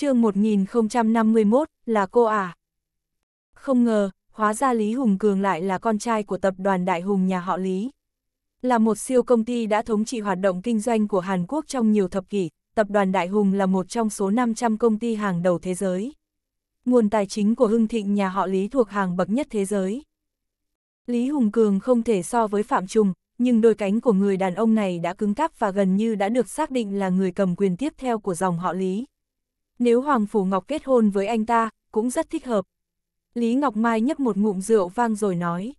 chương 1051, là cô à? Không ngờ, hóa ra Lý Hùng Cường lại là con trai của tập đoàn Đại Hùng nhà họ Lý. Là một siêu công ty đã thống trị hoạt động kinh doanh của Hàn Quốc trong nhiều thập kỷ, tập đoàn Đại Hùng là một trong số 500 công ty hàng đầu thế giới. Nguồn tài chính của Hưng Thịnh nhà họ Lý thuộc hàng bậc nhất thế giới. Lý Hùng Cường không thể so với Phạm Trùng, nhưng đôi cánh của người đàn ông này đã cứng cáp và gần như đã được xác định là người cầm quyền tiếp theo của dòng họ Lý. Nếu Hoàng Phủ Ngọc kết hôn với anh ta, cũng rất thích hợp. Lý Ngọc Mai nhấp một ngụm rượu vang rồi nói.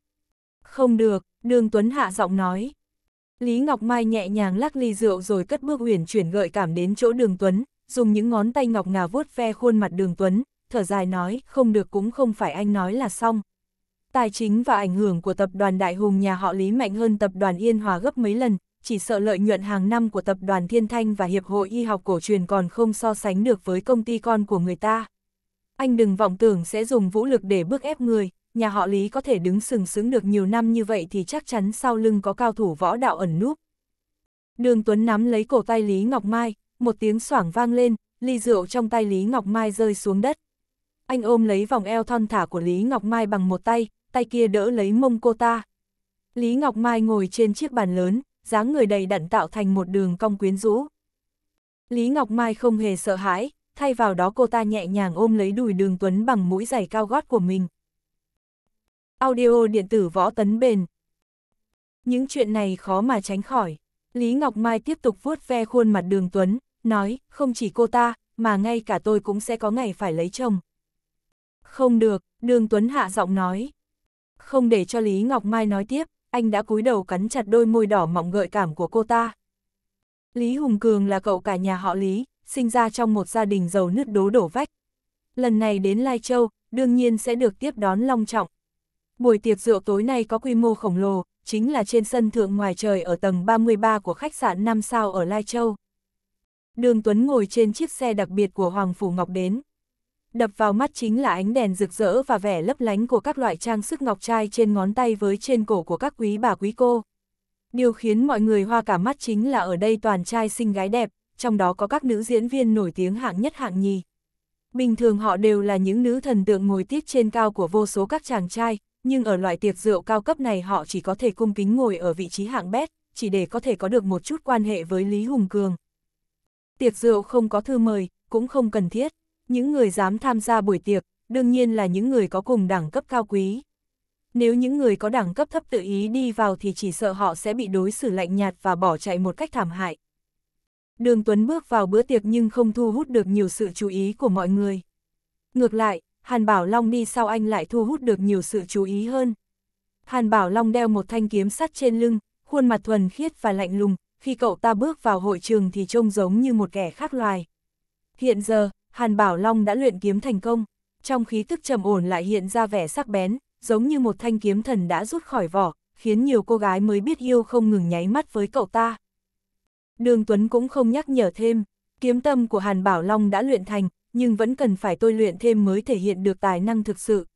Không được, Đường Tuấn hạ giọng nói. Lý Ngọc Mai nhẹ nhàng lắc ly rượu rồi cất bước huyền chuyển gợi cảm đến chỗ Đường Tuấn, dùng những ngón tay ngọc ngà vuốt ve khuôn mặt Đường Tuấn, thở dài nói, không được cũng không phải anh nói là xong. Tài chính và ảnh hưởng của tập đoàn Đại Hùng nhà họ Lý mạnh hơn tập đoàn Yên Hòa gấp mấy lần, chỉ sợ lợi nhuận hàng năm của tập đoàn Thiên Thanh và Hiệp hội Y học cổ truyền còn không so sánh được với công ty con của người ta. Anh đừng vọng tưởng sẽ dùng vũ lực để bức ép người, nhà họ Lý có thể đứng sừng sững được nhiều năm như vậy thì chắc chắn sau lưng có cao thủ võ đạo ẩn núp. Đường Tuấn nắm lấy cổ tay Lý Ngọc Mai, một tiếng xoảng vang lên, ly rượu trong tay Lý Ngọc Mai rơi xuống đất. Anh ôm lấy vòng eo thon thả của Lý Ngọc Mai bằng một tay, tay kia đỡ lấy mông cô ta. Lý Ngọc Mai ngồi trên chiếc bàn lớn, dáng người đầy đặn tạo thành một đường cong quyến rũ. Lý Ngọc Mai không hề sợ hãi, thay vào đó cô ta nhẹ nhàng ôm lấy đùi đường Tuấn bằng mũi giày cao gót của mình. Audio điện tử võ tấn bền Những chuyện này khó mà tránh khỏi. Lý Ngọc Mai tiếp tục vuốt ve khuôn mặt đường Tuấn, nói, không chỉ cô ta, mà ngay cả tôi cũng sẽ có ngày phải lấy chồng. Không được, đường Tuấn hạ giọng nói. Không để cho Lý Ngọc Mai nói tiếp, anh đã cúi đầu cắn chặt đôi môi đỏ mọng gợi cảm của cô ta. Lý Hùng Cường là cậu cả nhà họ Lý, sinh ra trong một gia đình giàu nứt đố đổ vách. Lần này đến Lai Châu, đương nhiên sẽ được tiếp đón long trọng. Buổi tiệc rượu tối nay có quy mô khổng lồ, chính là trên sân thượng ngoài trời ở tầng 33 của khách sạn 5 sao ở Lai Châu. Đường Tuấn ngồi trên chiếc xe đặc biệt của Hoàng Phủ Ngọc đến đập vào mắt chính là ánh đèn rực rỡ và vẻ lấp lánh của các loại trang sức ngọc trai trên ngón tay với trên cổ của các quý bà quý cô. Điều khiến mọi người hoa cả mắt chính là ở đây toàn trai xinh gái đẹp, trong đó có các nữ diễn viên nổi tiếng hạng nhất hạng nhì. Bình thường họ đều là những nữ thần tượng ngồi tiết trên cao của vô số các chàng trai, nhưng ở loại tiệc rượu cao cấp này họ chỉ có thể cung kính ngồi ở vị trí hạng bét, chỉ để có thể có được một chút quan hệ với Lý Hùng Cường. Tiệc rượu không có thư mời, cũng không cần thiết. Những người dám tham gia buổi tiệc, đương nhiên là những người có cùng đẳng cấp cao quý. Nếu những người có đẳng cấp thấp tự ý đi vào thì chỉ sợ họ sẽ bị đối xử lạnh nhạt và bỏ chạy một cách thảm hại. Đường Tuấn bước vào bữa tiệc nhưng không thu hút được nhiều sự chú ý của mọi người. Ngược lại, Hàn Bảo Long đi sau anh lại thu hút được nhiều sự chú ý hơn. Hàn Bảo Long đeo một thanh kiếm sắt trên lưng, khuôn mặt thuần khiết và lạnh lùng, khi cậu ta bước vào hội trường thì trông giống như một kẻ khác loài. Hiện giờ, Hàn Bảo Long đã luyện kiếm thành công, trong khí tức trầm ổn lại hiện ra vẻ sắc bén, giống như một thanh kiếm thần đã rút khỏi vỏ, khiến nhiều cô gái mới biết yêu không ngừng nháy mắt với cậu ta. Đường Tuấn cũng không nhắc nhở thêm, kiếm tâm của Hàn Bảo Long đã luyện thành, nhưng vẫn cần phải tôi luyện thêm mới thể hiện được tài năng thực sự.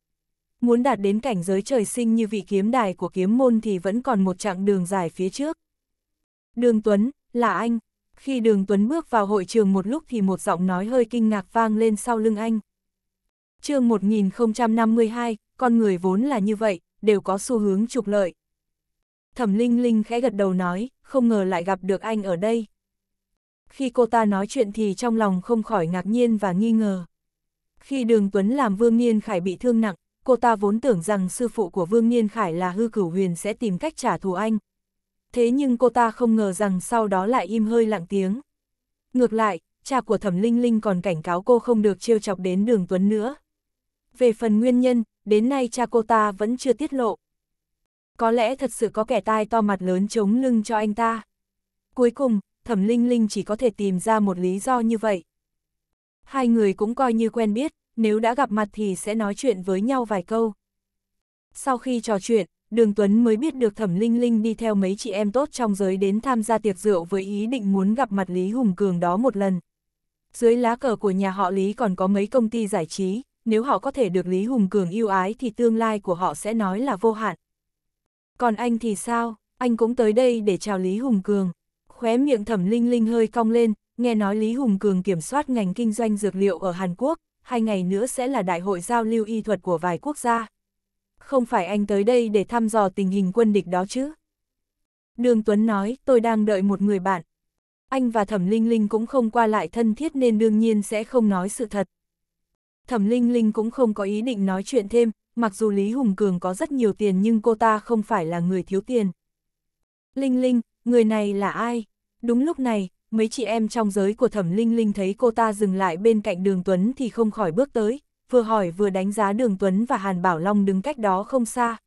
Muốn đạt đến cảnh giới trời sinh như vị kiếm đài của kiếm môn thì vẫn còn một chặng đường dài phía trước. Đường Tuấn, là anh, khi đường Tuấn bước vào hội trường một lúc thì một giọng nói hơi kinh ngạc vang lên sau lưng anh. chương 1052, con người vốn là như vậy, đều có xu hướng trục lợi. Thẩm Linh Linh khẽ gật đầu nói, không ngờ lại gặp được anh ở đây. Khi cô ta nói chuyện thì trong lòng không khỏi ngạc nhiên và nghi ngờ. Khi đường Tuấn làm Vương Niên Khải bị thương nặng, cô ta vốn tưởng rằng sư phụ của Vương Niên Khải là hư cửu huyền sẽ tìm cách trả thù anh, thế nhưng cô ta không ngờ rằng sau đó lại im hơi lặng tiếng. Ngược lại, cha của Thẩm Linh Linh còn cảnh cáo cô không được trêu chọc đến đường Tuấn nữa. Về phần nguyên nhân, đến nay cha cô ta vẫn chưa tiết lộ. Có lẽ thật sự có kẻ tai to mặt lớn chống lưng cho anh ta. Cuối cùng, Thẩm Linh Linh chỉ có thể tìm ra một lý do như vậy. Hai người cũng coi như quen biết, nếu đã gặp mặt thì sẽ nói chuyện với nhau vài câu. Sau khi trò chuyện, Đường Tuấn mới biết được Thẩm Linh Linh đi theo mấy chị em tốt trong giới đến tham gia tiệc rượu với ý định muốn gặp mặt Lý Hùng Cường đó một lần. Dưới lá cờ của nhà họ Lý còn có mấy công ty giải trí, nếu họ có thể được Lý Hùng Cường yêu ái thì tương lai của họ sẽ nói là vô hạn. Còn anh thì sao, anh cũng tới đây để chào Lý Hùng Cường. Khóe miệng Thẩm Linh Linh hơi cong lên, nghe nói Lý Hùng Cường kiểm soát ngành kinh doanh dược liệu ở Hàn Quốc, hai ngày nữa sẽ là đại hội giao lưu y thuật của vài quốc gia không phải anh tới đây để thăm dò tình hình quân địch đó chứ. Đường Tuấn nói, tôi đang đợi một người bạn. Anh và Thẩm Linh Linh cũng không qua lại thân thiết nên đương nhiên sẽ không nói sự thật. Thẩm Linh Linh cũng không có ý định nói chuyện thêm, mặc dù Lý Hùng Cường có rất nhiều tiền nhưng cô ta không phải là người thiếu tiền. Linh Linh, người này là ai? Đúng lúc này, mấy chị em trong giới của Thẩm Linh Linh thấy cô ta dừng lại bên cạnh đường Tuấn thì không khỏi bước tới, vừa hỏi vừa đánh giá Đường Tuấn và Hàn Bảo Long đứng cách đó không xa.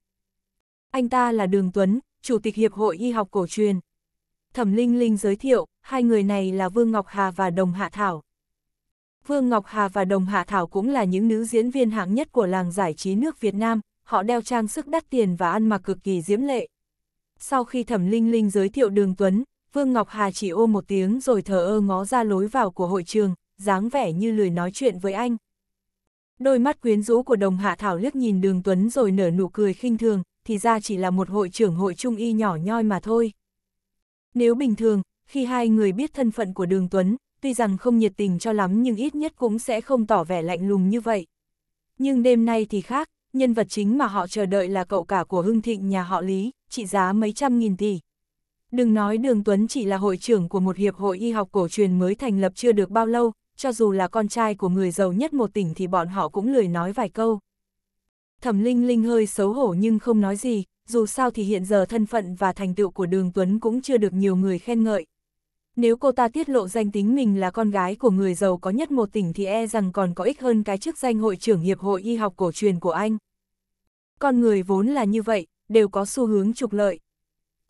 Anh ta là Đường Tuấn, Chủ tịch Hiệp hội Y học cổ truyền. Thẩm Linh Linh giới thiệu, hai người này là Vương Ngọc Hà và Đồng Hạ Thảo. Vương Ngọc Hà và Đồng Hạ Thảo cũng là những nữ diễn viên hạng nhất của làng giải trí nước Việt Nam, họ đeo trang sức đắt tiền và ăn mặc cực kỳ diễm lệ. Sau khi Thẩm Linh Linh giới thiệu Đường Tuấn, Vương Ngọc Hà chỉ ô một tiếng rồi thờ ơ ngó ra lối vào của hội trường, dáng vẻ như lười nói chuyện với anh. Đôi mắt quyến rũ của đồng hạ thảo liếc nhìn đường Tuấn rồi nở nụ cười khinh thường, thì ra chỉ là một hội trưởng hội trung y nhỏ nhoi mà thôi. Nếu bình thường, khi hai người biết thân phận của đường Tuấn, tuy rằng không nhiệt tình cho lắm nhưng ít nhất cũng sẽ không tỏ vẻ lạnh lùng như vậy. Nhưng đêm nay thì khác, nhân vật chính mà họ chờ đợi là cậu cả của Hưng Thịnh nhà họ Lý, trị giá mấy trăm nghìn tỷ. Đừng nói Đường Tuấn chỉ là hội trưởng của một hiệp hội y học cổ truyền mới thành lập chưa được bao lâu, cho dù là con trai của người giàu nhất một tỉnh thì bọn họ cũng lười nói vài câu. Thẩm Linh Linh hơi xấu hổ nhưng không nói gì, dù sao thì hiện giờ thân phận và thành tựu của Đường Tuấn cũng chưa được nhiều người khen ngợi. Nếu cô ta tiết lộ danh tính mình là con gái của người giàu có nhất một tỉnh thì e rằng còn có ích hơn cái chức danh hội trưởng Hiệp hội Y học cổ truyền của anh. Con người vốn là như vậy, đều có xu hướng trục lợi.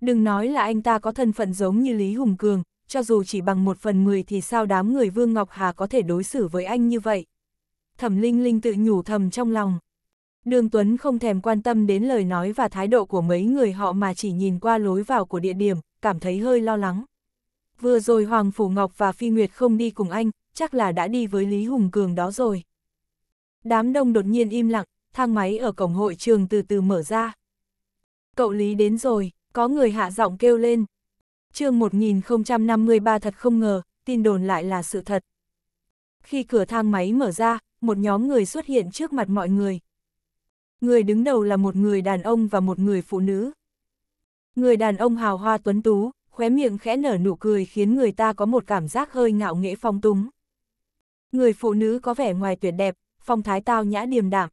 Đừng nói là anh ta có thân phận giống như Lý Hùng Cường, cho dù chỉ bằng một phần mười thì sao đám người Vương Ngọc Hà có thể đối xử với anh như vậy. Thẩm Linh Linh tự nhủ thầm trong lòng. Đường Tuấn không thèm quan tâm đến lời nói và thái độ của mấy người họ mà chỉ nhìn qua lối vào của địa điểm, cảm thấy hơi lo lắng. Vừa rồi Hoàng Phủ Ngọc và Phi Nguyệt không đi cùng anh, chắc là đã đi với Lý Hùng Cường đó rồi. Đám đông đột nhiên im lặng, thang máy ở cổng hội trường từ từ mở ra. Cậu Lý đến rồi, có người hạ giọng kêu lên, chương 1053 thật không ngờ, tin đồn lại là sự thật. Khi cửa thang máy mở ra, một nhóm người xuất hiện trước mặt mọi người. Người đứng đầu là một người đàn ông và một người phụ nữ. Người đàn ông hào hoa tuấn tú, khóe miệng khẽ nở nụ cười khiến người ta có một cảm giác hơi ngạo nghễ phong túng. Người phụ nữ có vẻ ngoài tuyệt đẹp, phong thái tao nhã điềm đạm.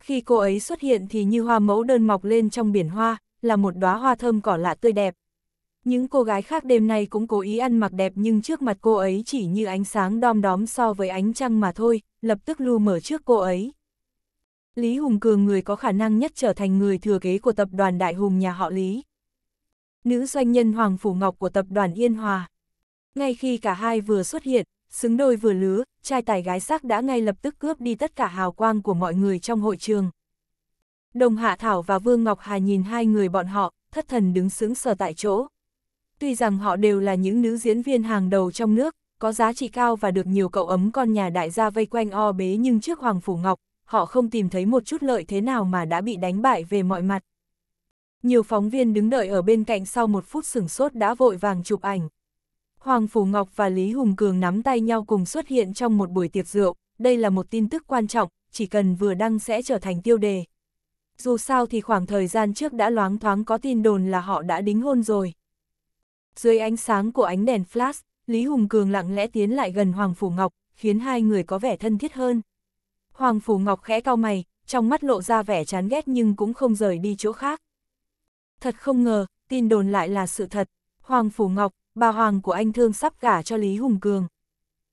Khi cô ấy xuất hiện thì như hoa mẫu đơn mọc lên trong biển hoa, là một đóa hoa thơm cỏ lạ tươi đẹp. Những cô gái khác đêm nay cũng cố ý ăn mặc đẹp nhưng trước mặt cô ấy chỉ như ánh sáng đom đóm so với ánh trăng mà thôi, lập tức lu mở trước cô ấy. Lý Hùng Cường người có khả năng nhất trở thành người thừa kế của tập đoàn Đại Hùng nhà họ Lý. Nữ doanh nhân Hoàng Phủ Ngọc của tập đoàn Yên Hòa. Ngay khi cả hai vừa xuất hiện, xứng đôi vừa lứa, trai tài gái sắc đã ngay lập tức cướp đi tất cả hào quang của mọi người trong hội trường. Đồng Hạ Thảo và Vương Ngọc Hà nhìn hai người bọn họ, thất thần đứng sững sờ tại chỗ tuy rằng họ đều là những nữ diễn viên hàng đầu trong nước, có giá trị cao và được nhiều cậu ấm con nhà đại gia vây quanh o bế nhưng trước Hoàng Phủ Ngọc, họ không tìm thấy một chút lợi thế nào mà đã bị đánh bại về mọi mặt. Nhiều phóng viên đứng đợi ở bên cạnh sau một phút sửng sốt đã vội vàng chụp ảnh. Hoàng Phủ Ngọc và Lý Hùng Cường nắm tay nhau cùng xuất hiện trong một buổi tiệc rượu, đây là một tin tức quan trọng, chỉ cần vừa đăng sẽ trở thành tiêu đề. Dù sao thì khoảng thời gian trước đã loáng thoáng có tin đồn là họ đã đính hôn rồi. Dưới ánh sáng của ánh đèn flash, Lý Hùng Cường lặng lẽ tiến lại gần Hoàng Phủ Ngọc, khiến hai người có vẻ thân thiết hơn. Hoàng Phủ Ngọc khẽ cau mày, trong mắt lộ ra vẻ chán ghét nhưng cũng không rời đi chỗ khác. Thật không ngờ, tin đồn lại là sự thật. Hoàng Phủ Ngọc, bà Hoàng của anh thương sắp gả cho Lý Hùng Cường.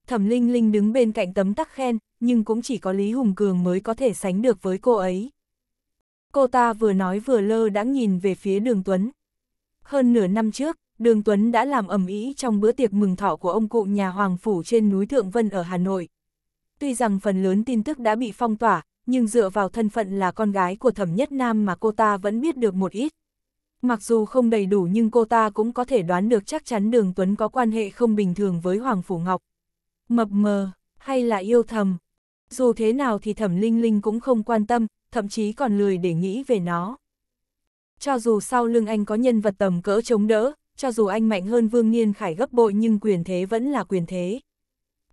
Thẩm Linh Linh đứng bên cạnh tấm tắc khen, nhưng cũng chỉ có Lý Hùng Cường mới có thể sánh được với cô ấy. Cô ta vừa nói vừa lơ đãng nhìn về phía đường Tuấn. Hơn nửa năm trước, Đường Tuấn đã làm ẩm ý trong bữa tiệc mừng thọ của ông cụ nhà Hoàng Phủ trên núi Thượng Vân ở Hà Nội. Tuy rằng phần lớn tin tức đã bị phong tỏa, nhưng dựa vào thân phận là con gái của thẩm nhất nam mà cô ta vẫn biết được một ít. Mặc dù không đầy đủ nhưng cô ta cũng có thể đoán được chắc chắn Đường Tuấn có quan hệ không bình thường với Hoàng Phủ Ngọc. Mập mờ, hay là yêu thầm. Dù thế nào thì thẩm Linh Linh cũng không quan tâm, thậm chí còn lười để nghĩ về nó. Cho dù sau lưng anh có nhân vật tầm cỡ chống đỡ, cho dù anh mạnh hơn Vương Niên Khải gấp bội nhưng quyền thế vẫn là quyền thế.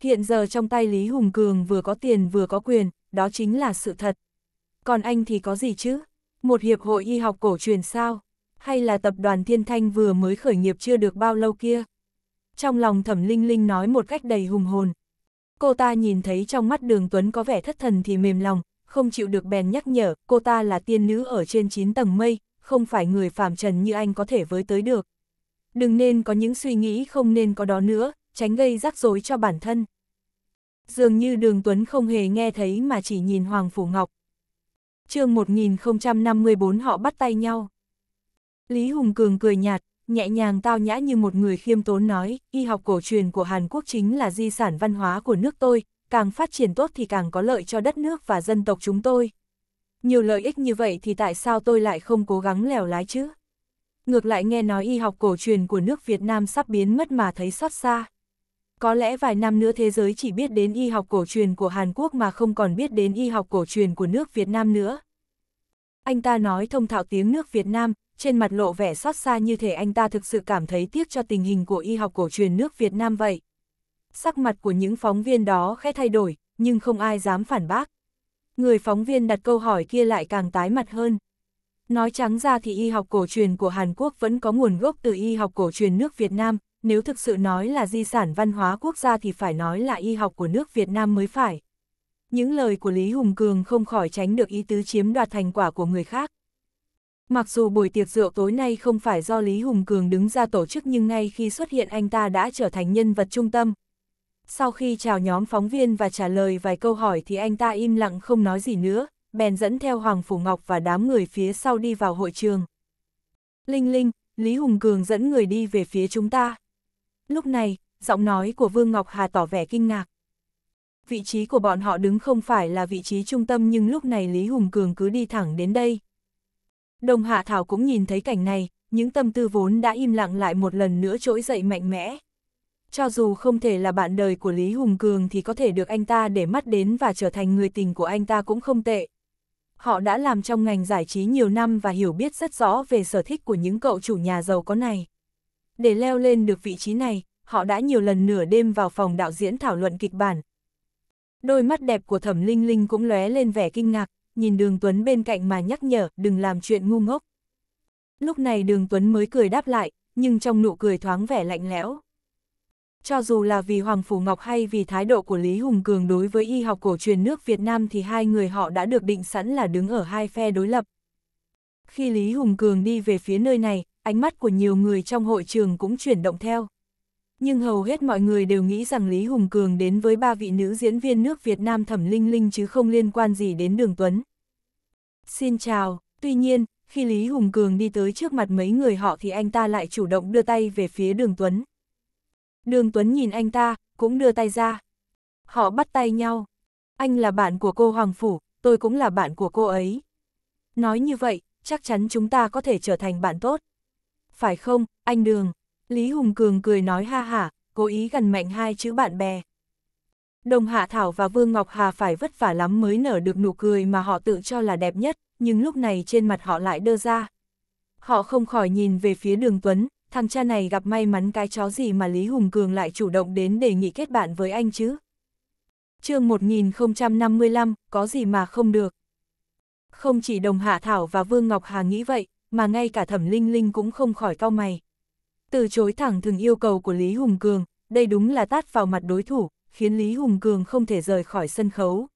Hiện giờ trong tay Lý Hùng Cường vừa có tiền vừa có quyền, đó chính là sự thật. Còn anh thì có gì chứ? Một hiệp hội y học cổ truyền sao? Hay là tập đoàn Thiên Thanh vừa mới khởi nghiệp chưa được bao lâu kia? Trong lòng Thẩm Linh Linh nói một cách đầy hùng hồn. Cô ta nhìn thấy trong mắt Đường Tuấn có vẻ thất thần thì mềm lòng, không chịu được bèn nhắc nhở, cô ta là tiên nữ ở trên 9 tầng mây, không phải người phàm trần như anh có thể với tới được đừng nên có những suy nghĩ không nên có đó nữa, tránh gây rắc rối cho bản thân. Dường như Đường Tuấn không hề nghe thấy mà chỉ nhìn Hoàng Phủ Ngọc. chương 1054 họ bắt tay nhau. Lý Hùng Cường cười nhạt, nhẹ nhàng tao nhã như một người khiêm tốn nói, y học cổ truyền của Hàn Quốc chính là di sản văn hóa của nước tôi, càng phát triển tốt thì càng có lợi cho đất nước và dân tộc chúng tôi. Nhiều lợi ích như vậy thì tại sao tôi lại không cố gắng lèo lái chứ? ngược lại nghe nói y học cổ truyền của nước Việt Nam sắp biến mất mà thấy xót xa. Có lẽ vài năm nữa thế giới chỉ biết đến y học cổ truyền của Hàn Quốc mà không còn biết đến y học cổ truyền của nước Việt Nam nữa. Anh ta nói thông thạo tiếng nước Việt Nam, trên mặt lộ vẻ xót xa như thể anh ta thực sự cảm thấy tiếc cho tình hình của y học cổ truyền nước Việt Nam vậy. Sắc mặt của những phóng viên đó khẽ thay đổi, nhưng không ai dám phản bác. Người phóng viên đặt câu hỏi kia lại càng tái mặt hơn. Nói trắng ra thì y học cổ truyền của Hàn Quốc vẫn có nguồn gốc từ y học cổ truyền nước Việt Nam, nếu thực sự nói là di sản văn hóa quốc gia thì phải nói là y học của nước Việt Nam mới phải. Những lời của Lý Hùng Cường không khỏi tránh được ý tứ chiếm đoạt thành quả của người khác. Mặc dù buổi tiệc rượu tối nay không phải do Lý Hùng Cường đứng ra tổ chức nhưng ngay khi xuất hiện anh ta đã trở thành nhân vật trung tâm. Sau khi chào nhóm phóng viên và trả lời vài câu hỏi thì anh ta im lặng không nói gì nữa, bèn dẫn theo Hoàng Phủ Ngọc và đám người phía sau đi vào hội trường. Linh Linh, Lý Hùng Cường dẫn người đi về phía chúng ta. Lúc này, giọng nói của Vương Ngọc Hà tỏ vẻ kinh ngạc. Vị trí của bọn họ đứng không phải là vị trí trung tâm nhưng lúc này Lý Hùng Cường cứ đi thẳng đến đây. Đồng Hạ Thảo cũng nhìn thấy cảnh này, những tâm tư vốn đã im lặng lại một lần nữa trỗi dậy mạnh mẽ. Cho dù không thể là bạn đời của Lý Hùng Cường thì có thể được anh ta để mắt đến và trở thành người tình của anh ta cũng không tệ họ đã làm trong ngành giải trí nhiều năm và hiểu biết rất rõ về sở thích của những cậu chủ nhà giàu có này. Để leo lên được vị trí này, họ đã nhiều lần nửa đêm vào phòng đạo diễn thảo luận kịch bản. Đôi mắt đẹp của Thẩm Linh Linh cũng lóe lên vẻ kinh ngạc, nhìn Đường Tuấn bên cạnh mà nhắc nhở đừng làm chuyện ngu ngốc. Lúc này Đường Tuấn mới cười đáp lại, nhưng trong nụ cười thoáng vẻ lạnh lẽo. Cho dù là vì Hoàng Phủ Ngọc hay vì thái độ của Lý Hùng Cường đối với y học cổ truyền nước Việt Nam thì hai người họ đã được định sẵn là đứng ở hai phe đối lập. Khi Lý Hùng Cường đi về phía nơi này, ánh mắt của nhiều người trong hội trường cũng chuyển động theo. Nhưng hầu hết mọi người đều nghĩ rằng Lý Hùng Cường đến với ba vị nữ diễn viên nước Việt Nam thẩm linh linh chứ không liên quan gì đến Đường Tuấn. Xin chào, tuy nhiên, khi Lý Hùng Cường đi tới trước mặt mấy người họ thì anh ta lại chủ động đưa tay về phía Đường Tuấn. Đường Tuấn nhìn anh ta, cũng đưa tay ra. Họ bắt tay nhau. Anh là bạn của cô Hoàng Phủ, tôi cũng là bạn của cô ấy. Nói như vậy, chắc chắn chúng ta có thể trở thành bạn tốt. Phải không, anh Đường? Lý Hùng Cường cười nói ha hả, cố ý gần mạnh hai chữ bạn bè. Đồng Hạ Thảo và Vương Ngọc Hà phải vất vả lắm mới nở được nụ cười mà họ tự cho là đẹp nhất, nhưng lúc này trên mặt họ lại đơ ra. Họ không khỏi nhìn về phía đường Tuấn, thằng cha này gặp may mắn cái chó gì mà Lý Hùng Cường lại chủ động đến đề nghị kết bạn với anh chứ. chương 1055, có gì mà không được. Không chỉ Đồng Hạ Thảo và Vương Ngọc Hà nghĩ vậy, mà ngay cả Thẩm Linh Linh cũng không khỏi cau mày. Từ chối thẳng thừng yêu cầu của Lý Hùng Cường, đây đúng là tát vào mặt đối thủ, khiến Lý Hùng Cường không thể rời khỏi sân khấu.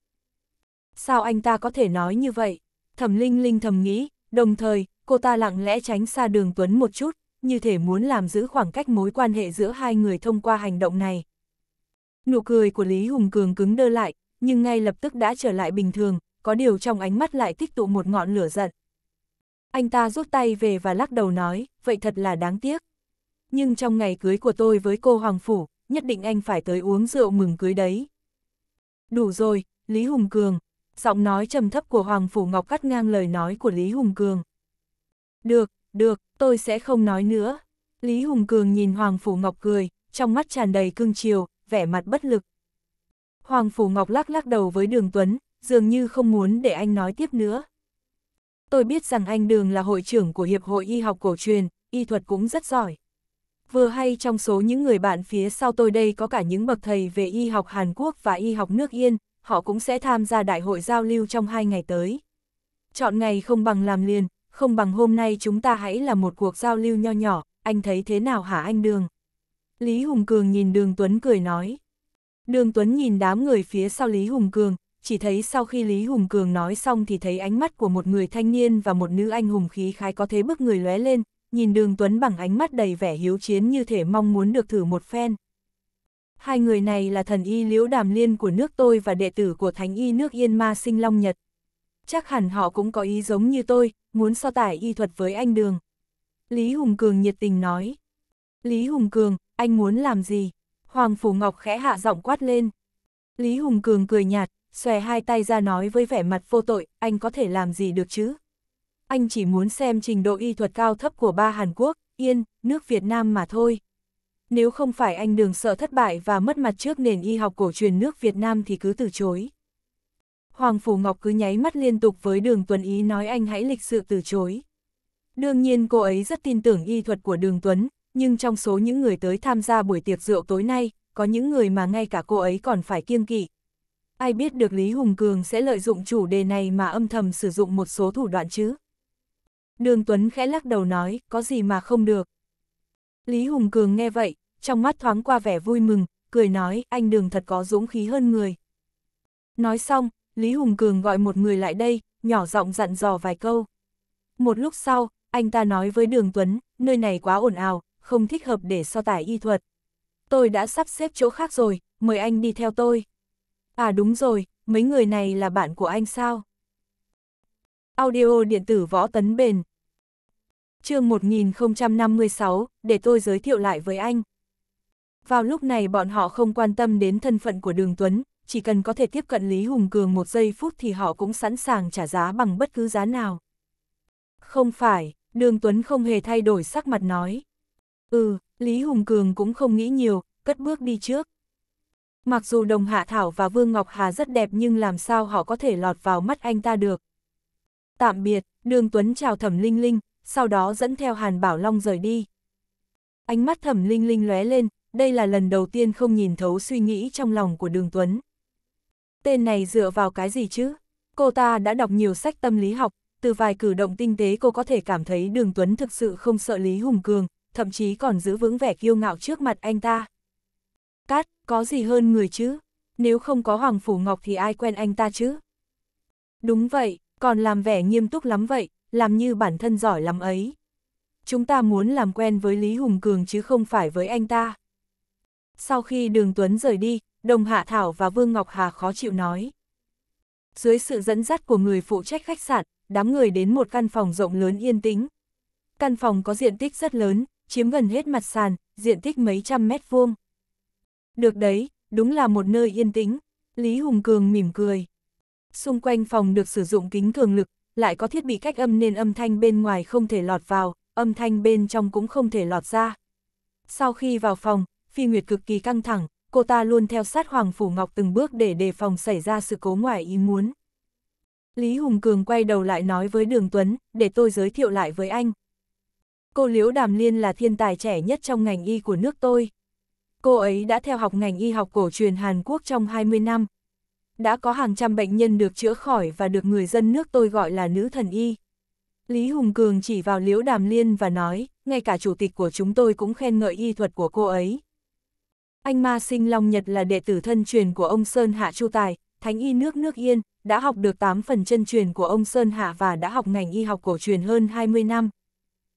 Sao anh ta có thể nói như vậy? Thẩm Linh Linh thầm nghĩ, đồng thời, cô ta lặng lẽ tránh xa đường Tuấn một chút, như thể muốn làm giữ khoảng cách mối quan hệ giữa hai người thông qua hành động này. Nụ cười của Lý Hùng Cường cứng đơ lại, nhưng ngay lập tức đã trở lại bình thường, có điều trong ánh mắt lại tích tụ một ngọn lửa giận. Anh ta rút tay về và lắc đầu nói, vậy thật là đáng tiếc. Nhưng trong ngày cưới của tôi với cô Hoàng Phủ, nhất định anh phải tới uống rượu mừng cưới đấy. Đủ rồi, Lý Hùng Cường. Giọng nói trầm thấp của Hoàng Phủ Ngọc cắt ngang lời nói của Lý Hùng Cường. Được, được, Tôi sẽ không nói nữa. Lý Hùng Cường nhìn Hoàng Phủ Ngọc cười, trong mắt tràn đầy cưng chiều, vẻ mặt bất lực. Hoàng Phủ Ngọc lắc lắc đầu với Đường Tuấn, dường như không muốn để anh nói tiếp nữa. Tôi biết rằng anh Đường là hội trưởng của Hiệp hội Y học cổ truyền, y thuật cũng rất giỏi. Vừa hay trong số những người bạn phía sau tôi đây có cả những bậc thầy về y học Hàn Quốc và y học nước Yên, họ cũng sẽ tham gia đại hội giao lưu trong hai ngày tới. Chọn ngày không bằng làm liền, không bằng hôm nay chúng ta hãy là một cuộc giao lưu nho nhỏ, anh thấy thế nào hả anh Đường? Lý Hùng Cường nhìn Đường Tuấn cười nói. Đường Tuấn nhìn đám người phía sau Lý Hùng Cường, chỉ thấy sau khi Lý Hùng Cường nói xong thì thấy ánh mắt của một người thanh niên và một nữ anh hùng khí khái có thế bức người lóe lên, nhìn Đường Tuấn bằng ánh mắt đầy vẻ hiếu chiến như thể mong muốn được thử một phen. Hai người này là thần y liễu đàm liên của nước tôi và đệ tử của thánh y nước Yên Ma Sinh Long Nhật chắc hẳn họ cũng có ý giống như tôi, muốn so tài y thuật với anh Đường. Lý Hùng Cường nhiệt tình nói. Lý Hùng Cường, anh muốn làm gì? Hoàng Phủ Ngọc khẽ hạ giọng quát lên. Lý Hùng Cường cười nhạt, xòe hai tay ra nói với vẻ mặt vô tội, anh có thể làm gì được chứ? Anh chỉ muốn xem trình độ y thuật cao thấp của ba Hàn Quốc, Yên, nước Việt Nam mà thôi. Nếu không phải anh Đường sợ thất bại và mất mặt trước nền y học cổ truyền nước Việt Nam thì cứ từ chối. Hoàng Phủ Ngọc cứ nháy mắt liên tục với đường Tuấn Ý nói anh hãy lịch sự từ chối. Đương nhiên cô ấy rất tin tưởng y thuật của đường Tuấn, nhưng trong số những người tới tham gia buổi tiệc rượu tối nay, có những người mà ngay cả cô ấy còn phải kiêng kỵ. Ai biết được Lý Hùng Cường sẽ lợi dụng chủ đề này mà âm thầm sử dụng một số thủ đoạn chứ? Đường Tuấn khẽ lắc đầu nói, có gì mà không được. Lý Hùng Cường nghe vậy, trong mắt thoáng qua vẻ vui mừng, cười nói, anh đường thật có dũng khí hơn người. Nói xong, Lý Hùng Cường gọi một người lại đây, nhỏ giọng dặn dò vài câu. Một lúc sau, anh ta nói với Đường Tuấn, nơi này quá ồn ào, không thích hợp để so tải y thuật. Tôi đã sắp xếp chỗ khác rồi, mời anh đi theo tôi. À đúng rồi, mấy người này là bạn của anh sao? Audio điện tử võ tấn bền. chương 1056, để tôi giới thiệu lại với anh. Vào lúc này bọn họ không quan tâm đến thân phận của Đường Tuấn, chỉ cần có thể tiếp cận Lý Hùng Cường một giây phút thì họ cũng sẵn sàng trả giá bằng bất cứ giá nào. Không phải, Đường Tuấn không hề thay đổi sắc mặt nói. Ừ, Lý Hùng Cường cũng không nghĩ nhiều, cất bước đi trước. Mặc dù Đồng Hạ Thảo và Vương Ngọc Hà rất đẹp nhưng làm sao họ có thể lọt vào mắt anh ta được. Tạm biệt, Đường Tuấn chào Thẩm Linh Linh, sau đó dẫn theo Hàn Bảo Long rời đi. Ánh mắt Thẩm Linh Linh lóe lên, đây là lần đầu tiên không nhìn thấu suy nghĩ trong lòng của Đường Tuấn tên này dựa vào cái gì chứ? Cô ta đã đọc nhiều sách tâm lý học, từ vài cử động tinh tế cô có thể cảm thấy Đường Tuấn thực sự không sợ Lý Hùng Cường, thậm chí còn giữ vững vẻ kiêu ngạo trước mặt anh ta. Cát, có gì hơn người chứ? Nếu không có Hoàng Phủ Ngọc thì ai quen anh ta chứ? Đúng vậy, còn làm vẻ nghiêm túc lắm vậy, làm như bản thân giỏi lắm ấy. Chúng ta muốn làm quen với Lý Hùng Cường chứ không phải với anh ta. Sau khi Đường Tuấn rời đi, Đồng Hạ Thảo và Vương Ngọc Hà khó chịu nói. Dưới sự dẫn dắt của người phụ trách khách sạn, đám người đến một căn phòng rộng lớn yên tĩnh. Căn phòng có diện tích rất lớn, chiếm gần hết mặt sàn, diện tích mấy trăm mét vuông. Được đấy, đúng là một nơi yên tĩnh, Lý Hùng Cường mỉm cười. Xung quanh phòng được sử dụng kính cường lực, lại có thiết bị cách âm nên âm thanh bên ngoài không thể lọt vào, âm thanh bên trong cũng không thể lọt ra. Sau khi vào phòng, Phi Nguyệt cực kỳ căng thẳng, cô ta luôn theo sát Hoàng Phủ Ngọc từng bước để đề phòng xảy ra sự cố ngoài ý muốn. Lý Hùng Cường quay đầu lại nói với Đường Tuấn, để tôi giới thiệu lại với anh. Cô Liễu Đàm Liên là thiên tài trẻ nhất trong ngành y của nước tôi. Cô ấy đã theo học ngành y học cổ truyền Hàn Quốc trong 20 năm. Đã có hàng trăm bệnh nhân được chữa khỏi và được người dân nước tôi gọi là nữ thần y. Lý Hùng Cường chỉ vào Liễu Đàm Liên và nói, ngay cả chủ tịch của chúng tôi cũng khen ngợi y thuật của cô ấy. Anh Ma Sinh Long Nhật là đệ tử thân truyền của ông Sơn Hạ Chu Tài, thánh y nước nước Yên, đã học được 8 phần chân truyền của ông Sơn Hạ và đã học ngành y học cổ truyền hơn 20 năm.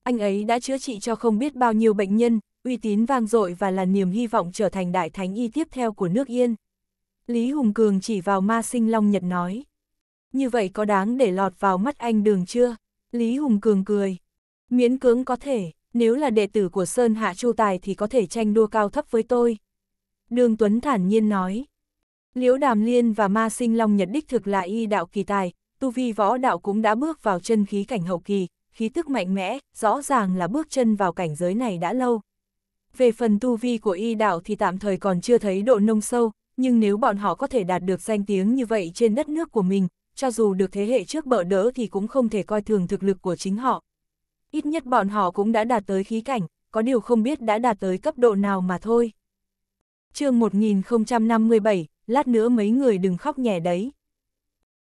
Anh ấy đã chữa trị cho không biết bao nhiêu bệnh nhân, uy tín vang dội và là niềm hy vọng trở thành đại thánh y tiếp theo của nước Yên. Lý Hùng Cường chỉ vào Ma Sinh Long Nhật nói. Như vậy có đáng để lọt vào mắt anh đường chưa? Lý Hùng Cường cười. Miễn cưỡng có thể, nếu là đệ tử của Sơn Hạ Chu Tài thì có thể tranh đua cao thấp với tôi. Đường Tuấn thản nhiên nói. Liễu Đàm Liên và Ma Sinh Long Nhật đích thực là y đạo kỳ tài, tu vi võ đạo cũng đã bước vào chân khí cảnh hậu kỳ, khí tức mạnh mẽ, rõ ràng là bước chân vào cảnh giới này đã lâu. Về phần tu vi của y đạo thì tạm thời còn chưa thấy độ nông sâu, nhưng nếu bọn họ có thể đạt được danh tiếng như vậy trên đất nước của mình, cho dù được thế hệ trước bỡ đỡ thì cũng không thể coi thường thực lực của chính họ. Ít nhất bọn họ cũng đã đạt tới khí cảnh, có điều không biết đã đạt tới cấp độ nào mà thôi chương 1057, lát nữa mấy người đừng khóc nhẹ đấy.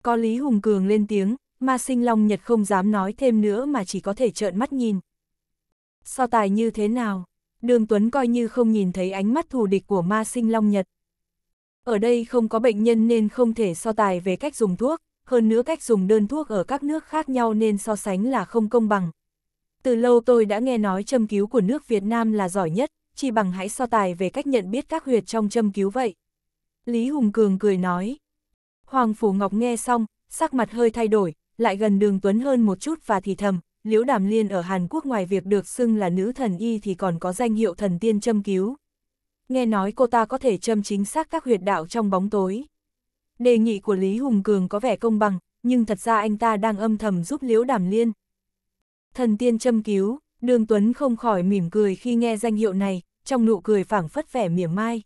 Có Lý Hùng Cường lên tiếng, ma sinh Long Nhật không dám nói thêm nữa mà chỉ có thể trợn mắt nhìn. So tài như thế nào? Đường Tuấn coi như không nhìn thấy ánh mắt thù địch của ma sinh Long Nhật. Ở đây không có bệnh nhân nên không thể so tài về cách dùng thuốc, hơn nữa cách dùng đơn thuốc ở các nước khác nhau nên so sánh là không công bằng. Từ lâu tôi đã nghe nói châm cứu của nước Việt Nam là giỏi nhất, chi bằng hãy so tài về cách nhận biết các huyệt trong châm cứu vậy. Lý Hùng Cường cười nói. Hoàng Phủ Ngọc nghe xong, sắc mặt hơi thay đổi, lại gần đường Tuấn hơn một chút và thì thầm, Liễu Đàm Liên ở Hàn Quốc ngoài việc được xưng là nữ thần y thì còn có danh hiệu thần tiên châm cứu. Nghe nói cô ta có thể châm chính xác các huyệt đạo trong bóng tối. Đề nghị của Lý Hùng Cường có vẻ công bằng, nhưng thật ra anh ta đang âm thầm giúp Liễu Đàm Liên. Thần tiên châm cứu, Đường Tuấn không khỏi mỉm cười khi nghe danh hiệu này, trong nụ cười phảng phất vẻ mỉa mai.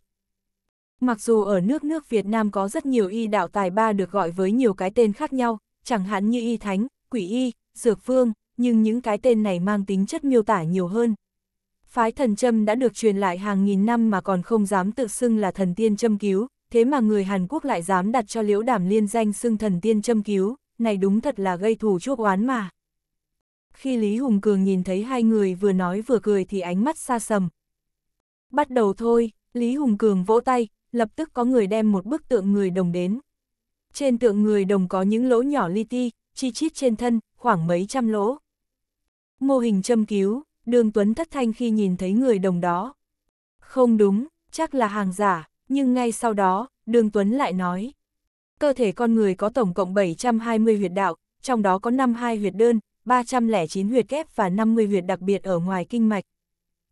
Mặc dù ở nước nước Việt Nam có rất nhiều y đạo tài ba được gọi với nhiều cái tên khác nhau, chẳng hạn như y thánh, quỷ y, dược phương, nhưng những cái tên này mang tính chất miêu tả nhiều hơn. Phái thần châm đã được truyền lại hàng nghìn năm mà còn không dám tự xưng là thần tiên châm cứu, thế mà người Hàn Quốc lại dám đặt cho liễu đảm liên danh xưng thần tiên châm cứu, này đúng thật là gây thù chuốc oán mà. Khi Lý Hùng Cường nhìn thấy hai người vừa nói vừa cười thì ánh mắt xa sầm, bắt đầu thôi, Lý Hùng Cường vỗ tay, lập tức có người đem một bức tượng người đồng đến. Trên tượng người đồng có những lỗ nhỏ li ti, chi chít trên thân, khoảng mấy trăm lỗ. Mô hình châm cứu, đường Tuấn thất thanh khi nhìn thấy người đồng đó. Không đúng, chắc là hàng giả, nhưng ngay sau đó, đường Tuấn lại nói. Cơ thể con người có tổng cộng 720 huyệt đạo, trong đó có 52 huyệt đơn, 309 huyệt kép và 50 huyệt đặc biệt ở ngoài kinh mạch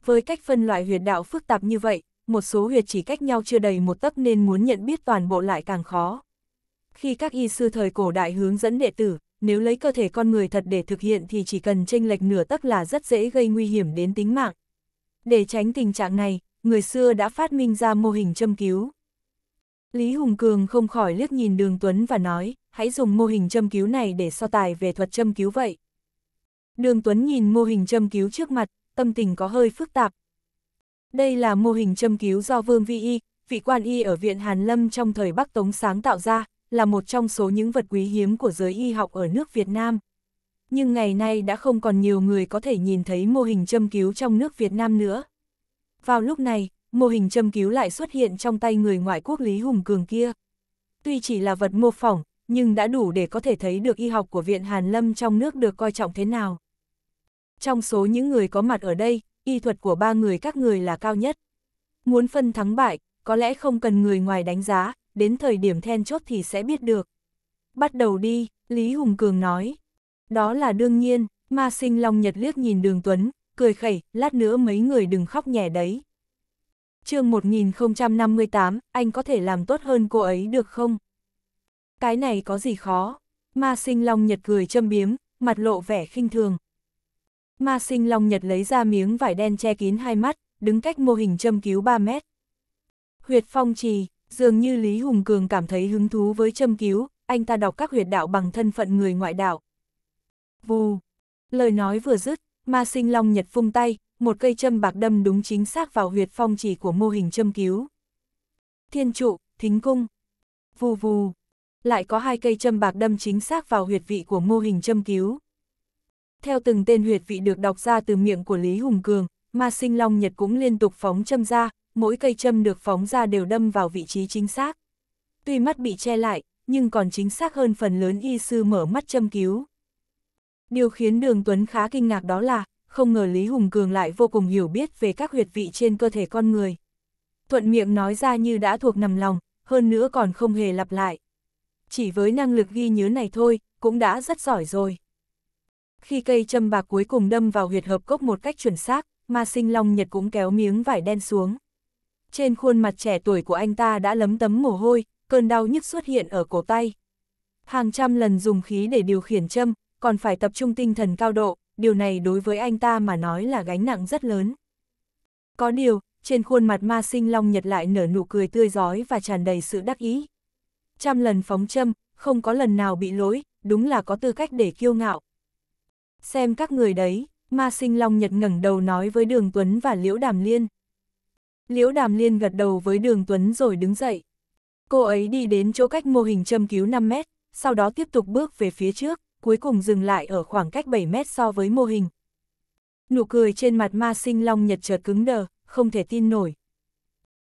với cách phân loại huyệt đạo phức tạp như vậy, một số huyệt chỉ cách nhau chưa đầy một tấc nên muốn nhận biết toàn bộ lại càng khó. Khi các y sư thời cổ đại hướng dẫn đệ tử, nếu lấy cơ thể con người thật để thực hiện thì chỉ cần chênh lệch nửa tấc là rất dễ gây nguy hiểm đến tính mạng. Để tránh tình trạng này, người xưa đã phát minh ra mô hình châm cứu. Lý Hùng Cường không khỏi liếc nhìn Đường Tuấn và nói, hãy dùng mô hình châm cứu này để so tài về thuật châm cứu vậy. Đường Tuấn nhìn mô hình châm cứu trước mặt, tâm tình có hơi phức tạp. Đây là mô hình châm cứu do Vương Vi Y, vị quan y ở Viện Hàn Lâm trong thời Bắc Tống sáng tạo ra, là một trong số những vật quý hiếm của giới y học ở nước Việt Nam. Nhưng ngày nay đã không còn nhiều người có thể nhìn thấy mô hình châm cứu trong nước Việt Nam nữa. Vào lúc này, mô hình châm cứu lại xuất hiện trong tay người ngoại quốc Lý Hùng Cường kia. Tuy chỉ là vật mô phỏng, nhưng đã đủ để có thể thấy được y học của Viện Hàn Lâm trong nước được coi trọng thế nào trong số những người có mặt ở đây, y thuật của ba người các người là cao nhất. Muốn phân thắng bại, có lẽ không cần người ngoài đánh giá, đến thời điểm then chốt thì sẽ biết được. Bắt đầu đi, Lý Hùng Cường nói. Đó là đương nhiên, ma sinh Long Nhật liếc nhìn đường Tuấn, cười khẩy, lát nữa mấy người đừng khóc nhẹ đấy. chương 1058, anh có thể làm tốt hơn cô ấy được không? Cái này có gì khó? Ma sinh Long Nhật cười châm biếm, mặt lộ vẻ khinh thường, Ma sinh Long Nhật lấy ra miếng vải đen che kín hai mắt, đứng cách mô hình châm cứu 3 mét. Huyệt phong trì, dường như Lý Hùng Cường cảm thấy hứng thú với châm cứu, anh ta đọc các huyệt đạo bằng thân phận người ngoại đạo. Vù! Lời nói vừa dứt, ma sinh Long Nhật phung tay, một cây châm bạc đâm đúng chính xác vào huyệt phong trì của mô hình châm cứu. Thiên trụ, thính cung. Vù vù! Lại có hai cây châm bạc đâm chính xác vào huyệt vị của mô hình châm cứu. Theo từng tên huyệt vị được đọc ra từ miệng của Lý Hùng Cường, ma sinh long nhật cũng liên tục phóng châm ra, mỗi cây châm được phóng ra đều đâm vào vị trí chính xác. Tuy mắt bị che lại, nhưng còn chính xác hơn phần lớn y sư mở mắt châm cứu. Điều khiến Đường Tuấn khá kinh ngạc đó là, không ngờ Lý Hùng Cường lại vô cùng hiểu biết về các huyệt vị trên cơ thể con người. Thuận miệng nói ra như đã thuộc nằm lòng, hơn nữa còn không hề lặp lại. Chỉ với năng lực ghi nhớ này thôi, cũng đã rất giỏi rồi. Khi cây châm bạc cuối cùng đâm vào huyệt hợp cốc một cách chuẩn xác, ma sinh long nhật cũng kéo miếng vải đen xuống. Trên khuôn mặt trẻ tuổi của anh ta đã lấm tấm mồ hôi, cơn đau nhức xuất hiện ở cổ tay. Hàng trăm lần dùng khí để điều khiển châm, còn phải tập trung tinh thần cao độ, điều này đối với anh ta mà nói là gánh nặng rất lớn. Có điều, trên khuôn mặt ma sinh long nhật lại nở nụ cười tươi giói và tràn đầy sự đắc ý. Trăm lần phóng châm, không có lần nào bị lỗi, đúng là có tư cách để kiêu ngạo. Xem các người đấy, ma sinh long nhật ngẩng đầu nói với đường Tuấn và Liễu Đàm Liên. Liễu Đàm Liên gật đầu với đường Tuấn rồi đứng dậy. Cô ấy đi đến chỗ cách mô hình châm cứu 5 mét, sau đó tiếp tục bước về phía trước, cuối cùng dừng lại ở khoảng cách 7 mét so với mô hình. Nụ cười trên mặt ma sinh long nhật chợt cứng đờ, không thể tin nổi.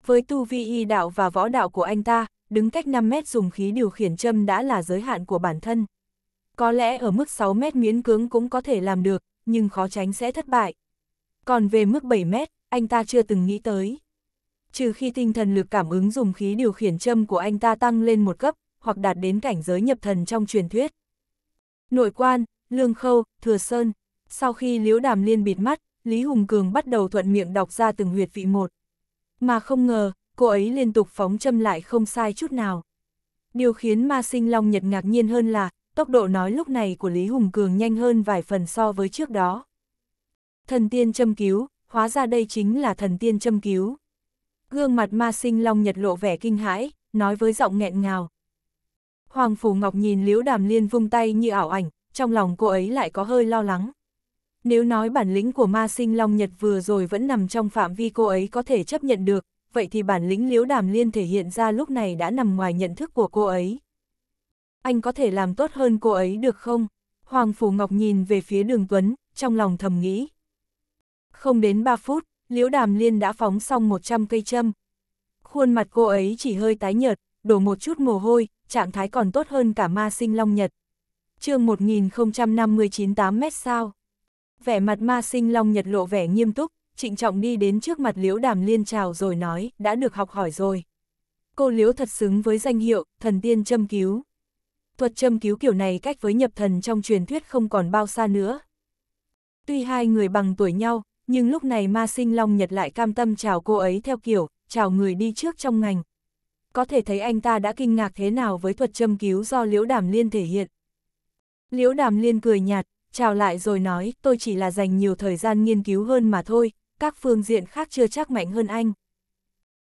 Với tu vi y đạo và võ đạo của anh ta, đứng cách 5 mét dùng khí điều khiển châm đã là giới hạn của bản thân có lẽ ở mức 6 mét miễn cứng cũng có thể làm được, nhưng khó tránh sẽ thất bại. Còn về mức 7 mét, anh ta chưa từng nghĩ tới. Trừ khi tinh thần lực cảm ứng dùng khí điều khiển châm của anh ta tăng lên một cấp, hoặc đạt đến cảnh giới nhập thần trong truyền thuyết. Nội quan, Lương Khâu, Thừa Sơn. Sau khi Liễu Đàm Liên bịt mắt, Lý Hùng Cường bắt đầu thuận miệng đọc ra từng huyệt vị một. Mà không ngờ, cô ấy liên tục phóng châm lại không sai chút nào. Điều khiến ma sinh long nhật ngạc nhiên hơn là, tốc độ nói lúc này của Lý Hùng Cường nhanh hơn vài phần so với trước đó. Thần tiên châm cứu, hóa ra đây chính là thần tiên châm cứu. Gương mặt ma sinh long nhật lộ vẻ kinh hãi, nói với giọng nghẹn ngào. Hoàng Phủ Ngọc nhìn Liễu Đàm Liên vung tay như ảo ảnh, trong lòng cô ấy lại có hơi lo lắng. Nếu nói bản lĩnh của ma sinh long nhật vừa rồi vẫn nằm trong phạm vi cô ấy có thể chấp nhận được, vậy thì bản lĩnh Liễu Đàm Liên thể hiện ra lúc này đã nằm ngoài nhận thức của cô ấy anh có thể làm tốt hơn cô ấy được không? Hoàng Phủ Ngọc nhìn về phía đường Tuấn, trong lòng thầm nghĩ. Không đến 3 phút, Liễu Đàm Liên đã phóng xong 100 cây châm. Khuôn mặt cô ấy chỉ hơi tái nhợt, đổ một chút mồ hôi, trạng thái còn tốt hơn cả ma sinh Long Nhật. chương 10598 mét sao. Vẻ mặt ma sinh Long Nhật lộ vẻ nghiêm túc, trịnh trọng đi đến trước mặt Liễu Đàm Liên chào rồi nói, đã được học hỏi rồi. Cô Liễu thật xứng với danh hiệu, thần tiên châm cứu thuật châm cứu kiểu này cách với nhập thần trong truyền thuyết không còn bao xa nữa. Tuy hai người bằng tuổi nhau, nhưng lúc này ma sinh Long Nhật lại cam tâm chào cô ấy theo kiểu, chào người đi trước trong ngành. Có thể thấy anh ta đã kinh ngạc thế nào với thuật châm cứu do Liễu Đàm Liên thể hiện. Liễu Đàm Liên cười nhạt, chào lại rồi nói, tôi chỉ là dành nhiều thời gian nghiên cứu hơn mà thôi, các phương diện khác chưa chắc mạnh hơn anh.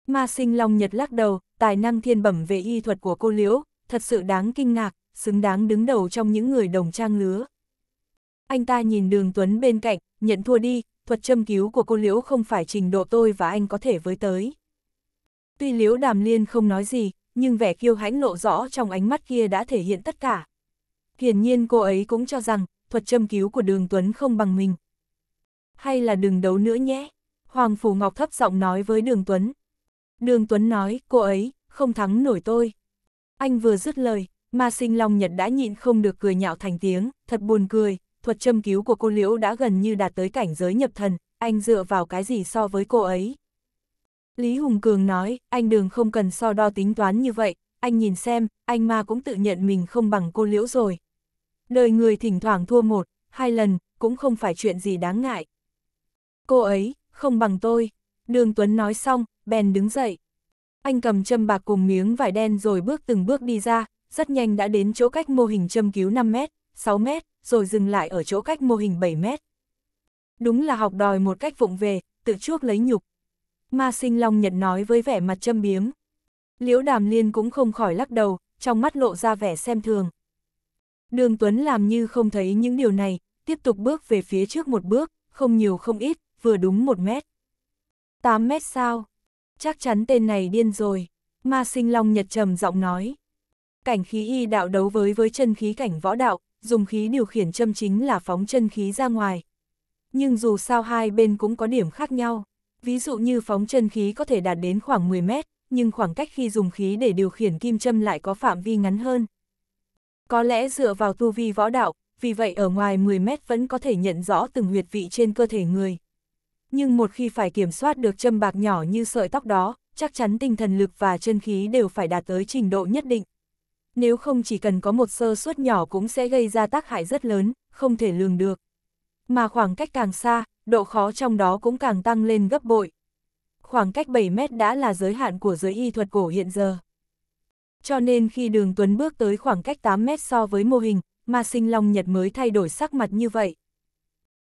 Ma sinh Long Nhật lắc đầu, tài năng thiên bẩm về y thuật của cô Liễu, thật sự đáng kinh ngạc, xứng đáng đứng đầu trong những người đồng trang lứa. Anh ta nhìn đường Tuấn bên cạnh, nhận thua đi, thuật châm cứu của cô Liễu không phải trình độ tôi và anh có thể với tới. Tuy Liễu Đàm Liên không nói gì, nhưng vẻ kiêu hãnh lộ rõ trong ánh mắt kia đã thể hiện tất cả. Hiển nhiên cô ấy cũng cho rằng, thuật châm cứu của đường Tuấn không bằng mình. Hay là đừng đấu nữa nhé, Hoàng Phủ Ngọc thấp giọng nói với đường Tuấn. Đường Tuấn nói, cô ấy, không thắng nổi tôi. Anh vừa dứt lời, ma sinh long nhật đã nhịn không được cười nhạo thành tiếng, thật buồn cười, thuật châm cứu của cô Liễu đã gần như đạt tới cảnh giới nhập thần, anh dựa vào cái gì so với cô ấy. Lý Hùng Cường nói, anh đường không cần so đo tính toán như vậy, anh nhìn xem, anh ma cũng tự nhận mình không bằng cô Liễu rồi. Đời người thỉnh thoảng thua một, hai lần, cũng không phải chuyện gì đáng ngại. Cô ấy, không bằng tôi. Đường Tuấn nói xong, bèn đứng dậy anh cầm châm bạc cùng miếng vải đen rồi bước từng bước đi ra, rất nhanh đã đến chỗ cách mô hình châm cứu 5 mét, 6 mét, rồi dừng lại ở chỗ cách mô hình 7 mét. Đúng là học đòi một cách vụng về, tự chuốc lấy nhục. Ma sinh Long Nhật nói với vẻ mặt châm biếm. Liễu đàm liên cũng không khỏi lắc đầu, trong mắt lộ ra vẻ xem thường. Đường Tuấn làm như không thấy những điều này, tiếp tục bước về phía trước một bước, không nhiều không ít, vừa đúng một mét. 8 mét sao? chắc chắn tên này điên rồi. Ma sinh long nhật trầm giọng nói. Cảnh khí y đạo đấu với với chân khí cảnh võ đạo, dùng khí điều khiển châm chính là phóng chân khí ra ngoài. Nhưng dù sao hai bên cũng có điểm khác nhau. Ví dụ như phóng chân khí có thể đạt đến khoảng 10 mét, nhưng khoảng cách khi dùng khí để điều khiển kim châm lại có phạm vi ngắn hơn. Có lẽ dựa vào tu vi võ đạo, vì vậy ở ngoài 10 mét vẫn có thể nhận rõ từng huyệt vị trên cơ thể người nhưng một khi phải kiểm soát được châm bạc nhỏ như sợi tóc đó, chắc chắn tinh thần lực và chân khí đều phải đạt tới trình độ nhất định. Nếu không chỉ cần có một sơ suất nhỏ cũng sẽ gây ra tác hại rất lớn, không thể lường được. Mà khoảng cách càng xa, độ khó trong đó cũng càng tăng lên gấp bội. Khoảng cách 7 mét đã là giới hạn của giới y thuật cổ hiện giờ. Cho nên khi đường Tuấn bước tới khoảng cách 8 mét so với mô hình, mà sinh long nhật mới thay đổi sắc mặt như vậy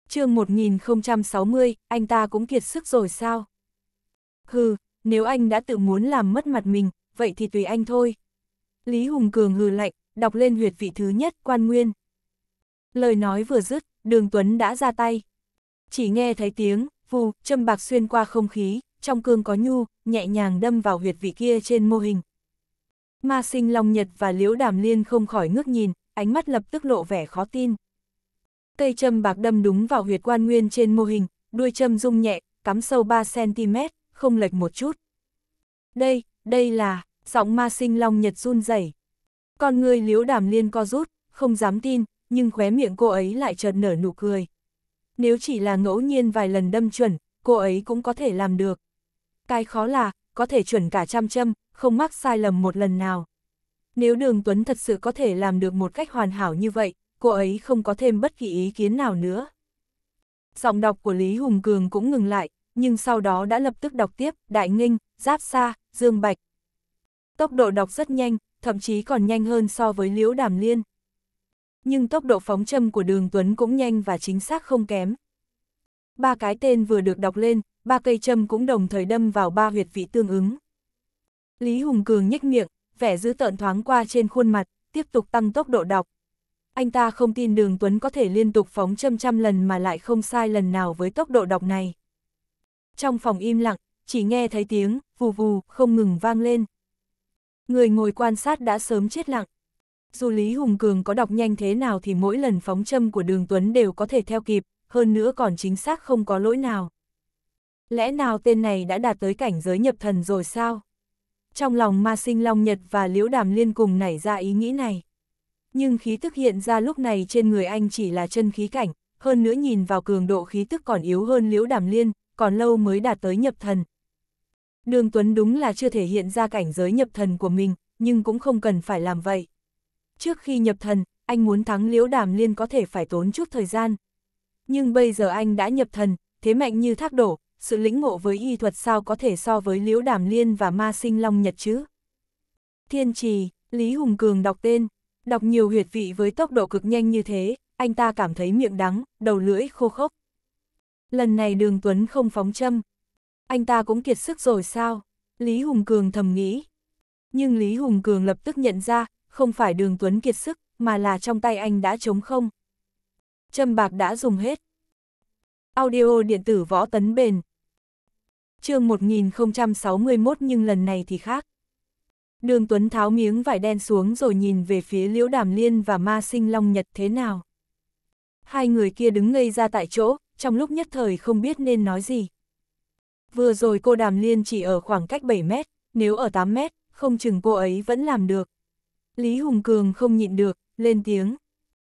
chương 1060, anh ta cũng kiệt sức rồi sao? Hừ, nếu anh đã tự muốn làm mất mặt mình, vậy thì tùy anh thôi. Lý Hùng Cường hừ lạnh, đọc lên huyệt vị thứ nhất quan nguyên. Lời nói vừa dứt, đường Tuấn đã ra tay. Chỉ nghe thấy tiếng, vù, châm bạc xuyên qua không khí, trong cương có nhu, nhẹ nhàng đâm vào huyệt vị kia trên mô hình. Ma sinh Long Nhật và Liễu Đàm Liên không khỏi ngước nhìn, ánh mắt lập tức lộ vẻ khó tin cây châm bạc đâm đúng vào huyệt quan nguyên trên mô hình, đuôi châm rung nhẹ, cắm sâu 3cm, không lệch một chút. Đây, đây là, giọng ma sinh long nhật run rẩy. Con người liếu đàm liên co rút, không dám tin, nhưng khóe miệng cô ấy lại chợt nở nụ cười. Nếu chỉ là ngẫu nhiên vài lần đâm chuẩn, cô ấy cũng có thể làm được. Cái khó là, có thể chuẩn cả trăm châm, không mắc sai lầm một lần nào. Nếu đường Tuấn thật sự có thể làm được một cách hoàn hảo như vậy, cô ấy không có thêm bất kỳ ý kiến nào nữa. Giọng đọc của Lý Hùng Cường cũng ngừng lại, nhưng sau đó đã lập tức đọc tiếp, Đại Nghinh, Giáp Sa, Dương Bạch. Tốc độ đọc rất nhanh, thậm chí còn nhanh hơn so với Liễu Đàm Liên. Nhưng tốc độ phóng châm của Đường Tuấn cũng nhanh và chính xác không kém. Ba cái tên vừa được đọc lên, ba cây châm cũng đồng thời đâm vào ba huyệt vị tương ứng. Lý Hùng Cường nhếch miệng, vẻ dữ tợn thoáng qua trên khuôn mặt, tiếp tục tăng tốc độ đọc anh ta không tin đường Tuấn có thể liên tục phóng châm trăm lần mà lại không sai lần nào với tốc độ đọc này. Trong phòng im lặng, chỉ nghe thấy tiếng, vù vù, không ngừng vang lên. Người ngồi quan sát đã sớm chết lặng. Dù Lý Hùng Cường có đọc nhanh thế nào thì mỗi lần phóng châm của đường Tuấn đều có thể theo kịp, hơn nữa còn chính xác không có lỗi nào. Lẽ nào tên này đã đạt tới cảnh giới nhập thần rồi sao? Trong lòng Ma Sinh Long Nhật và Liễu Đàm Liên cùng nảy ra ý nghĩ này nhưng khí tức hiện ra lúc này trên người anh chỉ là chân khí cảnh, hơn nữa nhìn vào cường độ khí tức còn yếu hơn liễu đàm liên, còn lâu mới đạt tới nhập thần. Đường Tuấn đúng là chưa thể hiện ra cảnh giới nhập thần của mình, nhưng cũng không cần phải làm vậy. Trước khi nhập thần, anh muốn thắng liễu đàm liên có thể phải tốn chút thời gian. Nhưng bây giờ anh đã nhập thần, thế mạnh như thác đổ, sự lĩnh ngộ với y thuật sao có thể so với liễu đàm liên và ma sinh long nhật chứ. Thiên trì, Lý Hùng Cường đọc tên, Đọc nhiều huyệt vị với tốc độ cực nhanh như thế, anh ta cảm thấy miệng đắng, đầu lưỡi khô khốc. Lần này đường Tuấn không phóng châm. Anh ta cũng kiệt sức rồi sao? Lý Hùng Cường thầm nghĩ. Nhưng Lý Hùng Cường lập tức nhận ra, không phải đường Tuấn kiệt sức, mà là trong tay anh đã trống không. Châm bạc đã dùng hết. Audio điện tử võ tấn bền. chương 1061 nhưng lần này thì khác. Đường Tuấn tháo miếng vải đen xuống rồi nhìn về phía Liễu Đàm Liên và Ma Sinh Long Nhật thế nào. Hai người kia đứng ngây ra tại chỗ, trong lúc nhất thời không biết nên nói gì. Vừa rồi cô Đàm Liên chỉ ở khoảng cách 7 mét, nếu ở 8 mét, không chừng cô ấy vẫn làm được. Lý Hùng Cường không nhịn được, lên tiếng.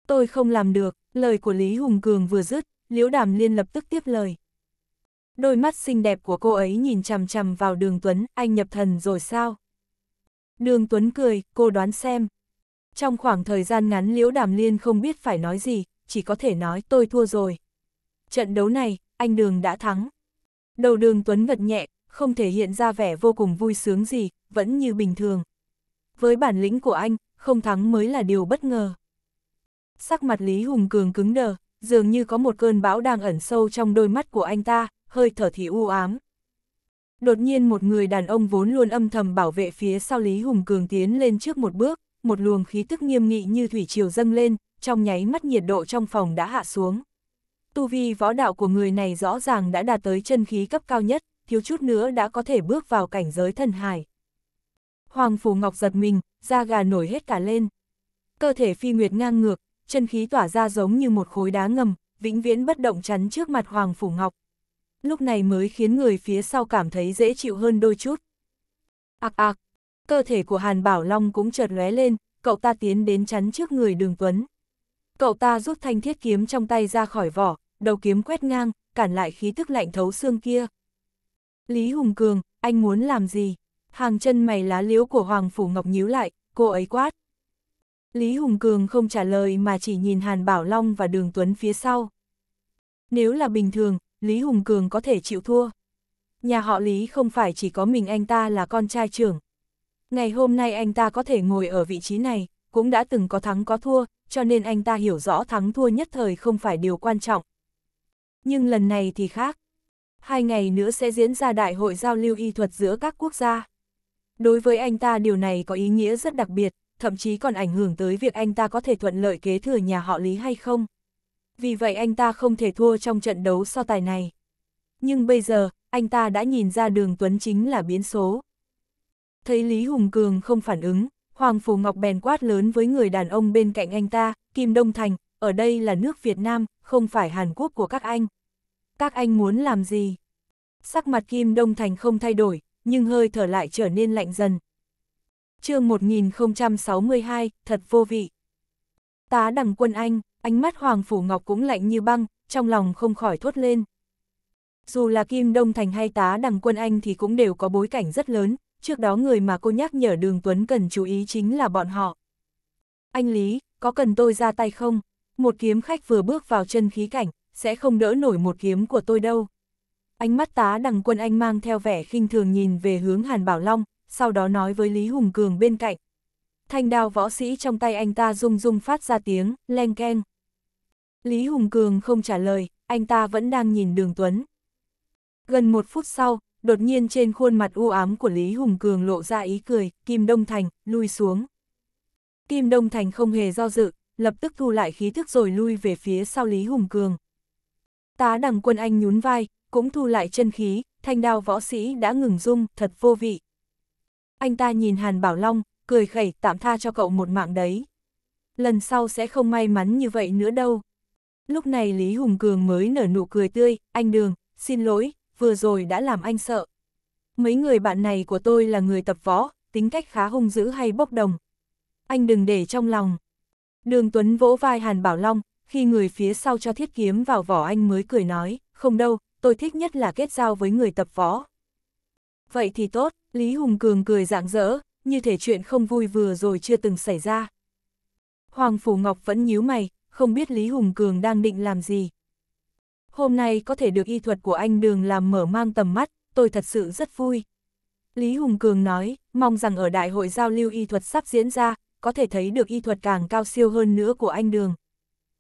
Tôi không làm được, lời của Lý Hùng Cường vừa dứt, Liễu Đàm Liên lập tức tiếp lời. Đôi mắt xinh đẹp của cô ấy nhìn chằm chằm vào đường Tuấn, anh nhập thần rồi sao? Đường Tuấn cười, cô đoán xem. Trong khoảng thời gian ngắn Liễu Đàm Liên không biết phải nói gì, chỉ có thể nói tôi thua rồi. Trận đấu này, anh Đường đã thắng. Đầu Đường Tuấn gật nhẹ, không thể hiện ra vẻ vô cùng vui sướng gì, vẫn như bình thường. Với bản lĩnh của anh, không thắng mới là điều bất ngờ. Sắc mặt Lý Hùng Cường cứng đờ, dường như có một cơn bão đang ẩn sâu trong đôi mắt của anh ta, hơi thở thì u ám đột nhiên một người đàn ông vốn luôn âm thầm bảo vệ phía sau Lý Hùng Cường tiến lên trước một bước, một luồng khí tức nghiêm nghị như thủy triều dâng lên, trong nháy mắt nhiệt độ trong phòng đã hạ xuống. Tu vi võ đạo của người này rõ ràng đã đạt tới chân khí cấp cao nhất, thiếu chút nữa đã có thể bước vào cảnh giới thần hải. Hoàng Phủ Ngọc giật mình, da gà nổi hết cả lên. Cơ thể phi nguyệt ngang ngược, chân khí tỏa ra giống như một khối đá ngầm, vĩnh viễn bất động chắn trước mặt Hoàng Phủ Ngọc, lúc này mới khiến người phía sau cảm thấy dễ chịu hơn đôi chút. Ác ác, cơ thể của Hàn Bảo Long cũng chợt lóe lên, cậu ta tiến đến chắn trước người đường Tuấn. Cậu ta rút thanh thiết kiếm trong tay ra khỏi vỏ, đầu kiếm quét ngang, cản lại khí tức lạnh thấu xương kia. Lý Hùng Cường, anh muốn làm gì? Hàng chân mày lá liễu của Hoàng Phủ Ngọc nhíu lại, cô ấy quát. Lý Hùng Cường không trả lời mà chỉ nhìn Hàn Bảo Long và Đường Tuấn phía sau. Nếu là bình thường, Lý Hùng Cường có thể chịu thua. Nhà họ Lý không phải chỉ có mình anh ta là con trai trưởng. Ngày hôm nay anh ta có thể ngồi ở vị trí này, cũng đã từng có thắng có thua, cho nên anh ta hiểu rõ thắng thua nhất thời không phải điều quan trọng. Nhưng lần này thì khác. Hai ngày nữa sẽ diễn ra đại hội giao lưu y thuật giữa các quốc gia. Đối với anh ta điều này có ý nghĩa rất đặc biệt, thậm chí còn ảnh hưởng tới việc anh ta có thể thuận lợi kế thừa nhà họ Lý hay không vì vậy anh ta không thể thua trong trận đấu so tài này. Nhưng bây giờ, anh ta đã nhìn ra đường Tuấn chính là biến số. Thấy Lý Hùng Cường không phản ứng, Hoàng Phủ Ngọc bèn quát lớn với người đàn ông bên cạnh anh ta, Kim Đông Thành, ở đây là nước Việt Nam, không phải Hàn Quốc của các anh. Các anh muốn làm gì? Sắc mặt Kim Đông Thành không thay đổi, nhưng hơi thở lại trở nên lạnh dần. chương 1062, thật vô vị. Tá đằng quân anh ánh mắt Hoàng Phủ Ngọc cũng lạnh như băng, trong lòng không khỏi thốt lên. Dù là Kim Đông Thành hay tá đằng quân anh thì cũng đều có bối cảnh rất lớn, trước đó người mà cô nhắc nhở Đường Tuấn cần chú ý chính là bọn họ. Anh Lý, có cần tôi ra tay không? Một kiếm khách vừa bước vào chân khí cảnh, sẽ không đỡ nổi một kiếm của tôi đâu. Ánh mắt tá đằng quân anh mang theo vẻ khinh thường nhìn về hướng Hàn Bảo Long, sau đó nói với Lý Hùng Cường bên cạnh. Thanh đao võ sĩ trong tay anh ta rung rung phát ra tiếng, leng keng. Lý Hùng Cường không trả lời, anh ta vẫn đang nhìn đường Tuấn. Gần một phút sau, đột nhiên trên khuôn mặt u ám của Lý Hùng Cường lộ ra ý cười, Kim Đông Thành, lui xuống. Kim Đông Thành không hề do dự, lập tức thu lại khí thức rồi lui về phía sau Lý Hùng Cường. Tá đằng quân anh nhún vai, cũng thu lại chân khí, thanh đao võ sĩ đã ngừng rung, thật vô vị. Anh ta nhìn Hàn Bảo Long, cười khẩy tạm tha cho cậu một mạng đấy. Lần sau sẽ không may mắn như vậy nữa đâu. Lúc này Lý Hùng Cường mới nở nụ cười tươi, anh Đường, xin lỗi, vừa rồi đã làm anh sợ. Mấy người bạn này của tôi là người tập võ, tính cách khá hung dữ hay bốc đồng. Anh đừng để trong lòng. Đường Tuấn vỗ vai Hàn Bảo Long, khi người phía sau cho thiết kiếm vào vỏ anh mới cười nói, không đâu, tôi thích nhất là kết giao với người tập võ. Vậy thì tốt, Lý Hùng Cường cười rạng rỡ, như thể chuyện không vui vừa rồi chưa từng xảy ra. Hoàng Phủ Ngọc vẫn nhíu mày, không biết Lý Hùng Cường đang định làm gì. Hôm nay có thể được y thuật của anh Đường làm mở mang tầm mắt, tôi thật sự rất vui. Lý Hùng Cường nói, mong rằng ở đại hội giao lưu y thuật sắp diễn ra, có thể thấy được y thuật càng cao siêu hơn nữa của anh Đường.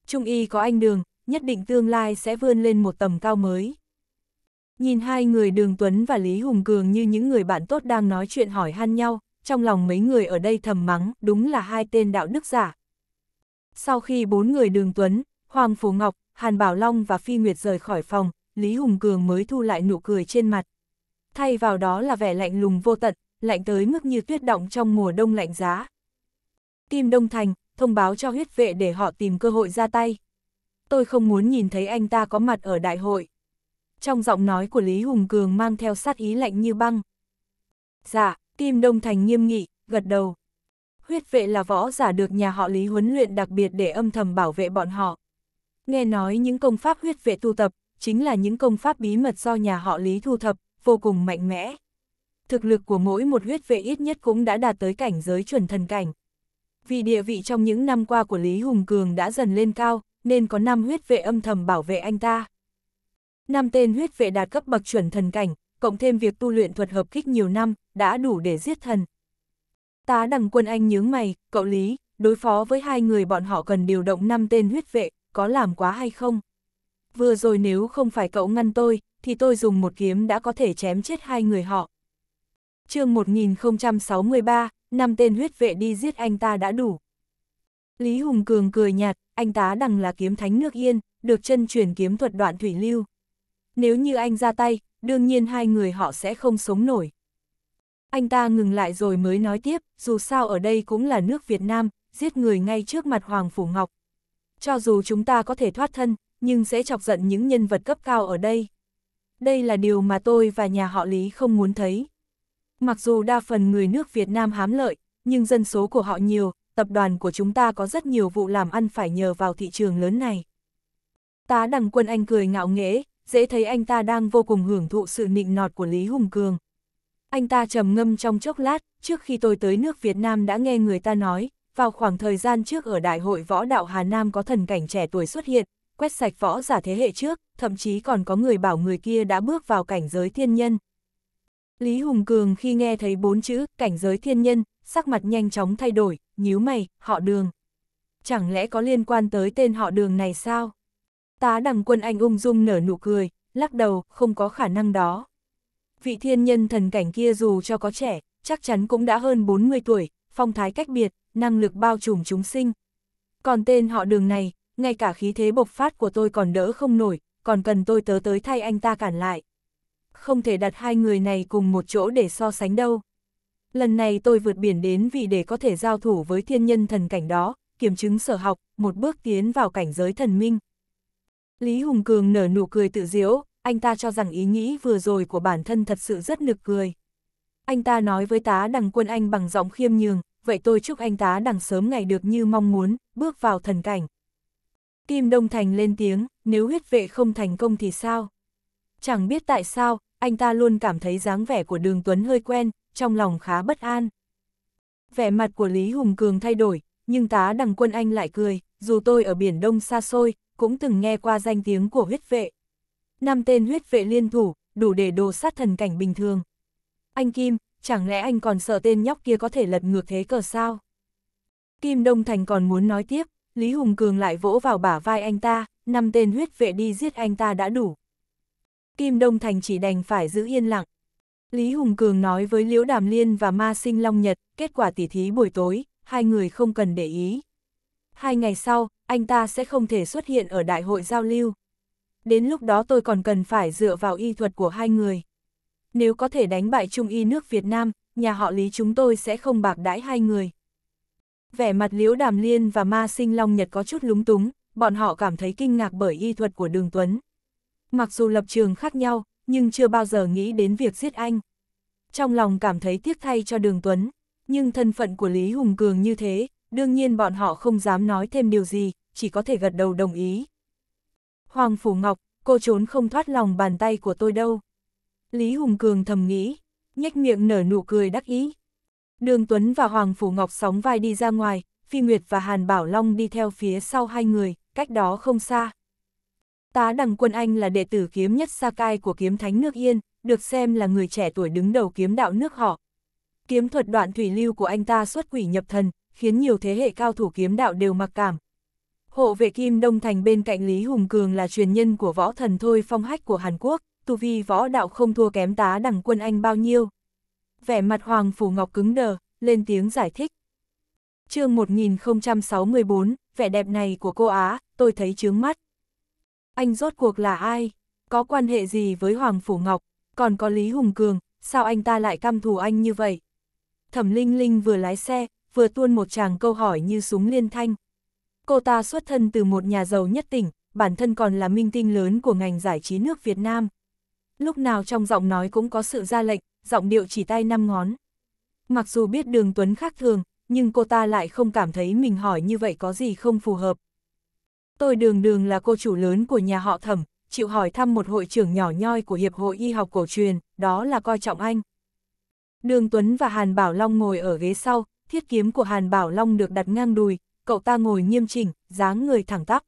Trung y có anh Đường, nhất định tương lai sẽ vươn lên một tầm cao mới. Nhìn hai người Đường Tuấn và Lý Hùng Cường như những người bạn tốt đang nói chuyện hỏi han nhau, trong lòng mấy người ở đây thầm mắng, đúng là hai tên đạo đức giả, sau khi bốn người đường Tuấn, Hoàng Phú Ngọc, Hàn Bảo Long và Phi Nguyệt rời khỏi phòng, Lý Hùng Cường mới thu lại nụ cười trên mặt. Thay vào đó là vẻ lạnh lùng vô tận, lạnh tới mức như tuyết động trong mùa đông lạnh giá. Kim Đông Thành, thông báo cho huyết vệ để họ tìm cơ hội ra tay. Tôi không muốn nhìn thấy anh ta có mặt ở đại hội. Trong giọng nói của Lý Hùng Cường mang theo sát ý lạnh như băng. Dạ, Kim Đông Thành nghiêm nghị, gật đầu huyết vệ là võ giả được nhà họ Lý huấn luyện đặc biệt để âm thầm bảo vệ bọn họ. Nghe nói những công pháp huyết vệ tu tập, chính là những công pháp bí mật do nhà họ Lý thu thập, vô cùng mạnh mẽ. Thực lực của mỗi một huyết vệ ít nhất cũng đã đạt tới cảnh giới chuẩn thần cảnh. Vì địa vị trong những năm qua của Lý Hùng Cường đã dần lên cao, nên có năm huyết vệ âm thầm bảo vệ anh ta. Năm tên huyết vệ đạt cấp bậc chuẩn thần cảnh, cộng thêm việc tu luyện thuật hợp kích nhiều năm, đã đủ để giết thần. Tá đằng quân anh nhướng mày, cậu Lý, đối phó với hai người bọn họ cần điều động năm tên huyết vệ, có làm quá hay không? Vừa rồi nếu không phải cậu ngăn tôi, thì tôi dùng một kiếm đã có thể chém chết hai người họ. chương 1063, năm tên huyết vệ đi giết anh ta đã đủ. Lý Hùng Cường cười nhạt, anh tá đằng là kiếm thánh nước yên, được chân truyền kiếm thuật đoạn thủy lưu. Nếu như anh ra tay, đương nhiên hai người họ sẽ không sống nổi. Anh ta ngừng lại rồi mới nói tiếp, dù sao ở đây cũng là nước Việt Nam, giết người ngay trước mặt Hoàng Phủ Ngọc. Cho dù chúng ta có thể thoát thân, nhưng sẽ chọc giận những nhân vật cấp cao ở đây. Đây là điều mà tôi và nhà họ Lý không muốn thấy. Mặc dù đa phần người nước Việt Nam hám lợi, nhưng dân số của họ nhiều, tập đoàn của chúng ta có rất nhiều vụ làm ăn phải nhờ vào thị trường lớn này. Tá đằng quân anh cười ngạo nghễ, dễ thấy anh ta đang vô cùng hưởng thụ sự nịnh nọt của Lý Hùng Cường. Anh ta trầm ngâm trong chốc lát, trước khi tôi tới nước Việt Nam đã nghe người ta nói, vào khoảng thời gian trước ở Đại hội Võ Đạo Hà Nam có thần cảnh trẻ tuổi xuất hiện, quét sạch võ giả thế hệ trước, thậm chí còn có người bảo người kia đã bước vào cảnh giới thiên nhân. Lý Hùng Cường khi nghe thấy bốn chữ cảnh giới thiên nhân, sắc mặt nhanh chóng thay đổi, nhíu mày, họ đường. Chẳng lẽ có liên quan tới tên họ đường này sao? Tá đằng quân anh ung dung nở nụ cười, lắc đầu, không có khả năng đó vị thiên nhân thần cảnh kia dù cho có trẻ, chắc chắn cũng đã hơn 40 tuổi, phong thái cách biệt, năng lực bao trùm chúng sinh. Còn tên họ đường này, ngay cả khí thế bộc phát của tôi còn đỡ không nổi, còn cần tôi tớ tới thay anh ta cản lại. Không thể đặt hai người này cùng một chỗ để so sánh đâu. Lần này tôi vượt biển đến vì để có thể giao thủ với thiên nhân thần cảnh đó, kiểm chứng sở học, một bước tiến vào cảnh giới thần minh. Lý Hùng Cường nở nụ cười tự diễu, anh ta cho rằng ý nghĩ vừa rồi của bản thân thật sự rất nực cười. Anh ta nói với tá đằng quân anh bằng giọng khiêm nhường, vậy tôi chúc anh tá đằng sớm ngày được như mong muốn, bước vào thần cảnh. Kim Đông Thành lên tiếng, nếu huyết vệ không thành công thì sao? Chẳng biết tại sao, anh ta luôn cảm thấy dáng vẻ của đường Tuấn hơi quen, trong lòng khá bất an. Vẻ mặt của Lý Hùng Cường thay đổi, nhưng tá đằng quân anh lại cười, dù tôi ở biển Đông xa xôi, cũng từng nghe qua danh tiếng của huyết vệ năm tên huyết vệ liên thủ, đủ để đồ sát thần cảnh bình thường. Anh Kim, chẳng lẽ anh còn sợ tên nhóc kia có thể lật ngược thế cờ sao? Kim Đông Thành còn muốn nói tiếp, Lý Hùng Cường lại vỗ vào bả vai anh ta, năm tên huyết vệ đi giết anh ta đã đủ. Kim Đông Thành chỉ đành phải giữ yên lặng. Lý Hùng Cường nói với Liễu Đàm Liên và Ma Sinh Long Nhật, kết quả tỉ thí buổi tối, hai người không cần để ý. Hai ngày sau, anh ta sẽ không thể xuất hiện ở đại hội giao lưu đến lúc đó tôi còn cần phải dựa vào y thuật của hai người. Nếu có thể đánh bại Trung y nước Việt Nam, nhà họ Lý chúng tôi sẽ không bạc đãi hai người. Vẻ mặt Liễu Đàm Liên và Ma Sinh Long Nhật có chút lúng túng, bọn họ cảm thấy kinh ngạc bởi y thuật của Đường Tuấn. Mặc dù lập trường khác nhau, nhưng chưa bao giờ nghĩ đến việc giết anh. Trong lòng cảm thấy tiếc thay cho Đường Tuấn, nhưng thân phận của Lý Hùng Cường như thế, đương nhiên bọn họ không dám nói thêm điều gì, chỉ có thể gật đầu đồng ý. Hoàng Phủ Ngọc, cô trốn không thoát lòng bàn tay của tôi đâu. Lý Hùng Cường thầm nghĩ, nhếch miệng nở nụ cười đắc ý. Đường Tuấn và Hoàng Phủ Ngọc sóng vai đi ra ngoài, Phi Nguyệt và Hàn Bảo Long đi theo phía sau hai người, cách đó không xa. Tá Đằng Quân Anh là đệ tử kiếm nhất Sa Cai của kiếm thánh nước Yên, được xem là người trẻ tuổi đứng đầu kiếm đạo nước họ. Kiếm thuật đoạn thủy lưu của anh ta xuất quỷ nhập thần, khiến nhiều thế hệ cao thủ kiếm đạo đều mặc cảm, Hộ vệ Kim Đông Thành bên cạnh Lý Hùng Cường là truyền nhân của võ thần Thôi Phong Hách của Hàn Quốc, tu vi võ đạo không thua kém tá đẳng quân Anh bao nhiêu. Vẻ mặt Hoàng Phủ Ngọc cứng đờ, lên tiếng giải thích. chương 1064, vẻ đẹp này của cô Á, tôi thấy chướng mắt. Anh rốt cuộc là ai? Có quan hệ gì với Hoàng Phủ Ngọc? Còn có Lý Hùng Cường, sao anh ta lại căm thù anh như vậy? Thẩm Linh Linh vừa lái xe, vừa tuôn một chàng câu hỏi như súng liên thanh. Cô ta xuất thân từ một nhà giàu nhất tỉnh, bản thân còn là minh tinh lớn của ngành giải trí nước Việt Nam. Lúc nào trong giọng nói cũng có sự ra lệnh, giọng điệu chỉ tay năm ngón. Mặc dù biết đường Tuấn khác thường, nhưng cô ta lại không cảm thấy mình hỏi như vậy có gì không phù hợp. Tôi đường đường là cô chủ lớn của nhà họ thẩm, chịu hỏi thăm một hội trưởng nhỏ nhoi của Hiệp hội Y học cổ truyền, đó là coi trọng anh. Đường Tuấn và Hàn Bảo Long ngồi ở ghế sau, thiết kiếm của Hàn Bảo Long được đặt ngang đùi, cậu ta ngồi nghiêm chỉnh, dáng người thẳng tắp.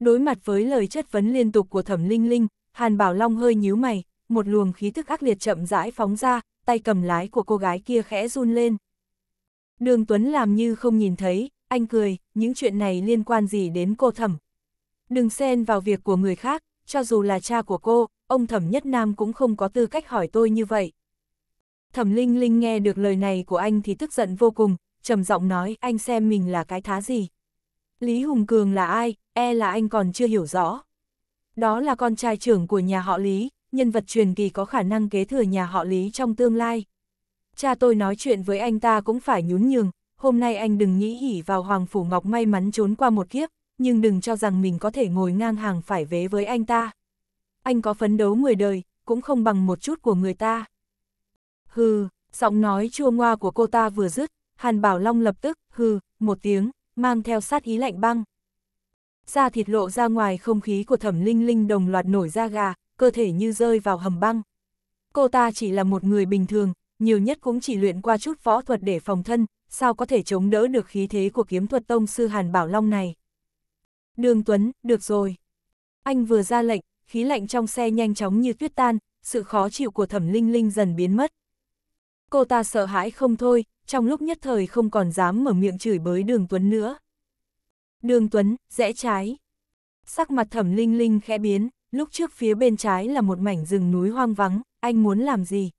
Đối mặt với lời chất vấn liên tục của Thẩm Linh Linh, Hàn Bảo Long hơi nhíu mày, một luồng khí thức ác liệt chậm rãi phóng ra, tay cầm lái của cô gái kia khẽ run lên. Đường Tuấn làm như không nhìn thấy, anh cười, những chuyện này liên quan gì đến cô Thẩm. Đừng xen vào việc của người khác, cho dù là cha của cô, ông Thẩm Nhất Nam cũng không có tư cách hỏi tôi như vậy. Thẩm Linh Linh nghe được lời này của anh thì tức giận vô cùng, trầm giọng nói anh xem mình là cái thá gì. Lý Hùng Cường là ai, e là anh còn chưa hiểu rõ. Đó là con trai trưởng của nhà họ Lý, nhân vật truyền kỳ có khả năng kế thừa nhà họ Lý trong tương lai. Cha tôi nói chuyện với anh ta cũng phải nhún nhường, hôm nay anh đừng nghĩ hỉ vào Hoàng Phủ Ngọc may mắn trốn qua một kiếp, nhưng đừng cho rằng mình có thể ngồi ngang hàng phải vế với anh ta. Anh có phấn đấu người đời, cũng không bằng một chút của người ta. Hừ, giọng nói chua ngoa của cô ta vừa dứt, Hàn Bảo Long lập tức, hừ, một tiếng, mang theo sát ý lạnh băng. Da thịt lộ ra ngoài không khí của thẩm linh linh đồng loạt nổi da gà, cơ thể như rơi vào hầm băng. Cô ta chỉ là một người bình thường, nhiều nhất cũng chỉ luyện qua chút võ thuật để phòng thân, sao có thể chống đỡ được khí thế của kiếm thuật tông sư Hàn Bảo Long này. Đường Tuấn, được rồi. Anh vừa ra lệnh, khí lạnh trong xe nhanh chóng như tuyết tan, sự khó chịu của thẩm linh linh dần biến mất. Cô ta sợ hãi không thôi, trong lúc nhất thời không còn dám mở miệng chửi bới đường Tuấn nữa. Đường Tuấn, rẽ trái. Sắc mặt thẩm linh linh khẽ biến, lúc trước phía bên trái là một mảnh rừng núi hoang vắng, anh muốn làm gì?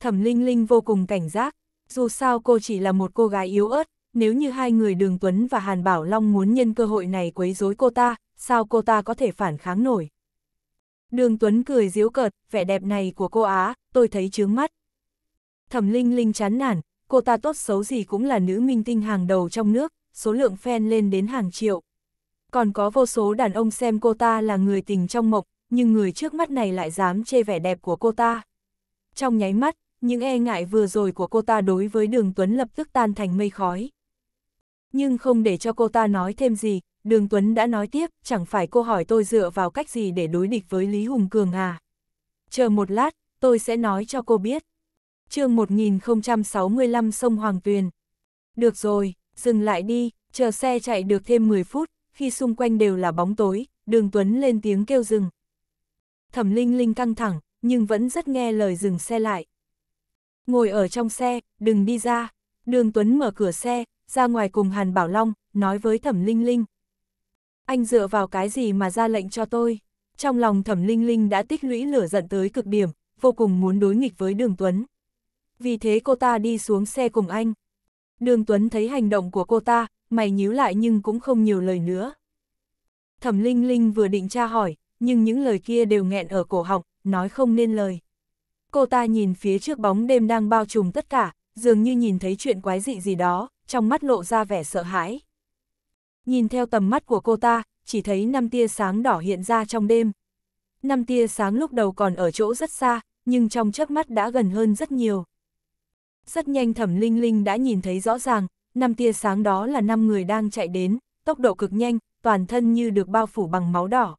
Thẩm linh linh vô cùng cảnh giác, dù sao cô chỉ là một cô gái yếu ớt, nếu như hai người Đường Tuấn và Hàn Bảo Long muốn nhân cơ hội này quấy rối cô ta, sao cô ta có thể phản kháng nổi? Đường Tuấn cười giễu cợt, vẻ đẹp này của cô á, tôi thấy chướng mắt. Thẩm Linh Linh chán nản, cô ta tốt xấu gì cũng là nữ minh tinh hàng đầu trong nước, số lượng fan lên đến hàng triệu. Còn có vô số đàn ông xem cô ta là người tình trong mộng, nhưng người trước mắt này lại dám chê vẻ đẹp của cô ta. Trong nháy mắt, những e ngại vừa rồi của cô ta đối với Đường Tuấn lập tức tan thành mây khói. Nhưng không để cho cô ta nói thêm gì, Đường Tuấn đã nói tiếp, chẳng phải cô hỏi tôi dựa vào cách gì để đối địch với Lý Hùng Cường à. Chờ một lát, tôi sẽ nói cho cô biết chương 1065 sông Hoàng Tuyền. Được rồi, dừng lại đi, chờ xe chạy được thêm 10 phút, khi xung quanh đều là bóng tối, đường Tuấn lên tiếng kêu dừng. Thẩm Linh Linh căng thẳng, nhưng vẫn rất nghe lời dừng xe lại. Ngồi ở trong xe, đừng đi ra. Đường Tuấn mở cửa xe, ra ngoài cùng Hàn Bảo Long, nói với Thẩm Linh Linh. Anh dựa vào cái gì mà ra lệnh cho tôi? Trong lòng Thẩm Linh Linh đã tích lũy lửa giận tới cực điểm, vô cùng muốn đối nghịch với Đường Tuấn vì thế cô ta đi xuống xe cùng anh. Đường Tuấn thấy hành động của cô ta, mày nhíu lại nhưng cũng không nhiều lời nữa. Thẩm Linh Linh vừa định tra hỏi, nhưng những lời kia đều nghẹn ở cổ họng, nói không nên lời. Cô ta nhìn phía trước bóng đêm đang bao trùm tất cả, dường như nhìn thấy chuyện quái dị gì đó, trong mắt lộ ra vẻ sợ hãi. Nhìn theo tầm mắt của cô ta, chỉ thấy năm tia sáng đỏ hiện ra trong đêm. Năm tia sáng lúc đầu còn ở chỗ rất xa, nhưng trong chớp mắt đã gần hơn rất nhiều. Rất nhanh Thẩm Linh Linh đã nhìn thấy rõ ràng, năm tia sáng đó là năm người đang chạy đến, tốc độ cực nhanh, toàn thân như được bao phủ bằng máu đỏ.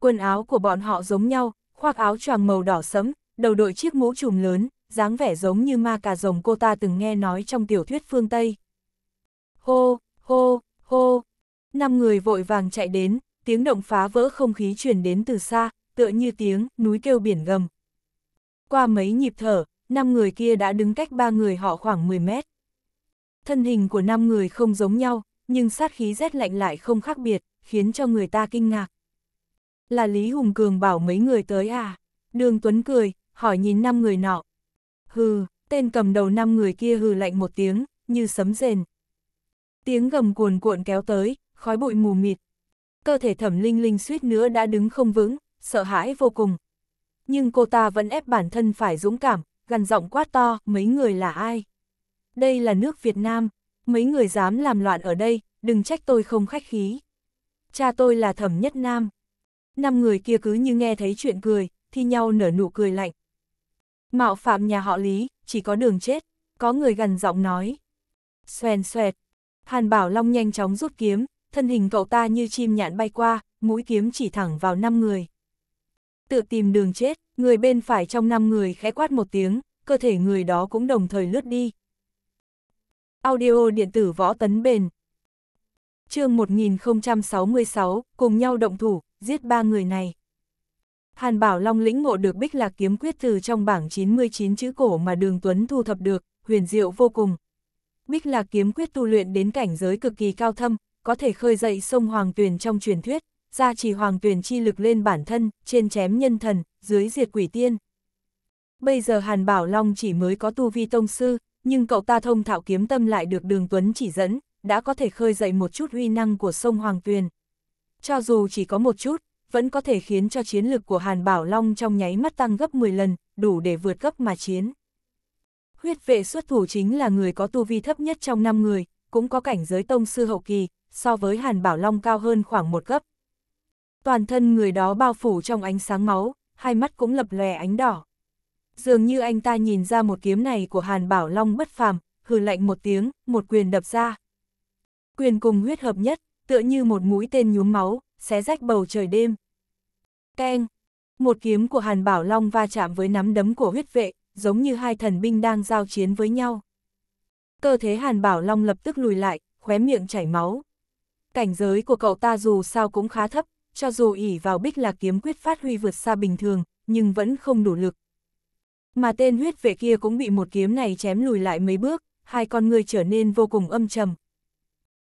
Quần áo của bọn họ giống nhau, khoác áo choàng màu đỏ sẫm, đầu đội chiếc mũ trùm lớn, dáng vẻ giống như ma cà rồng cô ta từng nghe nói trong tiểu thuyết phương Tây. Hô, hô, hô. Năm người vội vàng chạy đến, tiếng động phá vỡ không khí truyền đến từ xa, tựa như tiếng núi kêu biển gầm. Qua mấy nhịp thở, năm người kia đã đứng cách ba người họ khoảng 10 mét. Thân hình của năm người không giống nhau, nhưng sát khí rét lạnh lại không khác biệt, khiến cho người ta kinh ngạc. Là Lý Hùng Cường bảo mấy người tới à? Đường Tuấn cười, hỏi nhìn năm người nọ. Hừ, tên cầm đầu năm người kia hừ lạnh một tiếng, như sấm rền. Tiếng gầm cuồn cuộn kéo tới, khói bụi mù mịt. Cơ thể thẩm linh linh suýt nữa đã đứng không vững, sợ hãi vô cùng. Nhưng cô ta vẫn ép bản thân phải dũng cảm, gần giọng quát to, mấy người là ai? Đây là nước Việt Nam, mấy người dám làm loạn ở đây, đừng trách tôi không khách khí. Cha tôi là thẩm nhất nam. Năm người kia cứ như nghe thấy chuyện cười, thì nhau nở nụ cười lạnh. Mạo phạm nhà họ Lý, chỉ có đường chết, có người gần giọng nói. Xoèn xoẹt, Hàn Bảo Long nhanh chóng rút kiếm, thân hình cậu ta như chim nhạn bay qua, mũi kiếm chỉ thẳng vào năm người. Tự tìm đường chết, Người bên phải trong năm người khẽ quát một tiếng, cơ thể người đó cũng đồng thời lướt đi. Audio điện tử võ tấn bền. chương 1066, cùng nhau động thủ, giết ba người này. Hàn Bảo Long lĩnh ngộ được bích lạc kiếm quyết từ trong bảng 99 chữ cổ mà Đường Tuấn thu thập được, huyền diệu vô cùng. Bích lạc kiếm quyết tu luyện đến cảnh giới cực kỳ cao thâm, có thể khơi dậy sông Hoàng Tuyền trong truyền thuyết, gia trì hoàng tuyển chi lực lên bản thân, trên chém nhân thần, dưới diệt quỷ tiên. Bây giờ Hàn Bảo Long chỉ mới có tu vi tông sư, nhưng cậu ta thông thạo kiếm tâm lại được đường Tuấn chỉ dẫn, đã có thể khơi dậy một chút uy năng của sông Hoàng Tuyền. Cho dù chỉ có một chút, vẫn có thể khiến cho chiến lực của Hàn Bảo Long trong nháy mắt tăng gấp 10 lần, đủ để vượt cấp mà chiến. Huyết vệ xuất thủ chính là người có tu vi thấp nhất trong 5 người, cũng có cảnh giới tông sư hậu kỳ, so với Hàn Bảo Long cao hơn khoảng một cấp, toàn thân người đó bao phủ trong ánh sáng máu, hai mắt cũng lập lòe ánh đỏ. Dường như anh ta nhìn ra một kiếm này của Hàn Bảo Long bất phàm, hừ lạnh một tiếng, một quyền đập ra. Quyền cùng huyết hợp nhất, tựa như một mũi tên nhúm máu, xé rách bầu trời đêm. Keng! Một kiếm của Hàn Bảo Long va chạm với nắm đấm của huyết vệ, giống như hai thần binh đang giao chiến với nhau. Cơ thế Hàn Bảo Long lập tức lùi lại, khóe miệng chảy máu. Cảnh giới của cậu ta dù sao cũng khá thấp, cho dù ỉ vào bích là kiếm quyết phát huy vượt xa bình thường, nhưng vẫn không đủ lực. Mà tên huyết vệ kia cũng bị một kiếm này chém lùi lại mấy bước, hai con người trở nên vô cùng âm trầm.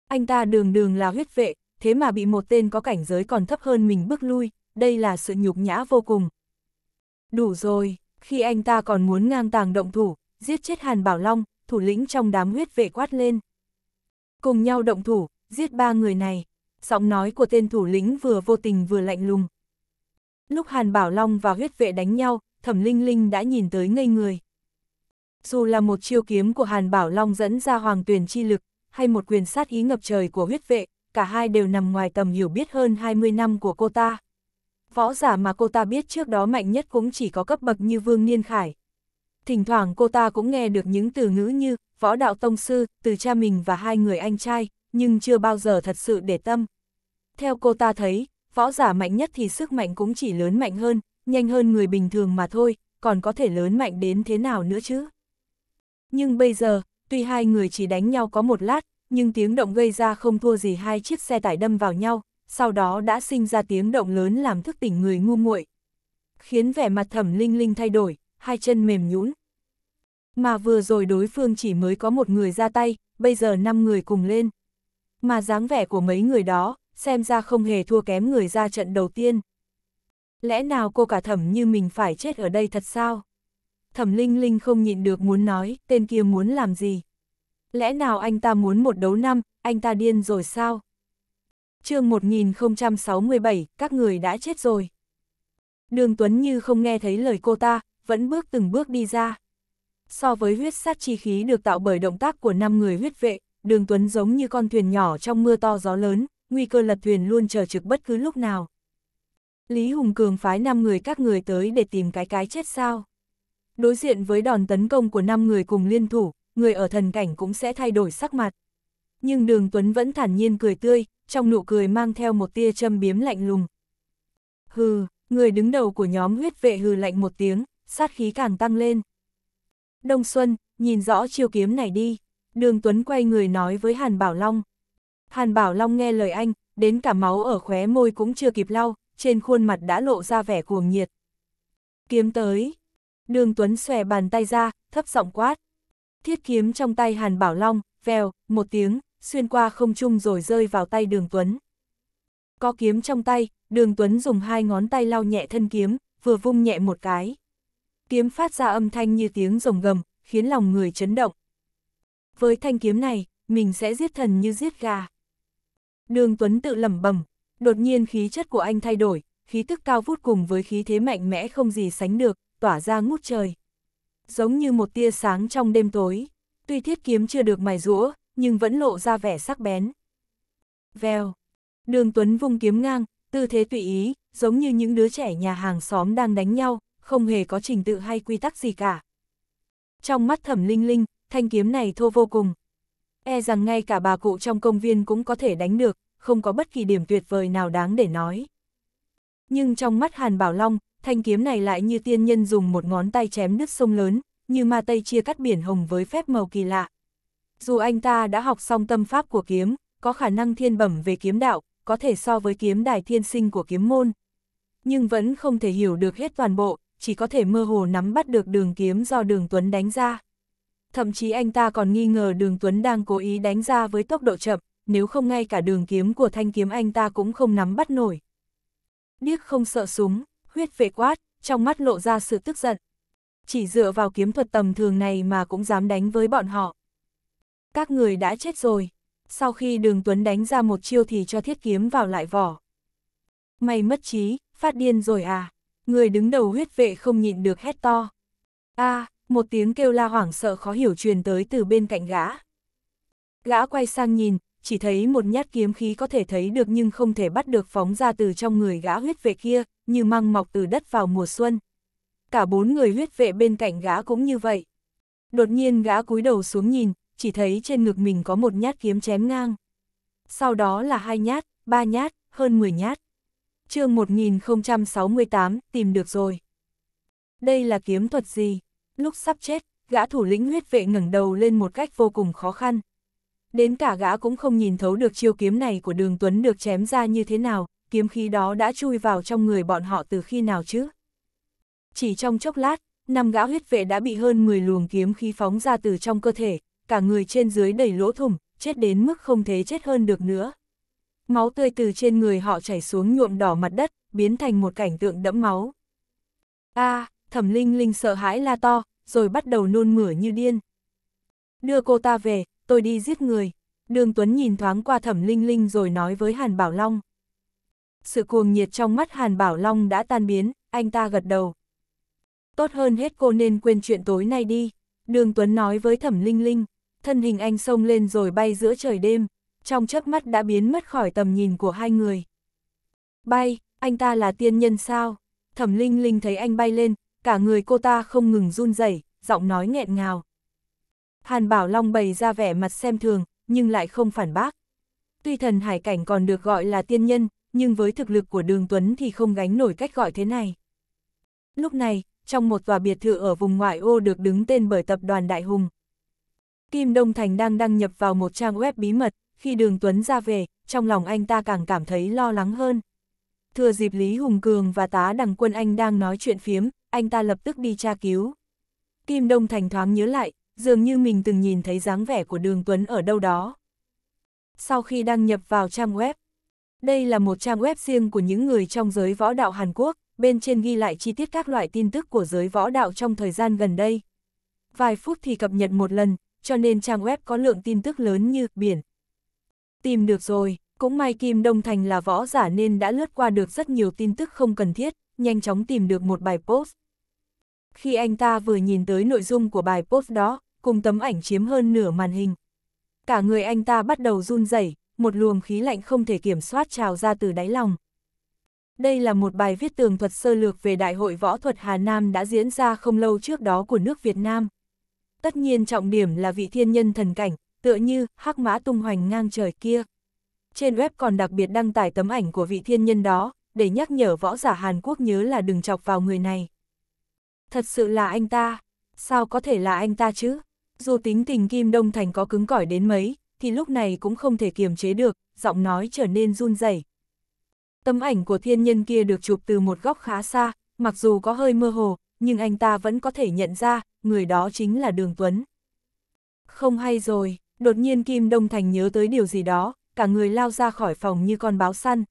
Anh ta đường đường là huyết vệ, thế mà bị một tên có cảnh giới còn thấp hơn mình bước lui, đây là sự nhục nhã vô cùng. Đủ rồi, khi anh ta còn muốn ngang tàng động thủ, giết chết Hàn Bảo Long, thủ lĩnh trong đám huyết vệ quát lên. Cùng nhau động thủ, giết ba người này giọng nói của tên thủ lĩnh vừa vô tình vừa lạnh lùng. Lúc Hàn Bảo Long và huyết vệ đánh nhau, Thẩm Linh Linh đã nhìn tới ngây người. Dù là một chiêu kiếm của Hàn Bảo Long dẫn ra hoàng tuyển chi lực, hay một quyền sát ý ngập trời của huyết vệ, cả hai đều nằm ngoài tầm hiểu biết hơn 20 năm của cô ta. Võ giả mà cô ta biết trước đó mạnh nhất cũng chỉ có cấp bậc như Vương Niên Khải. Thỉnh thoảng cô ta cũng nghe được những từ ngữ như võ đạo tông sư từ cha mình và hai người anh trai, nhưng chưa bao giờ thật sự để tâm. Theo cô ta thấy, võ giả mạnh nhất thì sức mạnh cũng chỉ lớn mạnh hơn, nhanh hơn người bình thường mà thôi, còn có thể lớn mạnh đến thế nào nữa chứ. Nhưng bây giờ, tuy hai người chỉ đánh nhau có một lát, nhưng tiếng động gây ra không thua gì hai chiếc xe tải đâm vào nhau, sau đó đã sinh ra tiếng động lớn làm thức tỉnh người ngu muội Khiến vẻ mặt thẩm linh linh thay đổi, hai chân mềm nhũn Mà vừa rồi đối phương chỉ mới có một người ra tay, bây giờ năm người cùng lên mà dáng vẻ của mấy người đó, xem ra không hề thua kém người ra trận đầu tiên. Lẽ nào cô cả thẩm như mình phải chết ở đây thật sao? Thẩm Linh Linh không nhịn được muốn nói, tên kia muốn làm gì? Lẽ nào anh ta muốn một đấu năm, anh ta điên rồi sao? chương 1067, các người đã chết rồi. Đường Tuấn Như không nghe thấy lời cô ta, vẫn bước từng bước đi ra. So với huyết sát chi khí được tạo bởi động tác của 5 người huyết vệ, đường Tuấn giống như con thuyền nhỏ trong mưa to gió lớn, nguy cơ lật thuyền luôn chờ trực bất cứ lúc nào. Lý Hùng Cường phái 5 người các người tới để tìm cái cái chết sao. Đối diện với đòn tấn công của 5 người cùng liên thủ, người ở thần cảnh cũng sẽ thay đổi sắc mặt. Nhưng đường Tuấn vẫn thản nhiên cười tươi, trong nụ cười mang theo một tia châm biếm lạnh lùng. Hừ, người đứng đầu của nhóm huyết vệ hừ lạnh một tiếng, sát khí càng tăng lên. Đông Xuân, nhìn rõ chiêu kiếm này đi. Đường Tuấn quay người nói với Hàn Bảo Long. Hàn Bảo Long nghe lời anh, đến cả máu ở khóe môi cũng chưa kịp lau, trên khuôn mặt đã lộ ra vẻ cuồng nhiệt. Kiếm tới. Đường Tuấn xòe bàn tay ra, thấp giọng quát. Thiết kiếm trong tay Hàn Bảo Long, vèo, một tiếng, xuyên qua không trung rồi rơi vào tay Đường Tuấn. Có kiếm trong tay, Đường Tuấn dùng hai ngón tay lau nhẹ thân kiếm, vừa vung nhẹ một cái. Kiếm phát ra âm thanh như tiếng rồng gầm, khiến lòng người chấn động với thanh kiếm này, mình sẽ giết thần như giết gà. Đường Tuấn tự lẩm bẩm, đột nhiên khí chất của anh thay đổi, khí tức cao vút cùng với khí thế mạnh mẽ không gì sánh được, tỏa ra ngút trời. Giống như một tia sáng trong đêm tối, tuy thiết kiếm chưa được mài rũa, nhưng vẫn lộ ra vẻ sắc bén. Vèo, đường Tuấn vung kiếm ngang, tư thế tùy ý, giống như những đứa trẻ nhà hàng xóm đang đánh nhau, không hề có trình tự hay quy tắc gì cả. Trong mắt thẩm linh linh, thanh kiếm này thô vô cùng. E rằng ngay cả bà cụ trong công viên cũng có thể đánh được, không có bất kỳ điểm tuyệt vời nào đáng để nói. Nhưng trong mắt Hàn Bảo Long, thanh kiếm này lại như tiên nhân dùng một ngón tay chém nước sông lớn, như ma tây chia cắt biển hồng với phép màu kỳ lạ. Dù anh ta đã học xong tâm pháp của kiếm, có khả năng thiên bẩm về kiếm đạo, có thể so với kiếm đài thiên sinh của kiếm môn. Nhưng vẫn không thể hiểu được hết toàn bộ, chỉ có thể mơ hồ nắm bắt được đường kiếm do đường Tuấn đánh ra thậm chí anh ta còn nghi ngờ đường Tuấn đang cố ý đánh ra với tốc độ chậm, nếu không ngay cả đường kiếm của thanh kiếm anh ta cũng không nắm bắt nổi. Điếc không sợ súng, huyết vệ quát, trong mắt lộ ra sự tức giận. Chỉ dựa vào kiếm thuật tầm thường này mà cũng dám đánh với bọn họ. Các người đã chết rồi. Sau khi đường Tuấn đánh ra một chiêu thì cho thiết kiếm vào lại vỏ. Mày mất trí, phát điên rồi à? Người đứng đầu huyết vệ không nhịn được hét to. a à, một tiếng kêu la hoảng sợ khó hiểu truyền tới từ bên cạnh gã. Gã quay sang nhìn, chỉ thấy một nhát kiếm khí có thể thấy được nhưng không thể bắt được phóng ra từ trong người gã huyết vệ kia, như măng mọc từ đất vào mùa xuân. Cả bốn người huyết vệ bên cạnh gã cũng như vậy. Đột nhiên gã cúi đầu xuống nhìn, chỉ thấy trên ngực mình có một nhát kiếm chém ngang. Sau đó là hai nhát, ba nhát, hơn 10 nhát. chương 1068, tìm được rồi. Đây là kiếm thuật gì? lúc sắp chết, gã thủ lĩnh huyết vệ ngẩng đầu lên một cách vô cùng khó khăn. Đến cả gã cũng không nhìn thấu được chiêu kiếm này của đường Tuấn được chém ra như thế nào, kiếm khí đó đã chui vào trong người bọn họ từ khi nào chứ. Chỉ trong chốc lát, năm gã huyết vệ đã bị hơn 10 luồng kiếm khí phóng ra từ trong cơ thể, cả người trên dưới đầy lỗ thủng, chết đến mức không thể chết hơn được nữa. Máu tươi từ trên người họ chảy xuống nhuộm đỏ mặt đất, biến thành một cảnh tượng đẫm máu. A, à, Thẩm Linh Linh sợ hãi la to, rồi bắt đầu nôn mửa như điên. Đưa cô ta về, tôi đi giết người. Đường Tuấn nhìn thoáng qua thẩm linh linh rồi nói với Hàn Bảo Long. Sự cuồng nhiệt trong mắt Hàn Bảo Long đã tan biến, anh ta gật đầu. Tốt hơn hết cô nên quên chuyện tối nay đi. Đường Tuấn nói với thẩm linh linh, thân hình anh sông lên rồi bay giữa trời đêm, trong chớp mắt đã biến mất khỏi tầm nhìn của hai người. Bay, anh ta là tiên nhân sao? Thẩm Linh Linh thấy anh bay lên, cả người cô ta không ngừng run rẩy, giọng nói nghẹn ngào. Hàn Bảo Long bày ra vẻ mặt xem thường, nhưng lại không phản bác. Tuy thần hải cảnh còn được gọi là tiên nhân, nhưng với thực lực của Đường Tuấn thì không gánh nổi cách gọi thế này. Lúc này, trong một tòa biệt thự ở vùng ngoại ô được đứng tên bởi tập đoàn Đại Hùng. Kim Đông Thành đang đăng nhập vào một trang web bí mật, khi Đường Tuấn ra về, trong lòng anh ta càng cảm thấy lo lắng hơn. Thừa dịp Lý Hùng Cường và tá đằng quân anh đang nói chuyện phiếm, anh ta lập tức đi tra cứu. Kim Đông Thành thoáng nhớ lại, dường như mình từng nhìn thấy dáng vẻ của Đường Tuấn ở đâu đó. Sau khi đăng nhập vào trang web, đây là một trang web riêng của những người trong giới võ đạo Hàn Quốc, bên trên ghi lại chi tiết các loại tin tức của giới võ đạo trong thời gian gần đây. Vài phút thì cập nhật một lần, cho nên trang web có lượng tin tức lớn như biển. Tìm được rồi, cũng may Kim Đông Thành là võ giả nên đã lướt qua được rất nhiều tin tức không cần thiết, nhanh chóng tìm được một bài post. Khi anh ta vừa nhìn tới nội dung của bài post đó, cùng tấm ảnh chiếm hơn nửa màn hình. Cả người anh ta bắt đầu run rẩy, một luồng khí lạnh không thể kiểm soát trào ra từ đáy lòng. Đây là một bài viết tường thuật sơ lược về Đại hội Võ thuật Hà Nam đã diễn ra không lâu trước đó của nước Việt Nam. Tất nhiên trọng điểm là vị thiên nhân thần cảnh, tựa như hắc mã tung hoành ngang trời kia. Trên web còn đặc biệt đăng tải tấm ảnh của vị thiên nhân đó, để nhắc nhở võ giả Hàn Quốc nhớ là đừng chọc vào người này. Thật sự là anh ta, sao có thể là anh ta chứ? Dù tính tình Kim Đông Thành có cứng cỏi đến mấy, thì lúc này cũng không thể kiềm chế được, giọng nói trở nên run rẩy. Tấm ảnh của thiên nhân kia được chụp từ một góc khá xa, mặc dù có hơi mơ hồ, nhưng anh ta vẫn có thể nhận ra, người đó chính là Đường Tuấn. Không hay rồi, đột nhiên Kim Đông Thành nhớ tới điều gì đó, cả người lao ra khỏi phòng như con báo săn.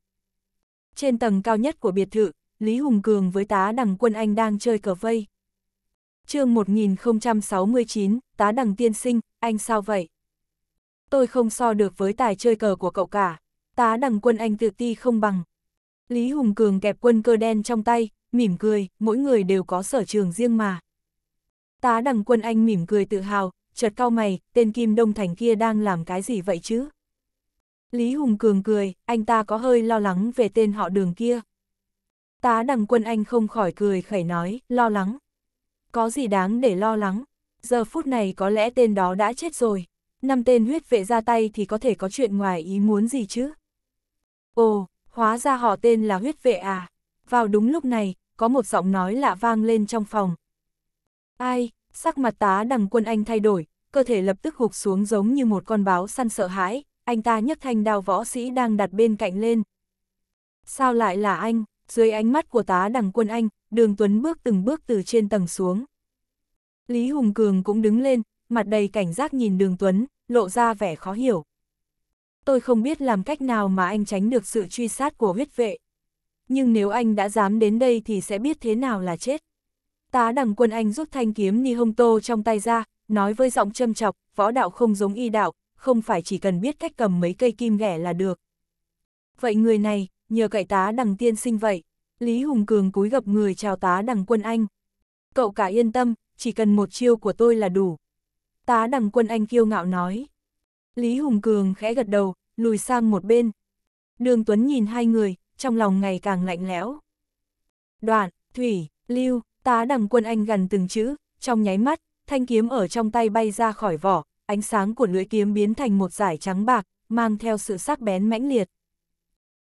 Trên tầng cao nhất của biệt thự, Lý Hùng Cường với tá đằng quân anh đang chơi cờ vây. chương 1069, tá đằng tiên sinh, anh sao vậy? Tôi không so được với tài chơi cờ của cậu cả, tá đằng quân anh tự ti không bằng. Lý Hùng Cường kẹp quân cơ đen trong tay, mỉm cười, mỗi người đều có sở trường riêng mà. Tá đằng quân anh mỉm cười tự hào, chợt cao mày, tên Kim Đông Thành kia đang làm cái gì vậy chứ? Lý Hùng Cường cười, anh ta có hơi lo lắng về tên họ đường kia. Tá đằng quân anh không khỏi cười khẩy nói, lo lắng. Có gì đáng để lo lắng, giờ phút này có lẽ tên đó đã chết rồi. Năm tên huyết vệ ra tay thì có thể có chuyện ngoài ý muốn gì chứ. Ồ, hóa ra họ tên là huyết vệ à. Vào đúng lúc này, có một giọng nói lạ vang lên trong phòng. Ai, sắc mặt tá đằng quân anh thay đổi, cơ thể lập tức hụt xuống giống như một con báo săn sợ hãi, anh ta nhấc thanh đao võ sĩ đang đặt bên cạnh lên. Sao lại là anh? dưới ánh mắt của tá đằng quân anh, đường Tuấn bước từng bước từ trên tầng xuống. Lý Hùng Cường cũng đứng lên, mặt đầy cảnh giác nhìn đường Tuấn, lộ ra vẻ khó hiểu. Tôi không biết làm cách nào mà anh tránh được sự truy sát của huyết vệ. Nhưng nếu anh đã dám đến đây thì sẽ biết thế nào là chết. Tá đằng quân anh rút thanh kiếm ni hông tô trong tay ra, nói với giọng châm chọc, võ đạo không giống y đạo, không phải chỉ cần biết cách cầm mấy cây kim ghẻ là được. Vậy người này, nhờ cậy tá đằng tiên sinh vậy. Lý Hùng Cường cúi gập người chào tá đằng quân anh. Cậu cả yên tâm, chỉ cần một chiêu của tôi là đủ. Tá đằng quân anh kiêu ngạo nói. Lý Hùng Cường khẽ gật đầu, lùi sang một bên. Đường Tuấn nhìn hai người, trong lòng ngày càng lạnh lẽo. Đoạn, thủy, lưu, tá đằng quân anh gần từng chữ, trong nháy mắt, thanh kiếm ở trong tay bay ra khỏi vỏ, ánh sáng của lưỡi kiếm biến thành một giải trắng bạc, mang theo sự sắc bén mãnh liệt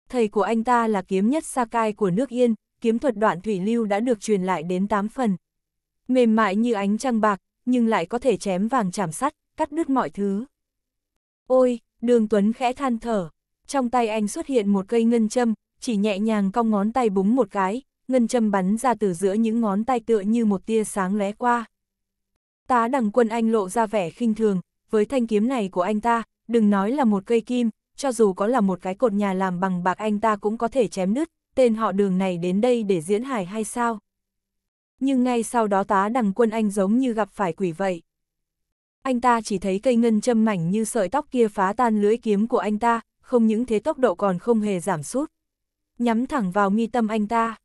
thầy của anh ta là kiếm nhất Sakai của nước Yên, kiếm thuật đoạn thủy lưu đã được truyền lại đến 8 phần. Mềm mại như ánh trăng bạc, nhưng lại có thể chém vàng chảm sắt, cắt đứt mọi thứ. Ôi, đường Tuấn khẽ than thở, trong tay anh xuất hiện một cây ngân châm, chỉ nhẹ nhàng cong ngón tay búng một cái, ngân châm bắn ra từ giữa những ngón tay tựa như một tia sáng lóe qua. Tá đằng quân anh lộ ra vẻ khinh thường, với thanh kiếm này của anh ta, đừng nói là một cây kim, cho dù có là một cái cột nhà làm bằng bạc anh ta cũng có thể chém nứt, tên họ đường này đến đây để diễn hài hay sao? Nhưng ngay sau đó tá đằng quân anh giống như gặp phải quỷ vậy. Anh ta chỉ thấy cây ngân châm mảnh như sợi tóc kia phá tan lưỡi kiếm của anh ta, không những thế tốc độ còn không hề giảm sút. Nhắm thẳng vào mi tâm anh ta.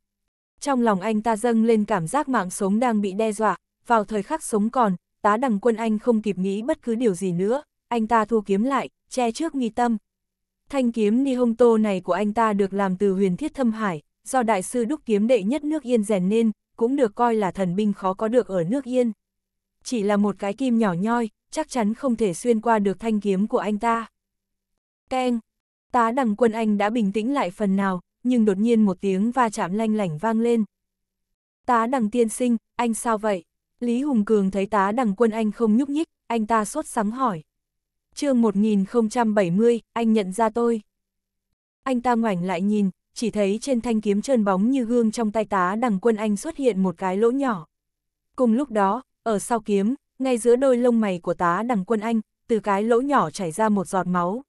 Trong lòng anh ta dâng lên cảm giác mạng sống đang bị đe dọa, vào thời khắc sống còn, tá đằng quân anh không kịp nghĩ bất cứ điều gì nữa, anh ta thu kiếm lại, che trước mi tâm, Thanh kiếm Nihonto này của anh ta được làm từ huyền thiết thâm hải, do đại sư đúc kiếm đệ nhất nước Yên rèn nên, cũng được coi là thần binh khó có được ở nước Yên. Chỉ là một cái kim nhỏ nhoi, chắc chắn không thể xuyên qua được thanh kiếm của anh ta. Keng! Tá đằng quân anh đã bình tĩnh lại phần nào, nhưng đột nhiên một tiếng va chạm lanh lảnh vang lên. Tá đằng tiên sinh, anh sao vậy? Lý Hùng Cường thấy tá đằng quân anh không nhúc nhích, anh ta sốt sắng hỏi chương 1070, anh nhận ra tôi. Anh ta ngoảnh lại nhìn, chỉ thấy trên thanh kiếm trơn bóng như gương trong tay tá đằng quân anh xuất hiện một cái lỗ nhỏ. Cùng lúc đó, ở sau kiếm, ngay giữa đôi lông mày của tá đằng quân anh, từ cái lỗ nhỏ chảy ra một giọt máu.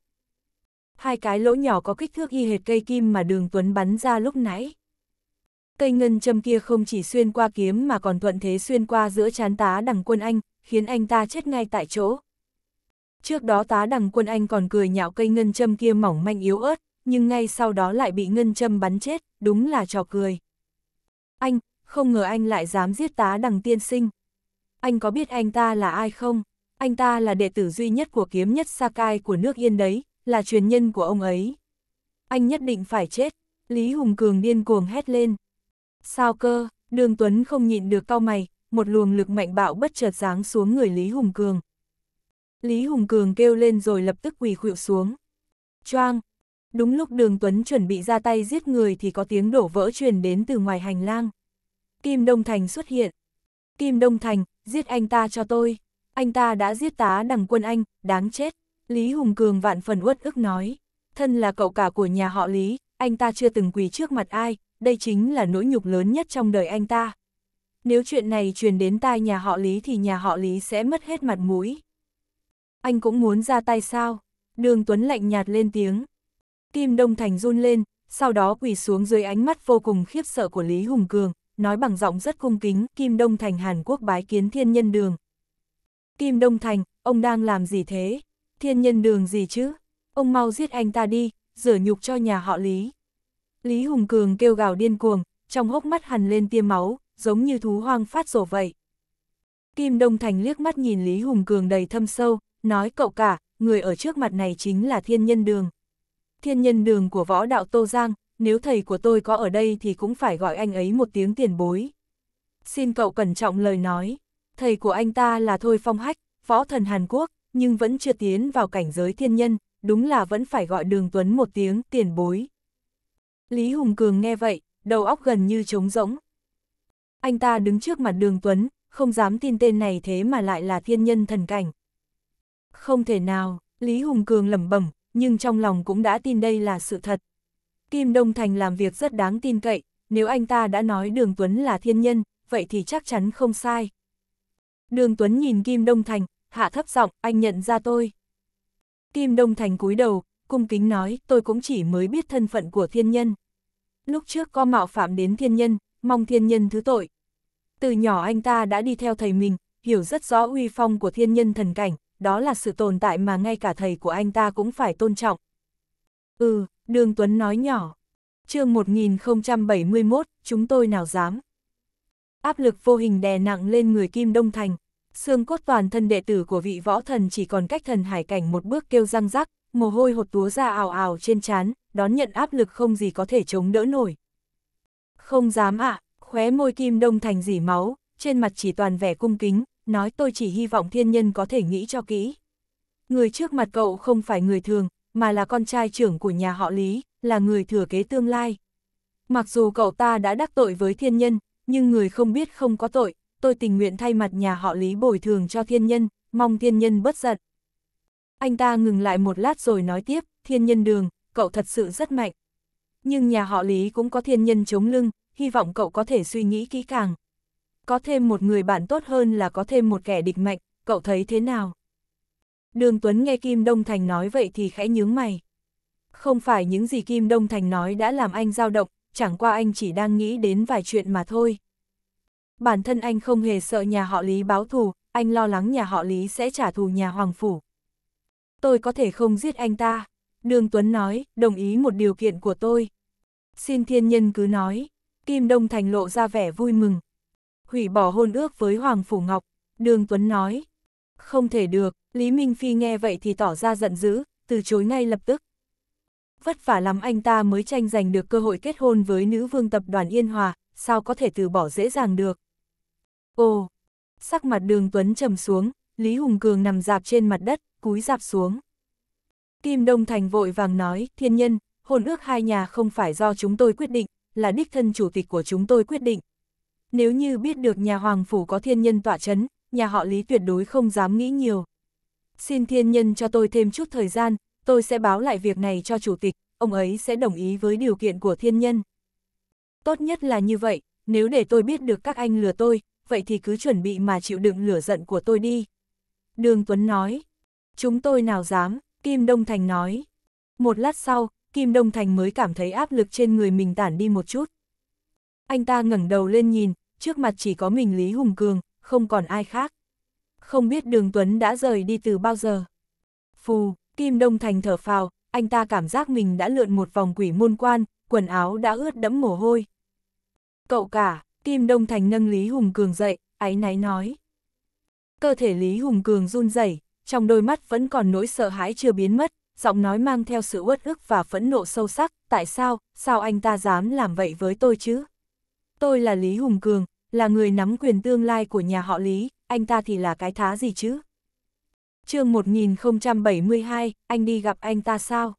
Hai cái lỗ nhỏ có kích thước y hệt cây kim mà đường Tuấn bắn ra lúc nãy. Cây ngân châm kia không chỉ xuyên qua kiếm mà còn thuận thế xuyên qua giữa chán tá đằng quân anh, khiến anh ta chết ngay tại chỗ. Trước đó tá đằng quân anh còn cười nhạo cây ngân châm kia mỏng manh yếu ớt, nhưng ngay sau đó lại bị ngân châm bắn chết, đúng là trò cười. Anh, không ngờ anh lại dám giết tá đằng tiên sinh. Anh có biết anh ta là ai không? Anh ta là đệ tử duy nhất của kiếm nhất Sakai của nước Yên đấy, là truyền nhân của ông ấy. Anh nhất định phải chết, Lý Hùng Cường điên cuồng hét lên. Sao cơ, Đường Tuấn không nhịn được cao mày, một luồng lực mạnh bạo bất chợt giáng xuống người Lý Hùng Cường. Lý Hùng Cường kêu lên rồi lập tức quỳ khuỵu xuống. Choang! Đúng lúc đường Tuấn chuẩn bị ra tay giết người thì có tiếng đổ vỡ truyền đến từ ngoài hành lang. Kim Đông Thành xuất hiện. Kim Đông Thành, giết anh ta cho tôi. Anh ta đã giết tá đằng quân anh, đáng chết. Lý Hùng Cường vạn phần uất ức nói. Thân là cậu cả của nhà họ Lý, anh ta chưa từng quỳ trước mặt ai, đây chính là nỗi nhục lớn nhất trong đời anh ta. Nếu chuyện này truyền đến tai nhà họ Lý thì nhà họ Lý sẽ mất hết mặt mũi anh cũng muốn ra tay sao? Đường Tuấn lạnh nhạt lên tiếng. Kim Đông Thành run lên, sau đó quỳ xuống dưới ánh mắt vô cùng khiếp sợ của Lý Hùng Cường, nói bằng giọng rất cung kính, Kim Đông Thành Hàn Quốc bái kiến thiên nhân đường. Kim Đông Thành, ông đang làm gì thế? Thiên nhân đường gì chứ? Ông mau giết anh ta đi, rửa nhục cho nhà họ Lý. Lý Hùng Cường kêu gào điên cuồng, trong hốc mắt hằn lên tia máu, giống như thú hoang phát rổ vậy. Kim Đông Thành liếc mắt nhìn Lý Hùng Cường đầy thâm sâu, nói cậu cả, người ở trước mặt này chính là thiên nhân đường. Thiên nhân đường của võ đạo Tô Giang, nếu thầy của tôi có ở đây thì cũng phải gọi anh ấy một tiếng tiền bối. Xin cậu cẩn trọng lời nói, thầy của anh ta là Thôi Phong Hách, võ thần Hàn Quốc, nhưng vẫn chưa tiến vào cảnh giới thiên nhân, đúng là vẫn phải gọi đường Tuấn một tiếng tiền bối. Lý Hùng Cường nghe vậy, đầu óc gần như trống rỗng. Anh ta đứng trước mặt đường Tuấn, không dám tin tên này thế mà lại là thiên nhân thần cảnh. Không thể nào, Lý Hùng Cường lẩm bẩm, nhưng trong lòng cũng đã tin đây là sự thật. Kim Đông Thành làm việc rất đáng tin cậy, nếu anh ta đã nói Đường Tuấn là thiên nhân, vậy thì chắc chắn không sai. Đường Tuấn nhìn Kim Đông Thành, hạ thấp giọng, anh nhận ra tôi. Kim Đông Thành cúi đầu, cung kính nói, tôi cũng chỉ mới biết thân phận của thiên nhân. Lúc trước có mạo phạm đến thiên nhân, mong thiên nhân thứ tội. Từ nhỏ anh ta đã đi theo thầy mình, hiểu rất rõ uy phong của thiên nhân thần cảnh, đó là sự tồn tại mà ngay cả thầy của anh ta cũng phải tôn trọng. Ừ, Đường Tuấn nói nhỏ. chương 1071, chúng tôi nào dám. Áp lực vô hình đè nặng lên người Kim Đông Thành, xương cốt toàn thân đệ tử của vị võ thần chỉ còn cách thần hải cảnh một bước kêu răng rắc, mồ hôi hột túa ra ào ào trên trán, đón nhận áp lực không gì có thể chống đỡ nổi. Không dám ạ, à, khóe môi Kim Đông Thành dỉ máu, trên mặt chỉ toàn vẻ cung kính, nói tôi chỉ hy vọng thiên nhân có thể nghĩ cho kỹ. Người trước mặt cậu không phải người thường, mà là con trai trưởng của nhà họ Lý, là người thừa kế tương lai. Mặc dù cậu ta đã đắc tội với thiên nhân, nhưng người không biết không có tội, tôi tình nguyện thay mặt nhà họ Lý bồi thường cho thiên nhân, mong thiên nhân bất giận. Anh ta ngừng lại một lát rồi nói tiếp, thiên nhân đường, cậu thật sự rất mạnh. Nhưng nhà họ Lý cũng có thiên nhân chống lưng, hy vọng cậu có thể suy nghĩ kỹ càng có thêm một người bạn tốt hơn là có thêm một kẻ địch mạnh, cậu thấy thế nào? Đường Tuấn nghe Kim Đông Thành nói vậy thì khẽ nhướng mày. Không phải những gì Kim Đông Thành nói đã làm anh dao động, chẳng qua anh chỉ đang nghĩ đến vài chuyện mà thôi. Bản thân anh không hề sợ nhà họ Lý báo thù, anh lo lắng nhà họ Lý sẽ trả thù nhà Hoàng Phủ. Tôi có thể không giết anh ta. Đường Tuấn nói, đồng ý một điều kiện của tôi. Xin thiên nhân cứ nói. Kim Đông Thành lộ ra vẻ vui mừng, hủy bỏ hôn ước với Hoàng Phủ Ngọc, Đường Tuấn nói. Không thể được, Lý Minh Phi nghe vậy thì tỏ ra giận dữ, từ chối ngay lập tức. Vất vả lắm anh ta mới tranh giành được cơ hội kết hôn với nữ vương tập đoàn Yên Hòa, sao có thể từ bỏ dễ dàng được. Ồ, sắc mặt đường Tuấn trầm xuống, Lý Hùng Cường nằm dạp trên mặt đất, cúi dạp xuống. Kim Đông Thành vội vàng nói, thiên nhân, hôn ước hai nhà không phải do chúng tôi quyết định, là đích thân chủ tịch của chúng tôi quyết định, nếu như biết được nhà hoàng phủ có thiên nhân tỏa chấn, nhà họ Lý tuyệt đối không dám nghĩ nhiều. Xin thiên nhân cho tôi thêm chút thời gian, tôi sẽ báo lại việc này cho chủ tịch, ông ấy sẽ đồng ý với điều kiện của thiên nhân. Tốt nhất là như vậy, nếu để tôi biết được các anh lừa tôi, vậy thì cứ chuẩn bị mà chịu đựng lửa giận của tôi đi. Đường Tuấn nói, chúng tôi nào dám, Kim Đông Thành nói. Một lát sau, Kim Đông Thành mới cảm thấy áp lực trên người mình tản đi một chút. Anh ta ngẩng đầu lên nhìn, trước mặt chỉ có mình Lý Hùng Cường, không còn ai khác. Không biết Đường Tuấn đã rời đi từ bao giờ. Phù, Kim Đông Thành thở phào, anh ta cảm giác mình đã lượn một vòng quỷ môn quan, quần áo đã ướt đẫm mồ hôi. Cậu cả, Kim Đông Thành nâng Lý Hùng Cường dậy, áy náy nói. Cơ thể Lý Hùng Cường run rẩy, trong đôi mắt vẫn còn nỗi sợ hãi chưa biến mất, giọng nói mang theo sự uất ức và phẫn nộ sâu sắc, tại sao, sao anh ta dám làm vậy với tôi chứ? tôi là Lý Hùng Cường, là người nắm quyền tương lai của nhà họ Lý, anh ta thì là cái thá gì chứ? chương 1072, anh đi gặp anh ta sao?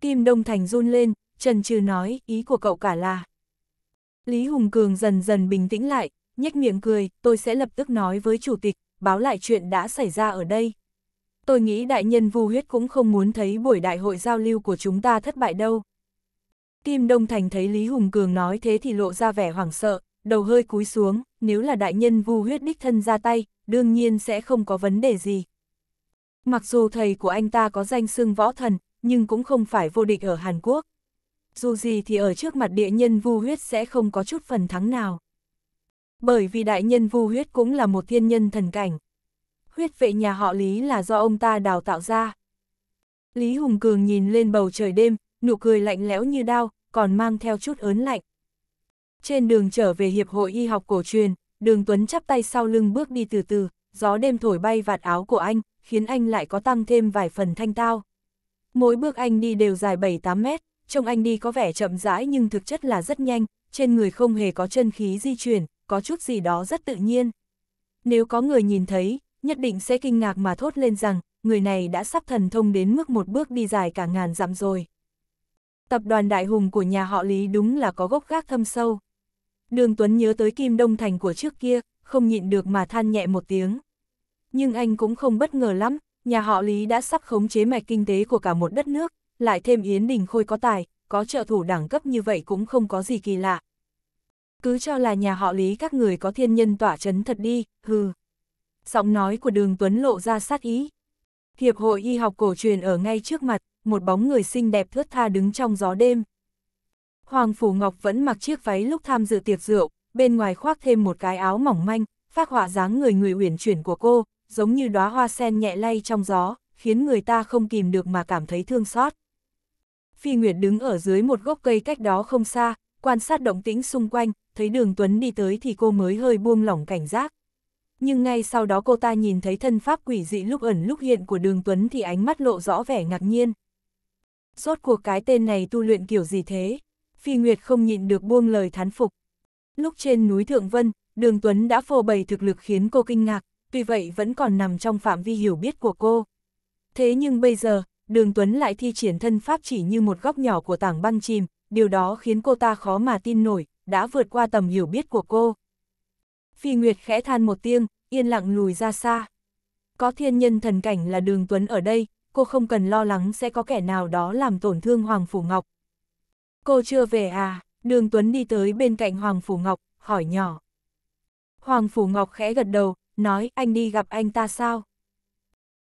Kim Đông Thành run lên, Trần Trừ nói, ý của cậu cả là. Lý Hùng Cường dần dần bình tĩnh lại, nhếch miệng cười, tôi sẽ lập tức nói với chủ tịch, báo lại chuyện đã xảy ra ở đây. Tôi nghĩ đại nhân vu huyết cũng không muốn thấy buổi đại hội giao lưu của chúng ta thất bại đâu. Kim Đông Thành thấy Lý Hùng Cường nói thế thì lộ ra vẻ hoảng sợ, đầu hơi cúi xuống, nếu là đại nhân vu huyết đích thân ra tay, đương nhiên sẽ không có vấn đề gì. Mặc dù thầy của anh ta có danh xưng võ thần, nhưng cũng không phải vô địch ở Hàn Quốc. Dù gì thì ở trước mặt địa nhân vu huyết sẽ không có chút phần thắng nào. Bởi vì đại nhân vu huyết cũng là một thiên nhân thần cảnh. Huyết vệ nhà họ Lý là do ông ta đào tạo ra. Lý Hùng Cường nhìn lên bầu trời đêm, nụ cười lạnh lẽo như đao, còn mang theo chút ớn lạnh. Trên đường trở về Hiệp hội Y học cổ truyền, đường Tuấn chắp tay sau lưng bước đi từ từ, gió đêm thổi bay vạt áo của anh, khiến anh lại có tăng thêm vài phần thanh tao. Mỗi bước anh đi đều dài 7-8 mét, trông anh đi có vẻ chậm rãi nhưng thực chất là rất nhanh, trên người không hề có chân khí di chuyển, có chút gì đó rất tự nhiên. Nếu có người nhìn thấy, nhất định sẽ kinh ngạc mà thốt lên rằng, người này đã sắp thần thông đến mức một bước đi dài cả ngàn dặm rồi tập đoàn đại hùng của nhà họ Lý đúng là có gốc gác thâm sâu. Đường Tuấn nhớ tới Kim Đông Thành của trước kia, không nhịn được mà than nhẹ một tiếng. Nhưng anh cũng không bất ngờ lắm, nhà họ Lý đã sắp khống chế mạch kinh tế của cả một đất nước, lại thêm Yến Đình Khôi có tài, có trợ thủ đẳng cấp như vậy cũng không có gì kỳ lạ. Cứ cho là nhà họ Lý các người có thiên nhân tỏa chấn thật đi, hừ. Giọng nói của đường Tuấn lộ ra sát ý. Hiệp hội y học cổ truyền ở ngay trước mặt, một bóng người xinh đẹp thướt tha đứng trong gió đêm. Hoàng Phủ Ngọc vẫn mặc chiếc váy lúc tham dự tiệc rượu, bên ngoài khoác thêm một cái áo mỏng manh, phát họa dáng người người uyển chuyển của cô, giống như đóa hoa sen nhẹ lay trong gió, khiến người ta không kìm được mà cảm thấy thương xót. Phi Nguyệt đứng ở dưới một gốc cây cách đó không xa, quan sát động tĩnh xung quanh, thấy đường Tuấn đi tới thì cô mới hơi buông lỏng cảnh giác. Nhưng ngay sau đó cô ta nhìn thấy thân pháp quỷ dị lúc ẩn lúc hiện của đường Tuấn thì ánh mắt lộ rõ vẻ ngạc nhiên. Rốt cuộc cái tên này tu luyện kiểu gì thế? Phi Nguyệt không nhịn được buông lời thán phục. Lúc trên núi Thượng Vân, Đường Tuấn đã phô bày thực lực khiến cô kinh ngạc, tuy vậy vẫn còn nằm trong phạm vi hiểu biết của cô. Thế nhưng bây giờ, Đường Tuấn lại thi triển thân pháp chỉ như một góc nhỏ của tảng băng chìm, điều đó khiến cô ta khó mà tin nổi, đã vượt qua tầm hiểu biết của cô. Phi Nguyệt khẽ than một tiếng, yên lặng lùi ra xa. Có thiên nhân thần cảnh là Đường Tuấn ở đây, cô không cần lo lắng sẽ có kẻ nào đó làm tổn thương Hoàng Phủ Ngọc. Cô chưa về à? Đường Tuấn đi tới bên cạnh Hoàng Phủ Ngọc, hỏi nhỏ. Hoàng Phủ Ngọc khẽ gật đầu, nói anh đi gặp anh ta sao?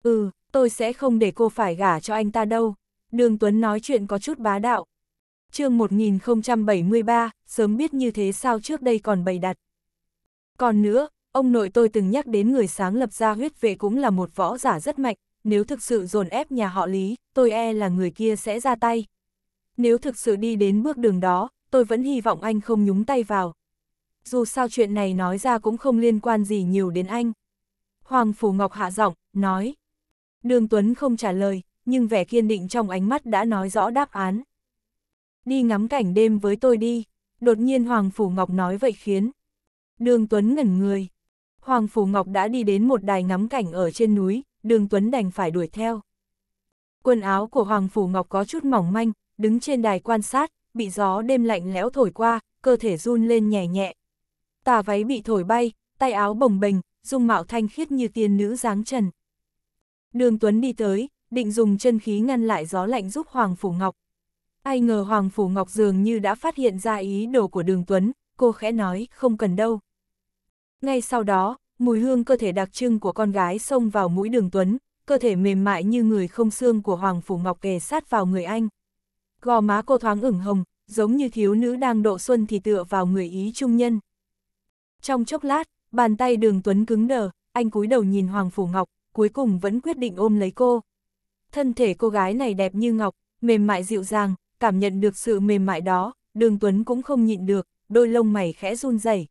Ừ, tôi sẽ không để cô phải gả cho anh ta đâu. Đường Tuấn nói chuyện có chút bá đạo. chương 1073, sớm biết như thế sao trước đây còn bày đặt. Còn nữa, ông nội tôi từng nhắc đến người sáng lập ra huyết vệ cũng là một võ giả rất mạnh, nếu thực sự dồn ép nhà họ Lý, tôi e là người kia sẽ ra tay. Nếu thực sự đi đến bước đường đó, tôi vẫn hy vọng anh không nhúng tay vào. Dù sao chuyện này nói ra cũng không liên quan gì nhiều đến anh. Hoàng Phủ Ngọc hạ giọng, nói. Đường Tuấn không trả lời, nhưng vẻ kiên định trong ánh mắt đã nói rõ đáp án. Đi ngắm cảnh đêm với tôi đi, đột nhiên Hoàng Phủ Ngọc nói vậy khiến. Đường Tuấn ngẩn người. Hoàng Phủ Ngọc đã đi đến một đài ngắm cảnh ở trên núi, đường Tuấn đành phải đuổi theo. Quần áo của Hoàng Phủ Ngọc có chút mỏng manh, đứng trên đài quan sát, bị gió đêm lạnh lẽo thổi qua, cơ thể run lên nhẹ nhẹ. Tà váy bị thổi bay, tay áo bồng bềnh, dung mạo thanh khiết như tiên nữ dáng trần. Đường Tuấn đi tới, định dùng chân khí ngăn lại gió lạnh giúp Hoàng Phủ Ngọc. Ai ngờ Hoàng Phủ Ngọc dường như đã phát hiện ra ý đồ của Đường Tuấn, cô khẽ nói, không cần đâu. Ngay sau đó, mùi hương cơ thể đặc trưng của con gái xông vào mũi đường Tuấn, cơ thể mềm mại như người không xương của Hoàng Phủ Ngọc kề sát vào người anh. Gò má cô thoáng ửng hồng, giống như thiếu nữ đang độ xuân thì tựa vào người Ý trung nhân. Trong chốc lát, bàn tay đường Tuấn cứng đờ, anh cúi đầu nhìn Hoàng Phủ Ngọc, cuối cùng vẫn quyết định ôm lấy cô. Thân thể cô gái này đẹp như ngọc, mềm mại dịu dàng, cảm nhận được sự mềm mại đó, đường Tuấn cũng không nhịn được, đôi lông mày khẽ run rẩy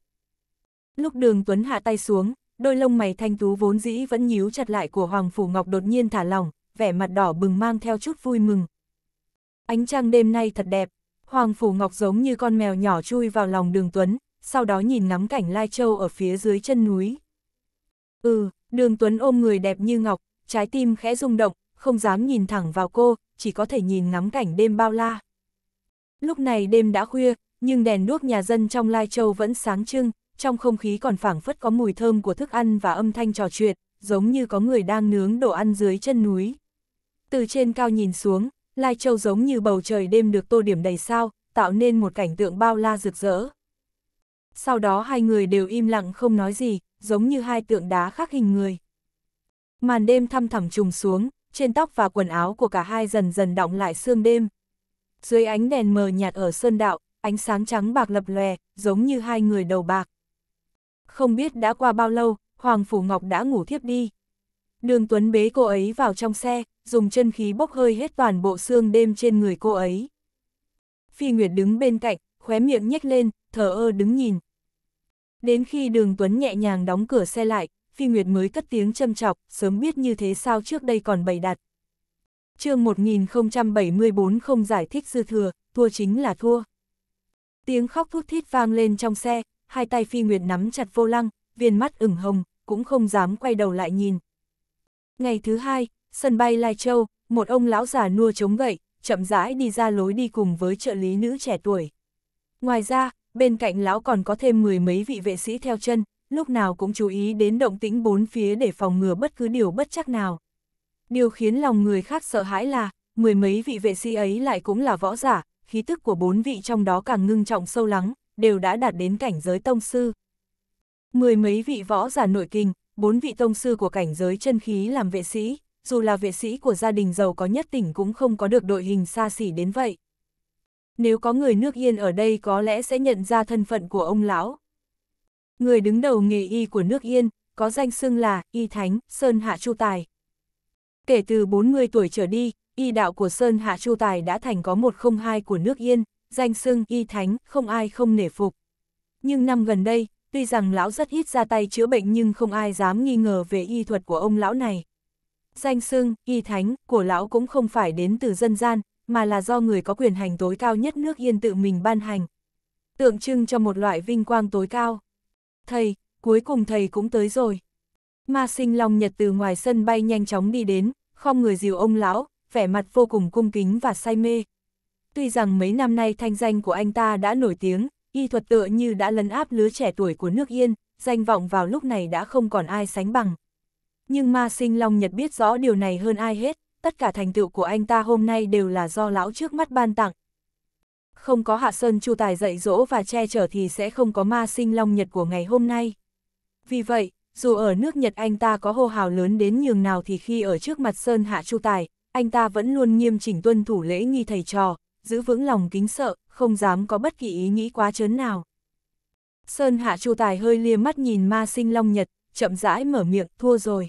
Lúc đường Tuấn hạ tay xuống, đôi lông mày thanh tú vốn dĩ vẫn nhíu chặt lại của Hoàng Phủ Ngọc đột nhiên thả lỏng, vẻ mặt đỏ bừng mang theo chút vui mừng. Ánh trăng đêm nay thật đẹp, Hoàng Phủ Ngọc giống như con mèo nhỏ chui vào lòng đường Tuấn, sau đó nhìn ngắm cảnh Lai Châu ở phía dưới chân núi. Ừ, đường Tuấn ôm người đẹp như Ngọc, trái tim khẽ rung động, không dám nhìn thẳng vào cô, chỉ có thể nhìn ngắm cảnh đêm bao la. Lúc này đêm đã khuya, nhưng đèn đuốc nhà dân trong Lai Châu vẫn sáng trưng, trong không khí còn phảng phất có mùi thơm của thức ăn và âm thanh trò chuyện, giống như có người đang nướng đồ ăn dưới chân núi. Từ trên cao nhìn xuống, Lai Châu giống như bầu trời đêm được tô điểm đầy sao, tạo nên một cảnh tượng bao la rực rỡ. Sau đó hai người đều im lặng không nói gì, giống như hai tượng đá khắc hình người. Màn đêm thăm thẳm trùng xuống, trên tóc và quần áo của cả hai dần dần đọng lại sương đêm. Dưới ánh đèn mờ nhạt ở sơn đạo, ánh sáng trắng bạc lập lòe, giống như hai người đầu bạc. Không biết đã qua bao lâu, Hoàng Phủ Ngọc đã ngủ thiếp đi. Đường Tuấn bế cô ấy vào trong xe, dùng chân khí bốc hơi hết toàn bộ xương đêm trên người cô ấy. Phi Nguyệt đứng bên cạnh, khóe miệng nhếch lên, thở ơ đứng nhìn. Đến khi đường Tuấn nhẹ nhàng đóng cửa xe lại, Phi Nguyệt mới cất tiếng châm chọc, sớm biết như thế sao trước đây còn bày đặt. chương 1074 không giải thích dư thừa, thua chính là thua. Tiếng khóc thút thít vang lên trong xe, hai tay phi nguyệt nắm chặt vô lăng, viên mắt ửng hồng, cũng không dám quay đầu lại nhìn. Ngày thứ hai, sân bay Lai Châu, một ông lão già nua chống gậy, chậm rãi đi ra lối đi cùng với trợ lý nữ trẻ tuổi. Ngoài ra, bên cạnh lão còn có thêm mười mấy vị vệ sĩ theo chân, lúc nào cũng chú ý đến động tĩnh bốn phía để phòng ngừa bất cứ điều bất chắc nào. Điều khiến lòng người khác sợ hãi là, mười mấy vị vệ sĩ ấy lại cũng là võ giả, khí tức của bốn vị trong đó càng ngưng trọng sâu lắng, đều đã đạt đến cảnh giới tông sư. Mười mấy vị võ giả nội kinh, bốn vị tông sư của cảnh giới chân khí làm vệ sĩ, dù là vệ sĩ của gia đình giàu có nhất tỉnh cũng không có được đội hình xa xỉ đến vậy. Nếu có người nước yên ở đây có lẽ sẽ nhận ra thân phận của ông lão. Người đứng đầu nghề y của nước yên, có danh xưng là Y Thánh, Sơn Hạ Chu Tài. Kể từ 40 tuổi trở đi, y đạo của Sơn Hạ Chu Tài đã thành có 102 của nước yên danh xưng y thánh, không ai không nể phục. Nhưng năm gần đây, tuy rằng lão rất ít ra tay chữa bệnh nhưng không ai dám nghi ngờ về y thuật của ông lão này. Danh xưng, y thánh, của lão cũng không phải đến từ dân gian, mà là do người có quyền hành tối cao nhất nước yên tự mình ban hành. Tượng trưng cho một loại vinh quang tối cao. Thầy, cuối cùng thầy cũng tới rồi. Ma sinh long nhật từ ngoài sân bay nhanh chóng đi đến, không người dìu ông lão, vẻ mặt vô cùng cung kính và say mê. Tuy rằng mấy năm nay thanh danh của anh ta đã nổi tiếng, y thuật tựa như đã lấn áp lứa trẻ tuổi của nước Yên, danh vọng vào lúc này đã không còn ai sánh bằng. Nhưng ma sinh Long Nhật biết rõ điều này hơn ai hết, tất cả thành tựu của anh ta hôm nay đều là do lão trước mắt ban tặng. Không có Hạ Sơn Chu Tài dạy dỗ và che chở thì sẽ không có ma sinh Long Nhật của ngày hôm nay. Vì vậy, dù ở nước Nhật anh ta có hô hào lớn đến nhường nào thì khi ở trước mặt Sơn Hạ Chu Tài, anh ta vẫn luôn nghiêm chỉnh tuân thủ lễ nghi thầy trò, giữ vững lòng kính sợ, không dám có bất kỳ ý nghĩ quá chớn nào. Sơn Hạ Chu Tài hơi lia mắt nhìn ma sinh Long Nhật, chậm rãi mở miệng, thua rồi.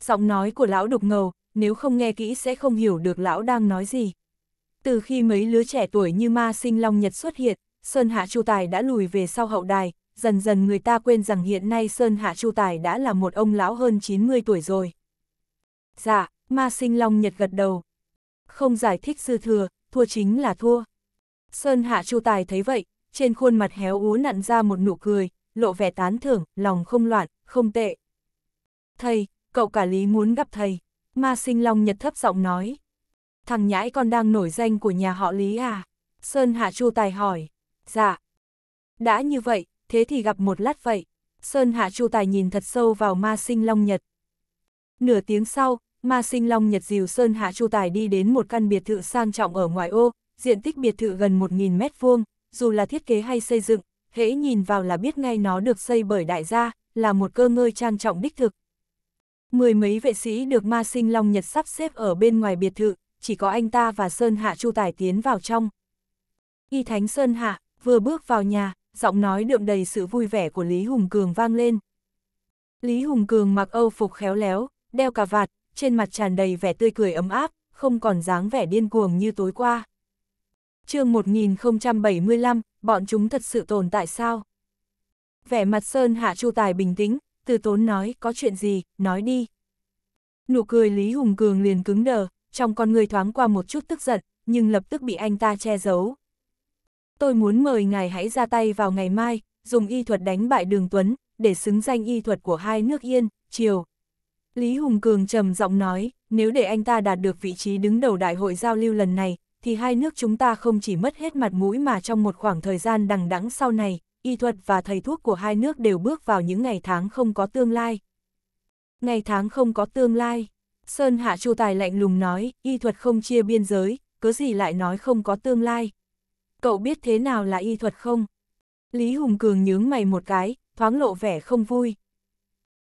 Giọng nói của lão đục ngầu, nếu không nghe kỹ sẽ không hiểu được lão đang nói gì. Từ khi mấy lứa trẻ tuổi như ma sinh Long Nhật xuất hiện, Sơn Hạ Chu Tài đã lùi về sau hậu đài, dần dần người ta quên rằng hiện nay Sơn Hạ Chu Tài đã là một ông lão hơn 90 tuổi rồi. Dạ, ma sinh Long Nhật gật đầu. Không giải thích dư thừa, thua chính là thua. Sơn Hạ Chu Tài thấy vậy, trên khuôn mặt héo úa nặn ra một nụ cười, lộ vẻ tán thưởng, lòng không loạn, không tệ. Thầy, cậu cả lý muốn gặp thầy, ma sinh long nhật thấp giọng nói. Thằng nhãi con đang nổi danh của nhà họ Lý à? Sơn Hạ Chu Tài hỏi. Dạ. Đã như vậy, thế thì gặp một lát vậy. Sơn Hạ Chu Tài nhìn thật sâu vào ma sinh long nhật. Nửa tiếng sau, Ma Sinh Long Nhật Diều Sơn Hạ Chu Tài đi đến một căn biệt thự sang trọng ở ngoài ô, diện tích biệt thự gần 1.000 mét vuông, dù là thiết kế hay xây dựng, hễ nhìn vào là biết ngay nó được xây bởi đại gia, là một cơ ngơi trang trọng đích thực. Mười mấy vệ sĩ được Ma Sinh Long Nhật sắp xếp ở bên ngoài biệt thự, chỉ có anh ta và Sơn Hạ Chu Tài tiến vào trong. Y Thánh Sơn Hạ, vừa bước vào nhà, giọng nói đượm đầy sự vui vẻ của Lý Hùng Cường vang lên. Lý Hùng Cường mặc âu phục khéo léo, đeo cà vạt, trên mặt tràn đầy vẻ tươi cười ấm áp, không còn dáng vẻ điên cuồng như tối qua. chương 1075, bọn chúng thật sự tồn tại sao? Vẻ mặt Sơn Hạ Chu Tài bình tĩnh, từ tốn nói có chuyện gì, nói đi. Nụ cười Lý Hùng Cường liền cứng đờ, trong con người thoáng qua một chút tức giận, nhưng lập tức bị anh ta che giấu. Tôi muốn mời ngài hãy ra tay vào ngày mai, dùng y thuật đánh bại Đường Tuấn, để xứng danh y thuật của hai nước Yên, Triều, Lý Hùng Cường trầm giọng nói, nếu để anh ta đạt được vị trí đứng đầu đại hội giao lưu lần này, thì hai nước chúng ta không chỉ mất hết mặt mũi mà trong một khoảng thời gian đằng đẵng sau này, y thuật và thầy thuốc của hai nước đều bước vào những ngày tháng không có tương lai. Ngày tháng không có tương lai, Sơn Hạ Chu Tài lạnh lùng nói, y thuật không chia biên giới, cớ gì lại nói không có tương lai. Cậu biết thế nào là y thuật không? Lý Hùng Cường nhướng mày một cái, thoáng lộ vẻ không vui.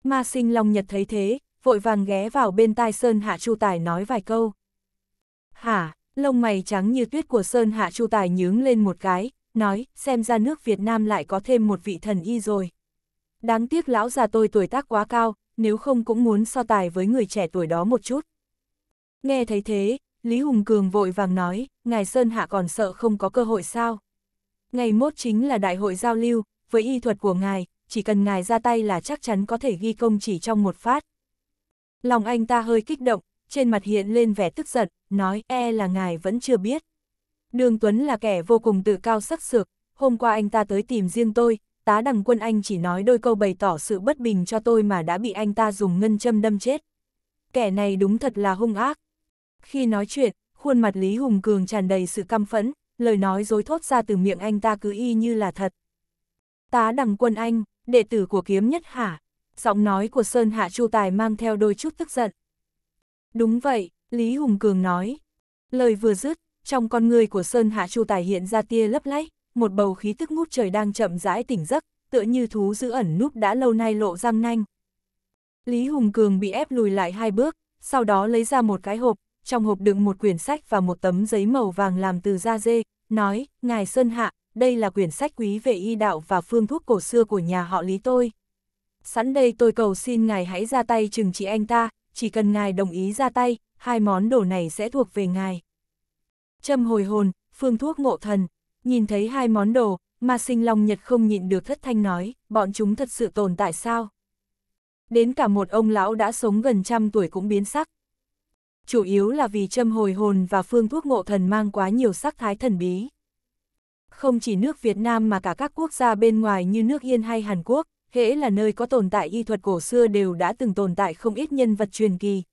Ma sinh Long Nhật thấy thế, vội vàng ghé vào bên tai Sơn Hạ Chu Tài nói vài câu. Hả, lông mày trắng như tuyết của Sơn Hạ Chu Tài nhướng lên một cái, nói, xem ra nước Việt Nam lại có thêm một vị thần y rồi. Đáng tiếc lão già tôi tuổi tác quá cao, nếu không cũng muốn so tài với người trẻ tuổi đó một chút. Nghe thấy thế, Lý Hùng Cường vội vàng nói, ngài Sơn Hạ còn sợ không có cơ hội sao. Ngày mốt chính là đại hội giao lưu, với y thuật của ngài, chỉ cần ngài ra tay là chắc chắn có thể ghi công chỉ trong một phát. Lòng anh ta hơi kích động, trên mặt hiện lên vẻ tức giận, nói e là ngài vẫn chưa biết. Đường Tuấn là kẻ vô cùng tự cao sắc sược, hôm qua anh ta tới tìm riêng tôi, tá đằng quân anh chỉ nói đôi câu bày tỏ sự bất bình cho tôi mà đã bị anh ta dùng ngân châm đâm chết. Kẻ này đúng thật là hung ác. Khi nói chuyện, khuôn mặt Lý Hùng Cường tràn đầy sự căm phẫn, lời nói dối thốt ra từ miệng anh ta cứ y như là thật. Tá đằng quân anh, đệ tử của kiếm nhất hả? giọng nói của Sơn Hạ Chu Tài mang theo đôi chút tức giận. Đúng vậy, Lý Hùng Cường nói. Lời vừa dứt, trong con người của Sơn Hạ Chu Tài hiện ra tia lấp lách, một bầu khí tức ngút trời đang chậm rãi tỉnh giấc, tựa như thú giữ ẩn núp đã lâu nay lộ răng nanh. Lý Hùng Cường bị ép lùi lại hai bước, sau đó lấy ra một cái hộp, trong hộp đựng một quyển sách và một tấm giấy màu vàng làm từ da dê, nói, Ngài Sơn Hạ, đây là quyển sách quý về y đạo và phương thuốc cổ xưa của nhà họ Lý tôi sẵn đây tôi cầu xin ngài hãy ra tay chừng trị anh ta, chỉ cần ngài đồng ý ra tay, hai món đồ này sẽ thuộc về ngài. Châm hồi hồn, phương thuốc ngộ thần, nhìn thấy hai món đồ, mà sinh long nhật không nhịn được thất thanh nói, bọn chúng thật sự tồn tại sao? Đến cả một ông lão đã sống gần trăm tuổi cũng biến sắc. Chủ yếu là vì châm hồi hồn và phương thuốc ngộ thần mang quá nhiều sắc thái thần bí. Không chỉ nước Việt Nam mà cả các quốc gia bên ngoài như nước Yên hay Hàn Quốc, hễ là nơi có tồn tại y thuật cổ xưa đều đã từng tồn tại không ít nhân vật truyền kỳ.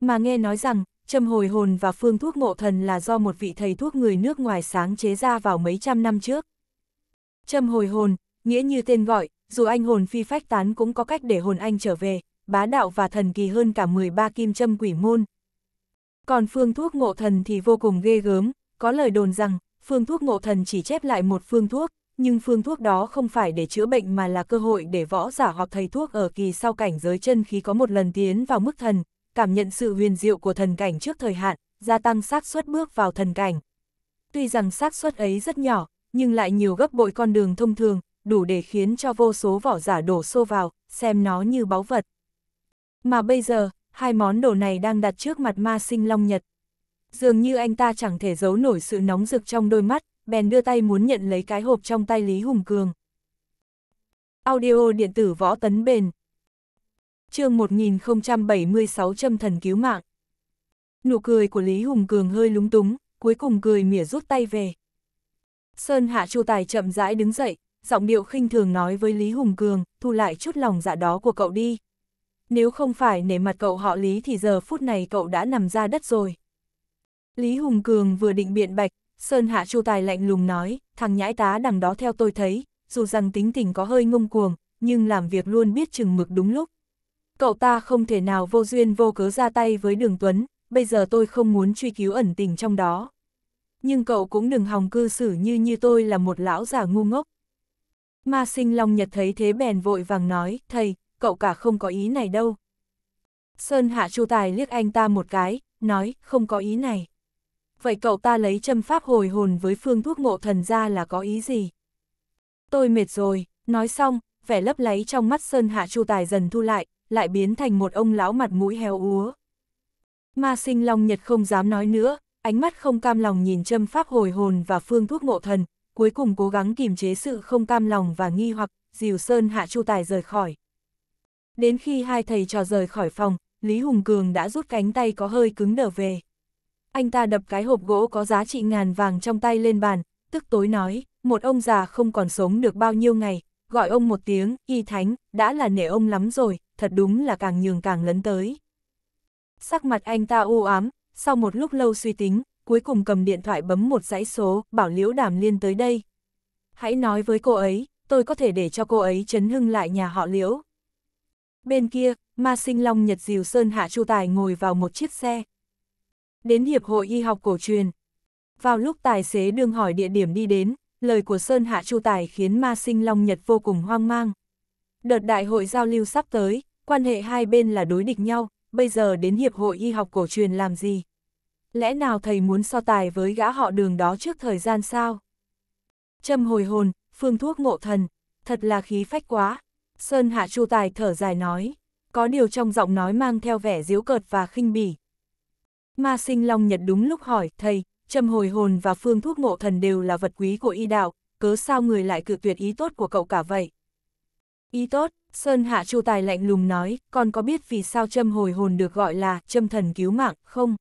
Mà nghe nói rằng, châm hồi hồn và phương thuốc ngộ thần là do một vị thầy thuốc người nước ngoài sáng chế ra vào mấy trăm năm trước. Châm hồi hồn, nghĩa như tên gọi, dù anh hồn phi phách tán cũng có cách để hồn anh trở về, bá đạo và thần kỳ hơn cả 13 kim châm quỷ môn. Còn phương thuốc ngộ thần thì vô cùng ghê gớm, có lời đồn rằng, phương thuốc ngộ thần chỉ chép lại một phương thuốc, nhưng phương thuốc đó không phải để chữa bệnh mà là cơ hội để võ giả hoặc thầy thuốc ở kỳ sau cảnh giới chân khí có một lần tiến vào mức thần, cảm nhận sự huyền diệu của thần cảnh trước thời hạn, gia tăng xác suất bước vào thần cảnh. Tuy rằng xác suất ấy rất nhỏ, nhưng lại nhiều gấp bội con đường thông thường, đủ để khiến cho vô số võ giả đổ xô vào, xem nó như báu vật. Mà bây giờ, hai món đồ này đang đặt trước mặt ma sinh Long Nhật. Dường như anh ta chẳng thể giấu nổi sự nóng rực trong đôi mắt, bèn đưa tay muốn nhận lấy cái hộp trong tay Lý Hùng Cường. Audio điện tử võ tấn bền chương 1076 châm thần cứu mạng. Nụ cười của Lý Hùng Cường hơi lúng túng, cuối cùng cười mỉa rút tay về. Sơn Hạ Chu Tài chậm rãi đứng dậy, giọng điệu khinh thường nói với Lý Hùng Cường, thu lại chút lòng dạ đó của cậu đi. Nếu không phải nể mặt cậu họ Lý thì giờ phút này cậu đã nằm ra đất rồi. Lý Hùng Cường vừa định biện bạch, Sơn Hạ Chu Tài lạnh lùng nói, thằng nhãi tá đằng đó theo tôi thấy, dù rằng tính tình có hơi ngông cuồng, nhưng làm việc luôn biết chừng mực đúng lúc. Cậu ta không thể nào vô duyên vô cớ ra tay với Đường Tuấn, bây giờ tôi không muốn truy cứu ẩn tình trong đó. Nhưng cậu cũng đừng hòng cư xử như như tôi là một lão già ngu ngốc. Ma sinh Long Nhật thấy thế bèn vội vàng nói, thầy, cậu cả không có ý này đâu. Sơn Hạ Chu Tài liếc anh ta một cái, nói, không có ý này vậy cậu ta lấy châm pháp hồi hồn với phương thuốc ngộ thần ra là có ý gì? Tôi mệt rồi, nói xong, vẻ lấp láy trong mắt Sơn Hạ Chu Tài dần thu lại, lại biến thành một ông lão mặt mũi heo úa. Ma sinh Long Nhật không dám nói nữa, ánh mắt không cam lòng nhìn châm pháp hồi hồn và phương thuốc ngộ thần, cuối cùng cố gắng kiềm chế sự không cam lòng và nghi hoặc, dìu Sơn Hạ Chu Tài rời khỏi. Đến khi hai thầy trò rời khỏi phòng, Lý Hùng Cường đã rút cánh tay có hơi cứng đờ về anh ta đập cái hộp gỗ có giá trị ngàn vàng trong tay lên bàn, tức tối nói, một ông già không còn sống được bao nhiêu ngày, gọi ông một tiếng, y thánh, đã là nể ông lắm rồi, thật đúng là càng nhường càng lấn tới. Sắc mặt anh ta u ám, sau một lúc lâu suy tính, cuối cùng cầm điện thoại bấm một dãy số, bảo liễu đàm liên tới đây. Hãy nói với cô ấy, tôi có thể để cho cô ấy chấn hưng lại nhà họ liễu. Bên kia, ma sinh long nhật diều sơn hạ chu tài ngồi vào một chiếc xe, đến Hiệp hội Y học cổ truyền. Vào lúc tài xế đương hỏi địa điểm đi đến, lời của Sơn Hạ Chu Tài khiến ma sinh Long Nhật vô cùng hoang mang. Đợt đại hội giao lưu sắp tới, quan hệ hai bên là đối địch nhau, bây giờ đến Hiệp hội Y học cổ truyền làm gì? Lẽ nào thầy muốn so tài với gã họ đường đó trước thời gian sao? Châm hồi hồn, phương thuốc ngộ thần, thật là khí phách quá. Sơn Hạ Chu Tài thở dài nói, có điều trong giọng nói mang theo vẻ diếu cợt và khinh bỉ, Ma sinh long nhật đúng lúc hỏi, thầy, trầm hồi hồn và phương thuốc ngộ thần đều là vật quý của y đạo, cớ sao người lại cự tuyệt ý tốt của cậu cả vậy? Ý tốt, Sơn Hạ Chu Tài lạnh lùng nói, con có biết vì sao châm hồi hồn được gọi là châm thần cứu mạng, không?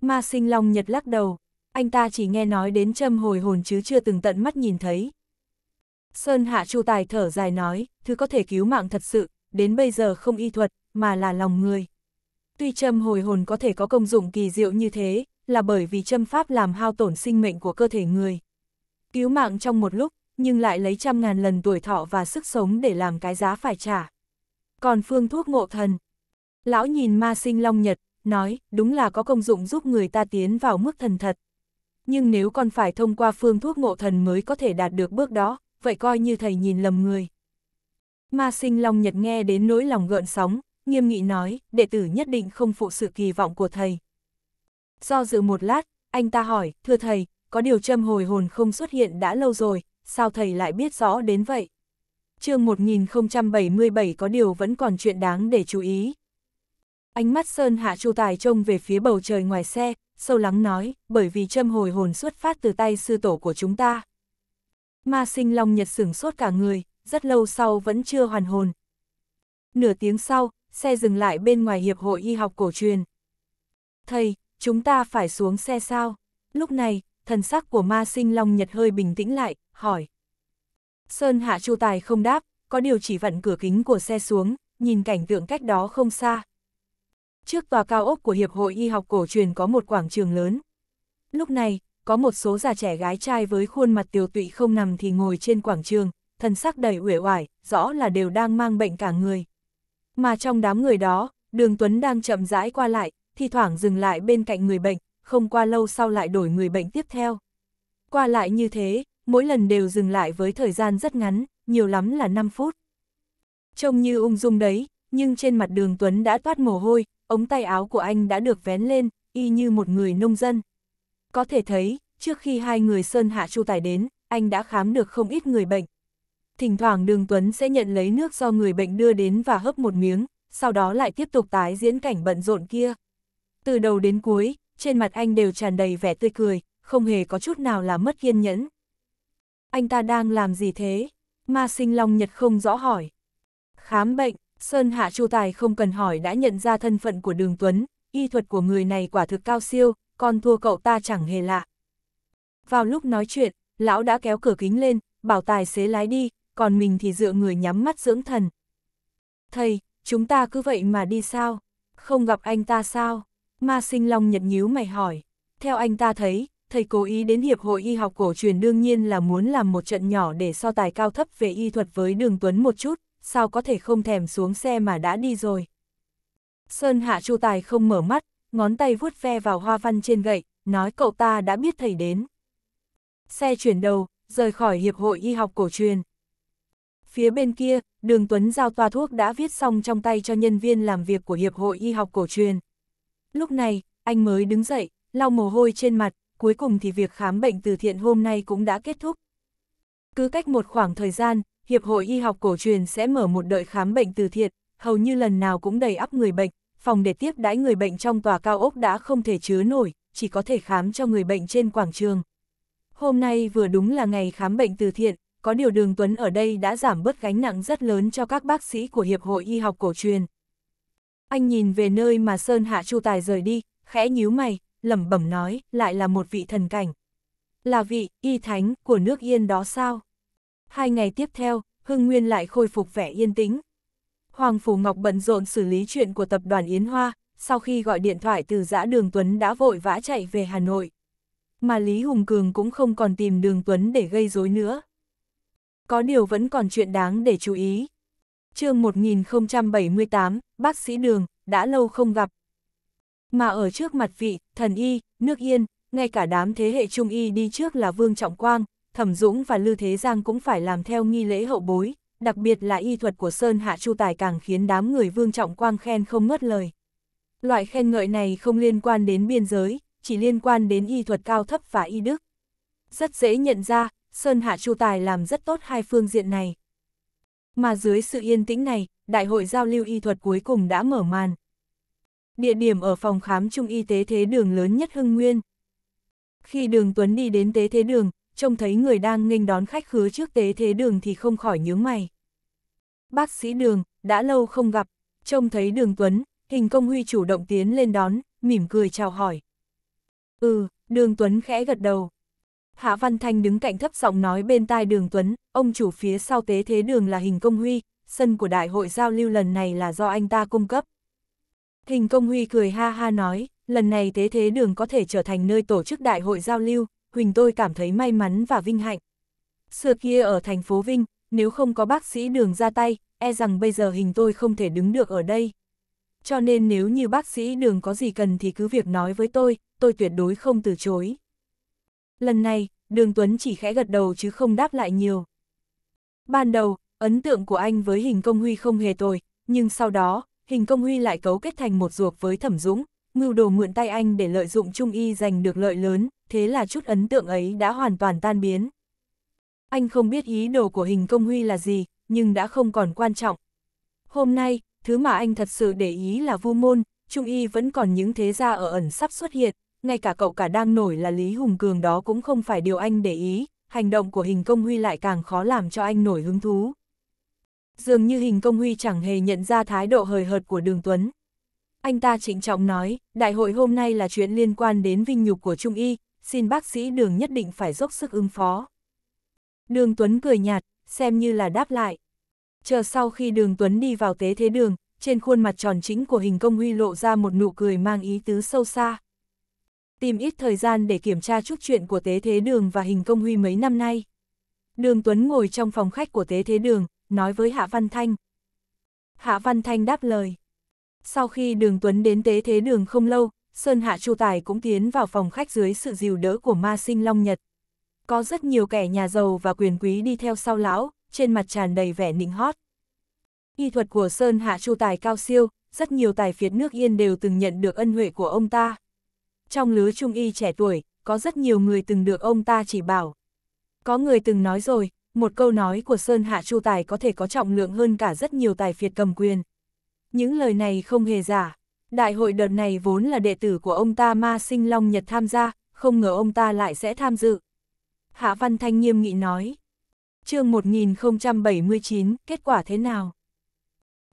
Ma sinh long nhật lắc đầu, anh ta chỉ nghe nói đến châm hồi hồn chứ chưa từng tận mắt nhìn thấy. Sơn Hạ Chu Tài thở dài nói, thứ có thể cứu mạng thật sự, đến bây giờ không y thuật, mà là lòng người. Tuy châm hồi hồn có thể có công dụng kỳ diệu như thế, là bởi vì châm pháp làm hao tổn sinh mệnh của cơ thể người. Cứu mạng trong một lúc, nhưng lại lấy trăm ngàn lần tuổi thọ và sức sống để làm cái giá phải trả. Còn phương thuốc ngộ thần. Lão nhìn ma sinh long nhật, nói, đúng là có công dụng giúp người ta tiến vào mức thần thật. Nhưng nếu còn phải thông qua phương thuốc ngộ thần mới có thể đạt được bước đó, vậy coi như thầy nhìn lầm người. Ma sinh long nhật nghe đến nỗi lòng gợn sóng, nghiêm nghị nói, đệ tử nhất định không phụ sự kỳ vọng của thầy. Do dự một lát, anh ta hỏi, thưa thầy, có điều châm hồi hồn không xuất hiện đã lâu rồi, sao thầy lại biết rõ đến vậy? chương 1077 có điều vẫn còn chuyện đáng để chú ý. Ánh mắt Sơn Hạ Chu Tài trông về phía bầu trời ngoài xe, sâu lắng nói, bởi vì châm hồi hồn xuất phát từ tay sư tổ của chúng ta. Ma sinh Long Nhật sửng sốt cả người, rất lâu sau vẫn chưa hoàn hồn. Nửa tiếng sau, xe dừng lại bên ngoài Hiệp hội Y học cổ truyền. Thầy, chúng ta phải xuống xe sao? Lúc này, thần sắc của ma sinh Long Nhật hơi bình tĩnh lại, hỏi. Sơn Hạ Chu Tài không đáp, có điều chỉ vặn cửa kính của xe xuống, nhìn cảnh tượng cách đó không xa. Trước tòa cao ốc của Hiệp hội Y học cổ truyền có một quảng trường lớn. Lúc này, có một số già trẻ gái trai với khuôn mặt tiều tụy không nằm thì ngồi trên quảng trường, thần sắc đầy uể oải, rõ là đều đang mang bệnh cả người. Mà trong đám người đó, đường Tuấn đang chậm rãi qua lại, thi thoảng dừng lại bên cạnh người bệnh, không qua lâu sau lại đổi người bệnh tiếp theo. Qua lại như thế, mỗi lần đều dừng lại với thời gian rất ngắn, nhiều lắm là 5 phút. Trông như ung dung đấy, nhưng trên mặt đường Tuấn đã toát mồ hôi, ống tay áo của anh đã được vén lên, y như một người nông dân. Có thể thấy, trước khi hai người Sơn Hạ Chu Tài đến, anh đã khám được không ít người bệnh, thỉnh thoảng đường Tuấn sẽ nhận lấy nước do người bệnh đưa đến và hấp một miếng, sau đó lại tiếp tục tái diễn cảnh bận rộn kia. Từ đầu đến cuối, trên mặt anh đều tràn đầy vẻ tươi cười, không hề có chút nào là mất kiên nhẫn. Anh ta đang làm gì thế? Ma sinh Long Nhật không rõ hỏi. Khám bệnh, Sơn Hạ Chu Tài không cần hỏi đã nhận ra thân phận của Đường Tuấn, y thuật của người này quả thực cao siêu, còn thua cậu ta chẳng hề lạ. Vào lúc nói chuyện, lão đã kéo cửa kính lên, bảo tài xế lái đi, còn mình thì dựa người nhắm mắt dưỡng thần. Thầy, chúng ta cứ vậy mà đi sao? Không gặp anh ta sao? Ma sinh long nhật nhíu mày hỏi. Theo anh ta thấy, thầy cố ý đến Hiệp hội Y học cổ truyền đương nhiên là muốn làm một trận nhỏ để so tài cao thấp về y thuật với Đường Tuấn một chút, sao có thể không thèm xuống xe mà đã đi rồi. Sơn Hạ Chu Tài không mở mắt, ngón tay vuốt ve vào hoa văn trên gậy, nói cậu ta đã biết thầy đến. Xe chuyển đầu, rời khỏi Hiệp hội Y học cổ truyền, Phía bên kia, đường Tuấn giao toa thuốc đã viết xong trong tay cho nhân viên làm việc của Hiệp hội Y học cổ truyền. Lúc này, anh mới đứng dậy, lau mồ hôi trên mặt, cuối cùng thì việc khám bệnh từ thiện hôm nay cũng đã kết thúc. Cứ cách một khoảng thời gian, Hiệp hội Y học cổ truyền sẽ mở một đợi khám bệnh từ thiện, hầu như lần nào cũng đầy ắp người bệnh, phòng để tiếp đãi người bệnh trong tòa cao ốc đã không thể chứa nổi, chỉ có thể khám cho người bệnh trên quảng trường. Hôm nay vừa đúng là ngày khám bệnh từ thiện, có điều đường Tuấn ở đây đã giảm bớt gánh nặng rất lớn cho các bác sĩ của Hiệp hội Y học cổ truyền. Anh nhìn về nơi mà Sơn Hạ Chu Tài rời đi, khẽ nhíu mày, lẩm bẩm nói, lại là một vị thần cảnh. Là vị, y thánh, của nước Yên đó sao? Hai ngày tiếp theo, Hưng Nguyên lại khôi phục vẻ yên tĩnh. Hoàng Phủ Ngọc bận rộn xử lý chuyện của tập đoàn Yến Hoa, sau khi gọi điện thoại từ giã Đường Tuấn đã vội vã chạy về Hà Nội. Mà Lý Hùng Cường cũng không còn tìm Đường Tuấn để gây rối nữa có điều vẫn còn chuyện đáng để chú ý. chương 1078, bác sĩ Đường, đã lâu không gặp. Mà ở trước mặt vị, thần y, nước yên, ngay cả đám thế hệ trung y đi trước là Vương Trọng Quang, Thẩm Dũng và Lư Thế Giang cũng phải làm theo nghi lễ hậu bối, đặc biệt là y thuật của Sơn Hạ Chu Tài càng khiến đám người Vương Trọng Quang khen không ngớt lời. Loại khen ngợi này không liên quan đến biên giới, chỉ liên quan đến y thuật cao thấp và y đức. Rất dễ nhận ra, Sơn Hạ Chu Tài làm rất tốt hai phương diện này. Mà dưới sự yên tĩnh này, Đại hội giao lưu y thuật cuối cùng đã mở màn. Địa điểm ở phòng khám trung y tế thế đường lớn nhất Hưng Nguyên. Khi đường Tuấn đi đến tế thế đường, trông thấy người đang nghênh đón khách khứa trước tế thế đường thì không khỏi nhướng mày. Bác sĩ đường, đã lâu không gặp, trông thấy đường Tuấn, hình công huy chủ động tiến lên đón, mỉm cười chào hỏi. Ừ, đường Tuấn khẽ gật đầu. Hạ Văn Thanh đứng cạnh thấp giọng nói bên tai đường Tuấn, ông chủ phía sau tế thế đường là hình công huy, sân của đại hội giao lưu lần này là do anh ta cung cấp. Hình công huy cười ha ha nói, lần này tế thế đường có thể trở thành nơi tổ chức đại hội giao lưu, Huỳnh tôi cảm thấy may mắn và vinh hạnh. Xưa kia ở thành phố Vinh, nếu không có bác sĩ đường ra tay, e rằng bây giờ hình tôi không thể đứng được ở đây. Cho nên nếu như bác sĩ đường có gì cần thì cứ việc nói với tôi, tôi tuyệt đối không từ chối. Lần này, Đường Tuấn chỉ khẽ gật đầu chứ không đáp lại nhiều. Ban đầu, ấn tượng của anh với hình công huy không hề tồi, nhưng sau đó, hình công huy lại cấu kết thành một ruột với thẩm dũng, mưu đồ mượn tay anh để lợi dụng Trung Y giành được lợi lớn, thế là chút ấn tượng ấy đã hoàn toàn tan biến. Anh không biết ý đồ của hình công huy là gì, nhưng đã không còn quan trọng. Hôm nay, thứ mà anh thật sự để ý là vu môn, Trung Y vẫn còn những thế gia ở ẩn sắp xuất hiện, ngay cả cậu cả đang nổi là Lý Hùng Cường đó cũng không phải điều anh để ý, hành động của hình công huy lại càng khó làm cho anh nổi hứng thú. Dường như hình công huy chẳng hề nhận ra thái độ hời hợt của Đường Tuấn. Anh ta trịnh trọng nói, đại hội hôm nay là chuyện liên quan đến vinh nhục của Trung Y, xin bác sĩ Đường nhất định phải dốc sức ứng phó. Đường Tuấn cười nhạt, xem như là đáp lại. Chờ sau khi Đường Tuấn đi vào tế thế đường, trên khuôn mặt tròn chính của hình công huy lộ ra một nụ cười mang ý tứ sâu xa tìm ít thời gian để kiểm tra chút chuyện của Tế Thế Đường và Hình Công Huy mấy năm nay. Đường Tuấn ngồi trong phòng khách của Tế Thế Đường, nói với Hạ Văn Thanh. Hạ Văn Thanh đáp lời. Sau khi Đường Tuấn đến Tế Thế Đường không lâu, Sơn Hạ Chu Tài cũng tiến vào phòng khách dưới sự dìu đỡ của ma sinh Long Nhật. Có rất nhiều kẻ nhà giàu và quyền quý đi theo sau lão, trên mặt tràn đầy vẻ nịnh hót. Y thuật của Sơn Hạ Chu Tài cao siêu, rất nhiều tài phiệt nước Yên đều từng nhận được ân huệ của ông ta trong lứa trung y trẻ tuổi, có rất nhiều người từng được ông ta chỉ bảo. Có người từng nói rồi, một câu nói của Sơn Hạ Chu Tài có thể có trọng lượng hơn cả rất nhiều tài phiệt cầm quyền. Những lời này không hề giả. Đại hội đợt này vốn là đệ tử của ông ta Ma Sinh Long Nhật tham gia, không ngờ ông ta lại sẽ tham dự. Hạ Văn Thanh nghiêm nghị nói. chương 1079, kết quả thế nào?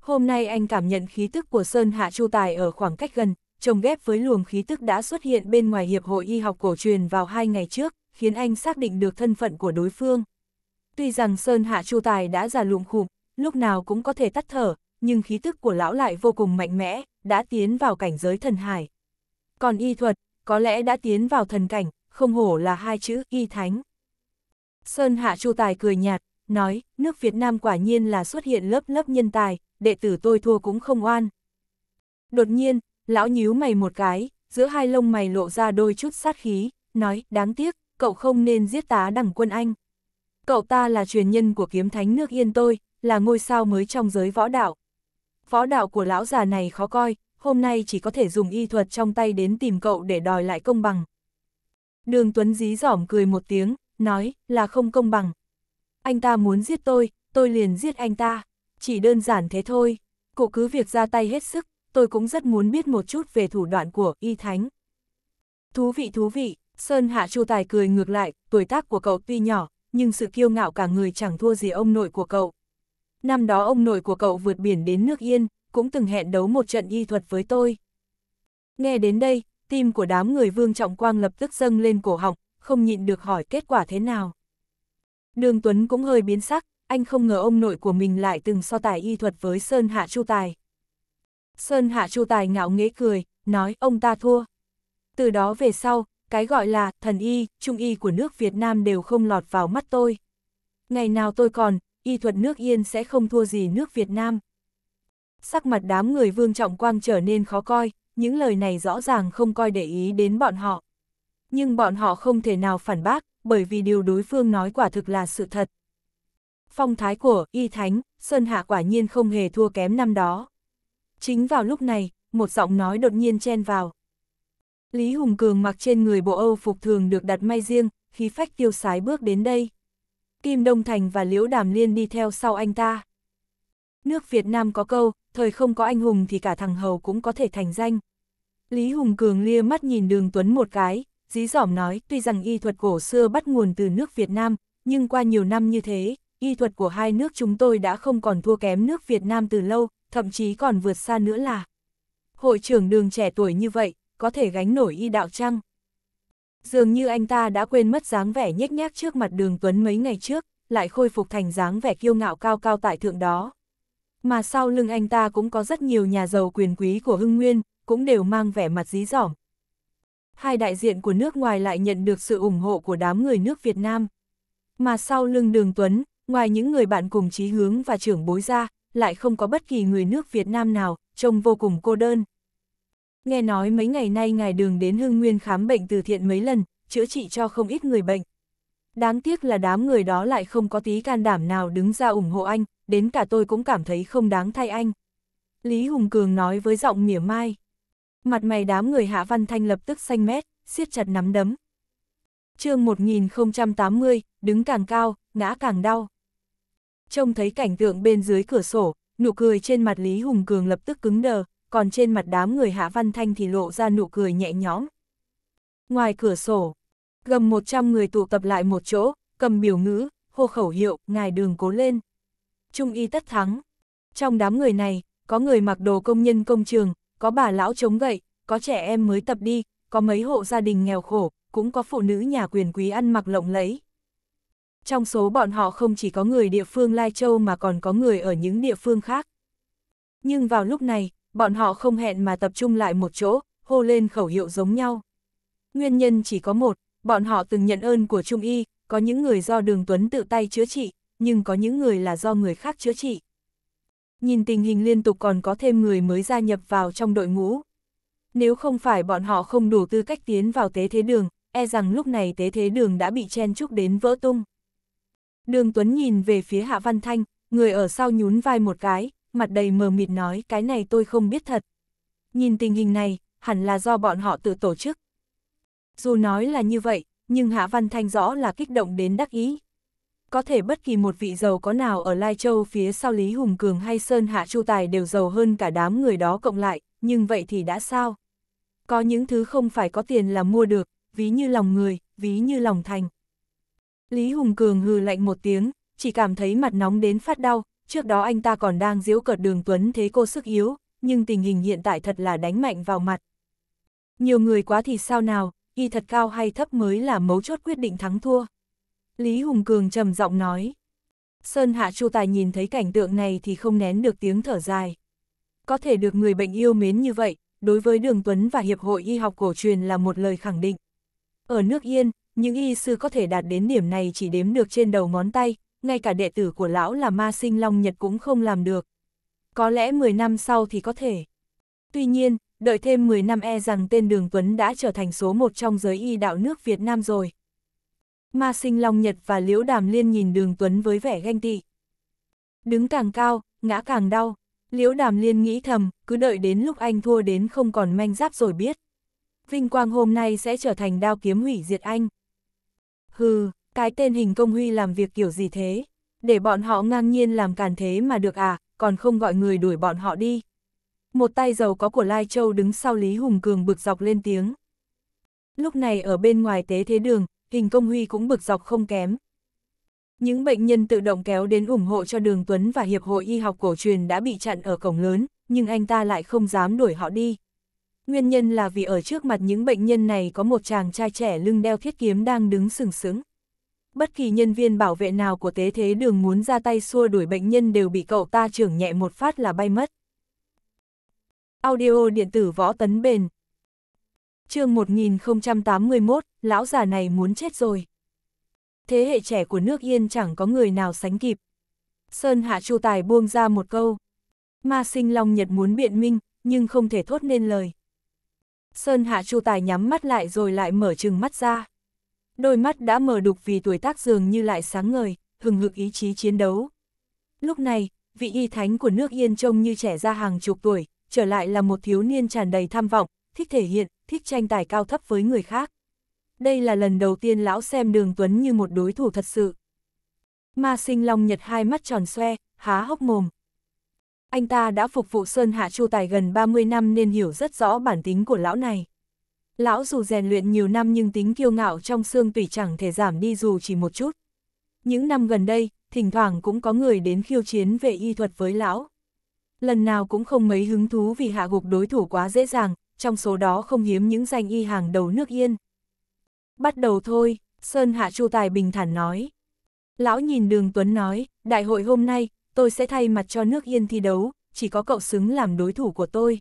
Hôm nay anh cảm nhận khí tức của Sơn Hạ Chu Tài ở khoảng cách gần, trồng ghép với luồng khí tức đã xuất hiện bên ngoài Hiệp hội Y học cổ truyền vào hai ngày trước, khiến anh xác định được thân phận của đối phương. Tuy rằng Sơn Hạ Chu Tài đã già lụm khụp lúc nào cũng có thể tắt thở, nhưng khí tức của lão lại vô cùng mạnh mẽ, đã tiến vào cảnh giới thần hải. Còn y thuật, có lẽ đã tiến vào thần cảnh, không hổ là hai chữ y thánh. Sơn Hạ Chu Tài cười nhạt, nói, nước Việt Nam quả nhiên là xuất hiện lớp lớp nhân tài, đệ tử tôi thua cũng không oan. Đột nhiên, Lão nhíu mày một cái, giữa hai lông mày lộ ra đôi chút sát khí, nói, đáng tiếc, cậu không nên giết tá đẳng quân anh. Cậu ta là truyền nhân của kiếm thánh nước yên tôi, là ngôi sao mới trong giới võ đạo. Võ đạo của lão già này khó coi, hôm nay chỉ có thể dùng y thuật trong tay đến tìm cậu để đòi lại công bằng. Đường Tuấn dí dỏm cười một tiếng, nói, là không công bằng. Anh ta muốn giết tôi, tôi liền giết anh ta. Chỉ đơn giản thế thôi, cụ cứ việc ra tay hết sức, tôi cũng rất muốn biết một chút về thủ đoạn của y thánh. Thú vị thú vị, Sơn Hạ Chu Tài cười ngược lại, tuổi tác của cậu tuy nhỏ, nhưng sự kiêu ngạo cả người chẳng thua gì ông nội của cậu. Năm đó ông nội của cậu vượt biển đến nước Yên, cũng từng hẹn đấu một trận y thuật với tôi. Nghe đến đây, tim của đám người Vương Trọng Quang lập tức dâng lên cổ họng, không nhịn được hỏi kết quả thế nào. Đường Tuấn cũng hơi biến sắc, anh không ngờ ông nội của mình lại từng so tài y thuật với Sơn Hạ Chu Tài. Sơn Hạ Chu Tài ngạo nghễ cười, nói ông ta thua. Từ đó về sau, cái gọi là thần y, trung y của nước Việt Nam đều không lọt vào mắt tôi. Ngày nào tôi còn, y thuật nước Yên sẽ không thua gì nước Việt Nam. Sắc mặt đám người Vương Trọng Quang trở nên khó coi, những lời này rõ ràng không coi để ý đến bọn họ. Nhưng bọn họ không thể nào phản bác, bởi vì điều đối phương nói quả thực là sự thật. Phong thái của Y Thánh, Sơn Hạ quả nhiên không hề thua kém năm đó. Chính vào lúc này, một giọng nói đột nhiên chen vào. Lý Hùng Cường mặc trên người bộ Âu phục thường được đặt may riêng, khí phách tiêu sái bước đến đây. Kim Đông Thành và Liễu Đàm Liên đi theo sau anh ta. Nước Việt Nam có câu, thời không có anh hùng thì cả thằng hầu cũng có thể thành danh. Lý Hùng Cường lia mắt nhìn Đường Tuấn một cái, dí dỏm nói tuy rằng y thuật cổ xưa bắt nguồn từ nước Việt Nam, nhưng qua nhiều năm như thế, y thuật của hai nước chúng tôi đã không còn thua kém nước Việt Nam từ lâu, thậm chí còn vượt xa nữa là. Hội trưởng đường trẻ tuổi như vậy, có thể gánh nổi y đạo chăng? Dường như anh ta đã quên mất dáng vẻ nhếch nhác trước mặt đường Tuấn mấy ngày trước, lại khôi phục thành dáng vẻ kiêu ngạo cao cao tại thượng đó. Mà sau lưng anh ta cũng có rất nhiều nhà giàu quyền quý của Hưng Nguyên, cũng đều mang vẻ mặt dí dỏm. Hai đại diện của nước ngoài lại nhận được sự ủng hộ của đám người nước Việt Nam. Mà sau lưng đường Tuấn, ngoài những người bạn cùng chí hướng và trưởng bối ra, lại không có bất kỳ người nước Việt Nam nào, trông vô cùng cô đơn. Nghe nói mấy ngày nay ngài đường đến Hưng Nguyên khám bệnh từ thiện mấy lần, chữa trị cho không ít người bệnh. Đáng tiếc là đám người đó lại không có tí can đảm nào đứng ra ủng hộ anh, đến cả tôi cũng cảm thấy không đáng thay anh. Lý Hùng Cường nói với giọng mỉa mai. Mặt mày đám người Hạ Văn Thanh lập tức xanh mét, siết chặt nắm đấm. chương 1080, đứng càng cao, ngã càng đau. Trông thấy cảnh tượng bên dưới cửa sổ, nụ cười trên mặt Lý Hùng Cường lập tức cứng đờ, còn trên mặt đám người Hạ Văn Thanh thì lộ ra nụ cười nhẹ nhõm. Ngoài cửa sổ, gầm 100 người tụ tập lại một chỗ, cầm biểu ngữ, hô khẩu hiệu, ngài đường cố lên. Trung y tất thắng. Trong đám người này, có người mặc đồ công nhân công trường, có bà lão chống gậy, có trẻ em mới tập đi, có mấy hộ gia đình nghèo khổ, cũng có phụ nữ nhà quyền quý ăn mặc lộng lẫy trong số bọn họ không chỉ có người địa phương Lai Châu mà còn có người ở những địa phương khác. Nhưng vào lúc này, bọn họ không hẹn mà tập trung lại một chỗ, hô lên khẩu hiệu giống nhau. Nguyên nhân chỉ có một, bọn họ từng nhận ơn của Trung Y, có những người do Đường Tuấn tự tay chữa trị, nhưng có những người là do người khác chữa trị. Nhìn tình hình liên tục còn có thêm người mới gia nhập vào trong đội ngũ. Nếu không phải bọn họ không đủ tư cách tiến vào tế thế đường, e rằng lúc này tế thế đường đã bị chen chúc đến vỡ tung. Đường Tuấn nhìn về phía Hạ Văn Thanh, người ở sau nhún vai một cái, mặt đầy mờ mịt nói cái này tôi không biết thật. Nhìn tình hình này, hẳn là do bọn họ tự tổ chức. Dù nói là như vậy, nhưng Hạ Văn Thanh rõ là kích động đến đắc ý. Có thể bất kỳ một vị giàu có nào ở Lai Châu phía sau Lý Hùng Cường hay Sơn Hạ Chu Tài đều giàu hơn cả đám người đó cộng lại, nhưng vậy thì đã sao? Có những thứ không phải có tiền là mua được, ví như lòng người, ví như lòng thành. Lý Hùng Cường hừ lạnh một tiếng, chỉ cảm thấy mặt nóng đến phát đau, trước đó anh ta còn đang giễu cợt đường Tuấn thế cô sức yếu, nhưng tình hình hiện tại thật là đánh mạnh vào mặt. Nhiều người quá thì sao nào, y thật cao hay thấp mới là mấu chốt quyết định thắng thua. Lý Hùng Cường trầm giọng nói. Sơn Hạ Chu Tài nhìn thấy cảnh tượng này thì không nén được tiếng thở dài. Có thể được người bệnh yêu mến như vậy, đối với Đường Tuấn và Hiệp hội Y học cổ truyền là một lời khẳng định. Ở nước Yên, những y sư có thể đạt đến điểm này chỉ đếm được trên đầu ngón tay, ngay cả đệ tử của lão là ma sinh Long Nhật cũng không làm được. Có lẽ 10 năm sau thì có thể. Tuy nhiên, đợi thêm 10 năm e rằng tên Đường Tuấn đã trở thành số một trong giới y đạo nước Việt Nam rồi. Ma sinh Long Nhật và Liễu Đàm Liên nhìn Đường Tuấn với vẻ ganh tị. Đứng càng cao, ngã càng đau. Liễu Đàm Liên nghĩ thầm, cứ đợi đến lúc anh thua đến không còn manh giáp rồi biết. Vinh quang hôm nay sẽ trở thành đao kiếm hủy diệt anh. Hừ, cái tên hình công huy làm việc kiểu gì thế? Để bọn họ ngang nhiên làm càn thế mà được à, còn không gọi người đuổi bọn họ đi. Một tay giàu có của Lai Châu đứng sau Lý Hùng Cường bực dọc lên tiếng. Lúc này ở bên ngoài tế thế đường, hình công huy cũng bực dọc không kém. Những bệnh nhân tự động kéo đến ủng hộ cho Đường Tuấn và Hiệp hội Y học cổ truyền đã bị chặn ở cổng lớn, nhưng anh ta lại không dám đuổi họ đi. Nguyên nhân là vì ở trước mặt những bệnh nhân này có một chàng trai trẻ lưng đeo thiết kiếm đang đứng sừng sững. Bất kỳ nhân viên bảo vệ nào của tế thế đường muốn ra tay xua đuổi bệnh nhân đều bị cậu ta trưởng nhẹ một phát là bay mất. Audio điện tử võ tấn bền chương 1081, lão già này muốn chết rồi. Thế hệ trẻ của nước Yên chẳng có người nào sánh kịp. Sơn Hạ Chu Tài buông ra một câu. Ma sinh Long Nhật muốn biện minh, nhưng không thể thốt nên lời. Sơn Hạ Chu Tài nhắm mắt lại rồi lại mở chừng mắt ra. Đôi mắt đã mở đục vì tuổi tác dường như lại sáng ngời, hừng hực ý chí chiến đấu. Lúc này, vị y thánh của nước Yên trông như trẻ ra hàng chục tuổi, trở lại là một thiếu niên tràn đầy tham vọng, thích thể hiện, thích tranh tài cao thấp với người khác. Đây là lần đầu tiên lão xem Đường Tuấn như một đối thủ thật sự. Ma sinh long nhật hai mắt tròn xoe, há hốc mồm, anh ta đã phục vụ Sơn Hạ Chu Tài gần 30 năm nên hiểu rất rõ bản tính của lão này. Lão dù rèn luyện nhiều năm nhưng tính kiêu ngạo trong xương tủy chẳng thể giảm đi dù chỉ một chút. Những năm gần đây, thỉnh thoảng cũng có người đến khiêu chiến về y thuật với lão. Lần nào cũng không mấy hứng thú vì hạ gục đối thủ quá dễ dàng, trong số đó không hiếm những danh y hàng đầu nước yên. Bắt đầu thôi, Sơn Hạ Chu Tài bình thản nói. Lão nhìn Đường Tuấn nói, đại hội hôm nay, tôi sẽ thay mặt cho nước yên thi đấu, chỉ có cậu xứng làm đối thủ của tôi.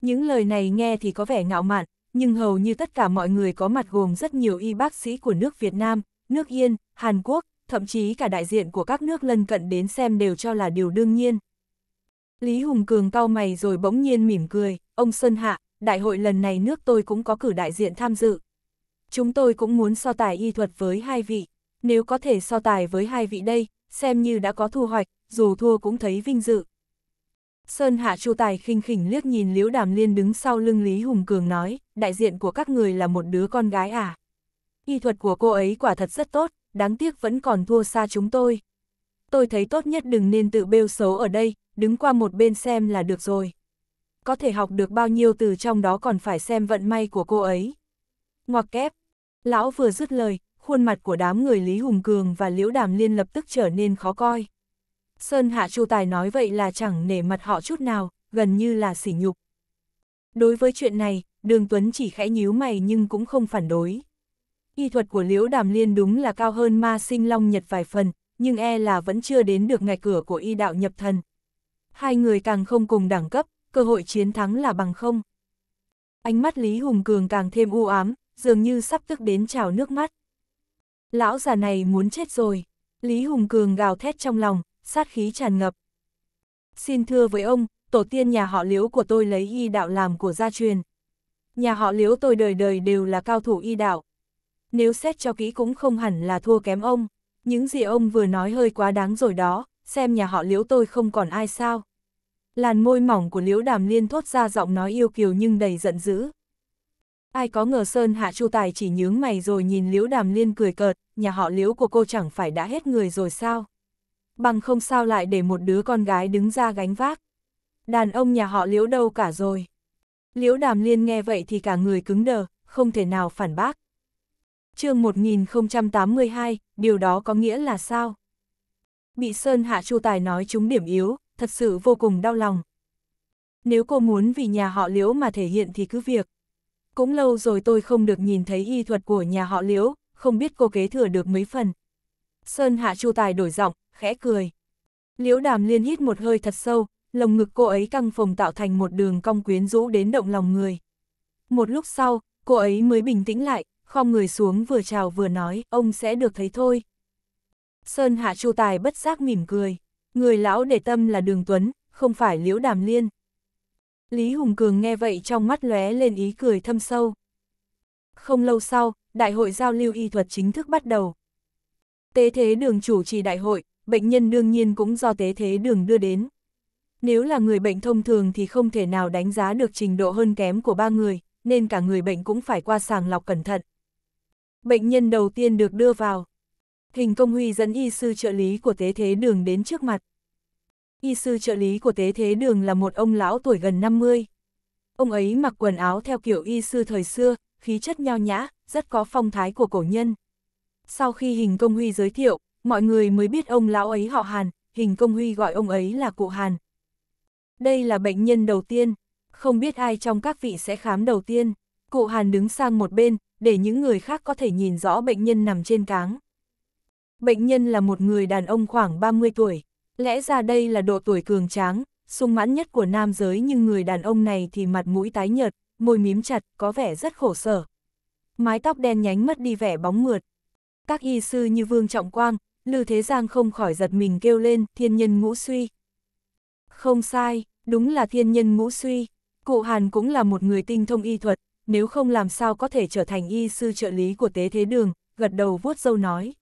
Những lời này nghe thì có vẻ ngạo mạn, nhưng hầu như tất cả mọi người có mặt gồm rất nhiều y bác sĩ của nước Việt Nam, nước Yên, Hàn Quốc, thậm chí cả đại diện của các nước lân cận đến xem đều cho là điều đương nhiên. Lý Hùng Cường cau mày rồi bỗng nhiên mỉm cười, ông Sơn Hạ, đại hội lần này nước tôi cũng có cử đại diện tham dự. Chúng tôi cũng muốn so tài y thuật với hai vị, nếu có thể so tài với hai vị đây, xem như đã có thu hoạch, dù thua cũng thấy vinh dự. Sơn Hạ Chu Tài khinh khỉnh liếc nhìn Liễu Đàm Liên đứng sau lưng Lý Hùng Cường nói, đại diện của các người là một đứa con gái à. Y thuật của cô ấy quả thật rất tốt, đáng tiếc vẫn còn thua xa chúng tôi. Tôi thấy tốt nhất đừng nên tự bêu xấu ở đây, đứng qua một bên xem là được rồi. Có thể học được bao nhiêu từ trong đó còn phải xem vận may của cô ấy. Ngoặc kép, lão vừa dứt lời, khuôn mặt của đám người Lý Hùng Cường và Liễu Đàm Liên lập tức trở nên khó coi. Sơn Hạ Chu Tài nói vậy là chẳng nể mặt họ chút nào, gần như là sỉ nhục. Đối với chuyện này, Đường Tuấn chỉ khẽ nhíu mày nhưng cũng không phản đối. Y thuật của Liễu Đàm Liên đúng là cao hơn ma sinh long nhật vài phần, nhưng e là vẫn chưa đến được ngạch cửa của y đạo nhập thần. Hai người càng không cùng đẳng cấp, cơ hội chiến thắng là bằng không. Ánh mắt Lý Hùng Cường càng thêm u ám, dường như sắp tức đến trào nước mắt. Lão già này muốn chết rồi. Lý Hùng Cường gào thét trong lòng, sát khí tràn ngập. Xin thưa với ông, tổ tiên nhà họ liễu của tôi lấy y đạo làm của gia truyền. Nhà họ liễu tôi đời đời đều là cao thủ y đạo. Nếu xét cho kỹ cũng không hẳn là thua kém ông. Những gì ông vừa nói hơi quá đáng rồi đó, xem nhà họ liễu tôi không còn ai sao. Làn môi mỏng của liễu đàm liên thốt ra giọng nói yêu kiều nhưng đầy giận dữ. Ai có ngờ Sơn Hạ Chu Tài chỉ nhướng mày rồi nhìn Liễu Đàm Liên cười cợt, nhà họ Liễu của cô chẳng phải đã hết người rồi sao? Bằng không sao lại để một đứa con gái đứng ra gánh vác. Đàn ông nhà họ Liễu đâu cả rồi. Liễu Đàm Liên nghe vậy thì cả người cứng đờ, không thể nào phản bác. chương 1082, điều đó có nghĩa là sao? Bị Sơn Hạ Chu Tài nói chúng điểm yếu, thật sự vô cùng đau lòng. Nếu cô muốn vì nhà họ Liễu mà thể hiện thì cứ việc cũng lâu rồi tôi không được nhìn thấy y thuật của nhà họ liễu, không biết cô kế thừa được mấy phần. Sơn Hạ Chu Tài đổi giọng, khẽ cười. Liễu đàm liên hít một hơi thật sâu, lồng ngực cô ấy căng phồng tạo thành một đường cong quyến rũ đến động lòng người. Một lúc sau, cô ấy mới bình tĩnh lại, khom người xuống vừa chào vừa nói, ông sẽ được thấy thôi. Sơn Hạ Chu Tài bất giác mỉm cười. Người lão để tâm là Đường Tuấn, không phải Liễu Đàm Liên. Lý Hùng Cường nghe vậy trong mắt lóe lên ý cười thâm sâu. Không lâu sau, đại hội giao lưu y thuật chính thức bắt đầu. Tế thế đường chủ trì đại hội, bệnh nhân đương nhiên cũng do tế thế đường đưa đến. Nếu là người bệnh thông thường thì không thể nào đánh giá được trình độ hơn kém của ba người, nên cả người bệnh cũng phải qua sàng lọc cẩn thận. Bệnh nhân đầu tiên được đưa vào. Hình công huy dẫn y sư trợ lý của tế thế đường đến trước mặt. Y sư trợ lý của tế thế đường là một ông lão tuổi gần 50. Ông ấy mặc quần áo theo kiểu y sư thời xưa, khí chất nho nhã, rất có phong thái của cổ nhân. Sau khi hình công huy giới thiệu, mọi người mới biết ông lão ấy họ Hàn, hình công huy gọi ông ấy là cụ Hàn. Đây là bệnh nhân đầu tiên, không biết ai trong các vị sẽ khám đầu tiên. Cụ Hàn đứng sang một bên, để những người khác có thể nhìn rõ bệnh nhân nằm trên cáng. Bệnh nhân là một người đàn ông khoảng 30 tuổi, Lẽ ra đây là độ tuổi cường tráng, sung mãn nhất của nam giới nhưng người đàn ông này thì mặt mũi tái nhợt, môi mím chặt, có vẻ rất khổ sở. Mái tóc đen nhánh mất đi vẻ bóng mượt. Các y sư như Vương Trọng Quang, Lư Thế Giang không khỏi giật mình kêu lên thiên nhân ngũ suy. Không sai, đúng là thiên nhân ngũ suy. Cụ Hàn cũng là một người tinh thông y thuật, nếu không làm sao có thể trở thành y sư trợ lý của tế thế đường, gật đầu vuốt dâu nói.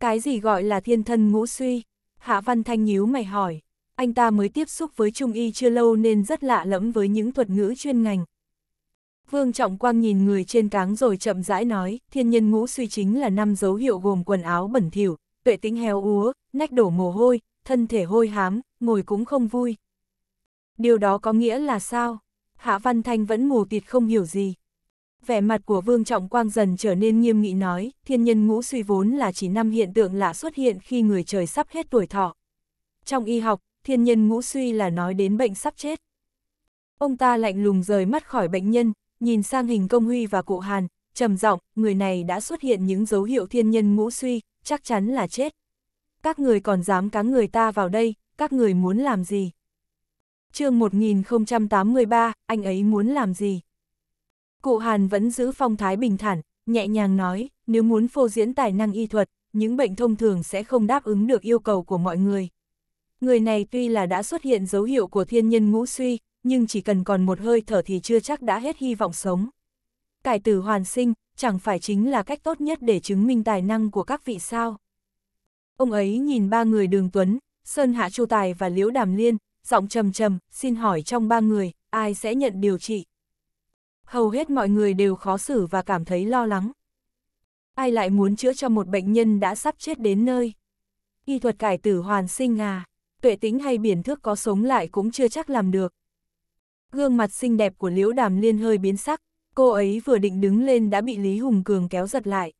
Cái gì gọi là thiên thân ngũ suy? Hạ Văn Thanh nhíu mày hỏi, anh ta mới tiếp xúc với Trung Y chưa lâu nên rất lạ lẫm với những thuật ngữ chuyên ngành. Vương Trọng Quang nhìn người trên cáng rồi chậm rãi nói, thiên nhân ngũ suy chính là năm dấu hiệu gồm quần áo bẩn thỉu, tuệ tính heo úa, nách đổ mồ hôi, thân thể hôi hám, ngồi cũng không vui. Điều đó có nghĩa là sao? Hạ Văn Thanh vẫn mù tịt không hiểu gì vẻ mặt của Vương Trọng Quang dần trở nên nghiêm nghị nói, thiên nhân ngũ suy vốn là chỉ năm hiện tượng lạ xuất hiện khi người trời sắp hết tuổi thọ. Trong y học, thiên nhân ngũ suy là nói đến bệnh sắp chết. Ông ta lạnh lùng rời mắt khỏi bệnh nhân, nhìn sang hình công huy và cụ Hàn, trầm giọng, người này đã xuất hiện những dấu hiệu thiên nhân ngũ suy, chắc chắn là chết. Các người còn dám cắn người ta vào đây, các người muốn làm gì? chương 1083, anh ấy muốn làm gì? Cụ Hàn vẫn giữ phong thái bình thản, nhẹ nhàng nói, nếu muốn phô diễn tài năng y thuật, những bệnh thông thường sẽ không đáp ứng được yêu cầu của mọi người. Người này tuy là đã xuất hiện dấu hiệu của thiên nhân ngũ suy, nhưng chỉ cần còn một hơi thở thì chưa chắc đã hết hy vọng sống. Cải tử hoàn sinh, chẳng phải chính là cách tốt nhất để chứng minh tài năng của các vị sao. Ông ấy nhìn ba người đường Tuấn, Sơn Hạ Chu Tài và Liễu Đàm Liên, giọng trầm trầm, xin hỏi trong ba người, ai sẽ nhận điều trị? hầu hết mọi người đều khó xử và cảm thấy lo lắng. Ai lại muốn chữa cho một bệnh nhân đã sắp chết đến nơi? Y thuật cải tử hoàn sinh à, tuệ tính hay biển thước có sống lại cũng chưa chắc làm được. Gương mặt xinh đẹp của Liễu Đàm Liên hơi biến sắc, cô ấy vừa định đứng lên đã bị Lý Hùng Cường kéo giật lại.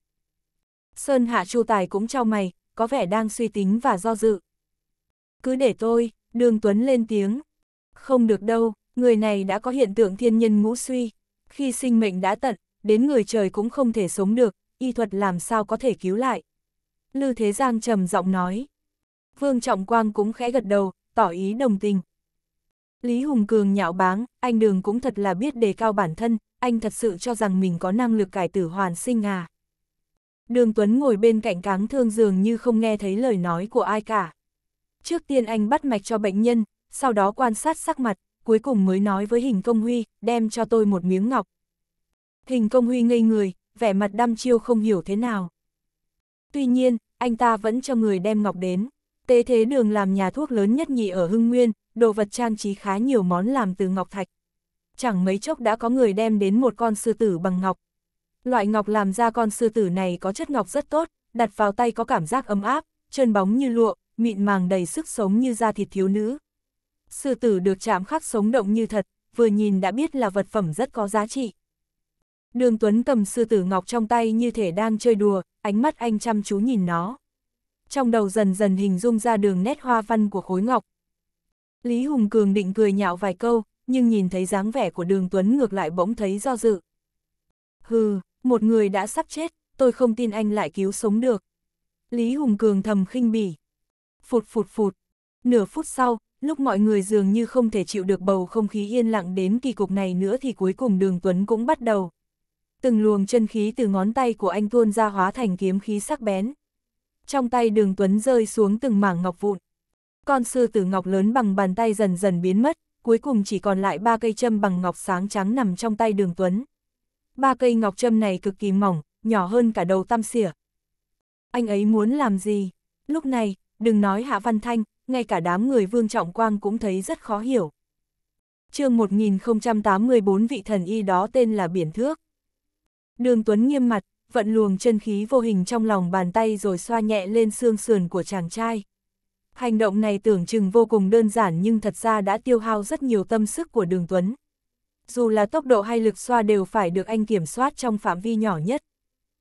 Sơn Hạ Chu Tài cũng trao mày, có vẻ đang suy tính và do dự. Cứ để tôi, Đường Tuấn lên tiếng. Không được đâu, người này đã có hiện tượng thiên nhân ngũ suy, khi sinh mệnh đã tận, đến người trời cũng không thể sống được, y thuật làm sao có thể cứu lại. Lư Thế Giang trầm giọng nói. Vương Trọng Quang cũng khẽ gật đầu, tỏ ý đồng tình. Lý Hùng Cường nhạo báng, anh Đường cũng thật là biết đề cao bản thân, anh thật sự cho rằng mình có năng lực cải tử hoàn sinh à. Đường Tuấn ngồi bên cạnh cáng thương dường như không nghe thấy lời nói của ai cả. Trước tiên anh bắt mạch cho bệnh nhân, sau đó quan sát sắc mặt, cuối cùng mới nói với hình công huy, đem cho tôi một miếng ngọc. Hình công huy ngây người, vẻ mặt đăm chiêu không hiểu thế nào. Tuy nhiên, anh ta vẫn cho người đem ngọc đến. Tế thế đường làm nhà thuốc lớn nhất nhì ở Hưng Nguyên, đồ vật trang trí khá nhiều món làm từ ngọc thạch. Chẳng mấy chốc đã có người đem đến một con sư tử bằng ngọc. Loại ngọc làm ra con sư tử này có chất ngọc rất tốt, đặt vào tay có cảm giác ấm áp, trơn bóng như lụa, mịn màng đầy sức sống như da thịt thiếu nữ sư tử được chạm khắc sống động như thật, vừa nhìn đã biết là vật phẩm rất có giá trị. Đường Tuấn cầm sư tử ngọc trong tay như thể đang chơi đùa, ánh mắt anh chăm chú nhìn nó. Trong đầu dần dần hình dung ra đường nét hoa văn của khối ngọc. Lý Hùng Cường định cười nhạo vài câu, nhưng nhìn thấy dáng vẻ của đường Tuấn ngược lại bỗng thấy do dự. Hừ, một người đã sắp chết, tôi không tin anh lại cứu sống được. Lý Hùng Cường thầm khinh bỉ. Phụt phụt phụt. Nửa phút sau, lúc mọi người dường như không thể chịu được bầu không khí yên lặng đến kỳ cục này nữa thì cuối cùng đường Tuấn cũng bắt đầu. Từng luồng chân khí từ ngón tay của anh tuôn ra hóa thành kiếm khí sắc bén. Trong tay đường Tuấn rơi xuống từng mảng ngọc vụn. Con sư tử ngọc lớn bằng bàn tay dần dần biến mất, cuối cùng chỉ còn lại ba cây châm bằng ngọc sáng trắng nằm trong tay đường Tuấn. Ba cây ngọc châm này cực kỳ mỏng, nhỏ hơn cả đầu tam xỉa. Anh ấy muốn làm gì? Lúc này, đừng nói Hạ Văn Thanh, ngay cả đám người Vương Trọng Quang cũng thấy rất khó hiểu. chương 1084 vị thần y đó tên là Biển Thước. Đường Tuấn nghiêm mặt, vận luồng chân khí vô hình trong lòng bàn tay rồi xoa nhẹ lên xương sườn của chàng trai. Hành động này tưởng chừng vô cùng đơn giản nhưng thật ra đã tiêu hao rất nhiều tâm sức của đường Tuấn. Dù là tốc độ hay lực xoa đều phải được anh kiểm soát trong phạm vi nhỏ nhất.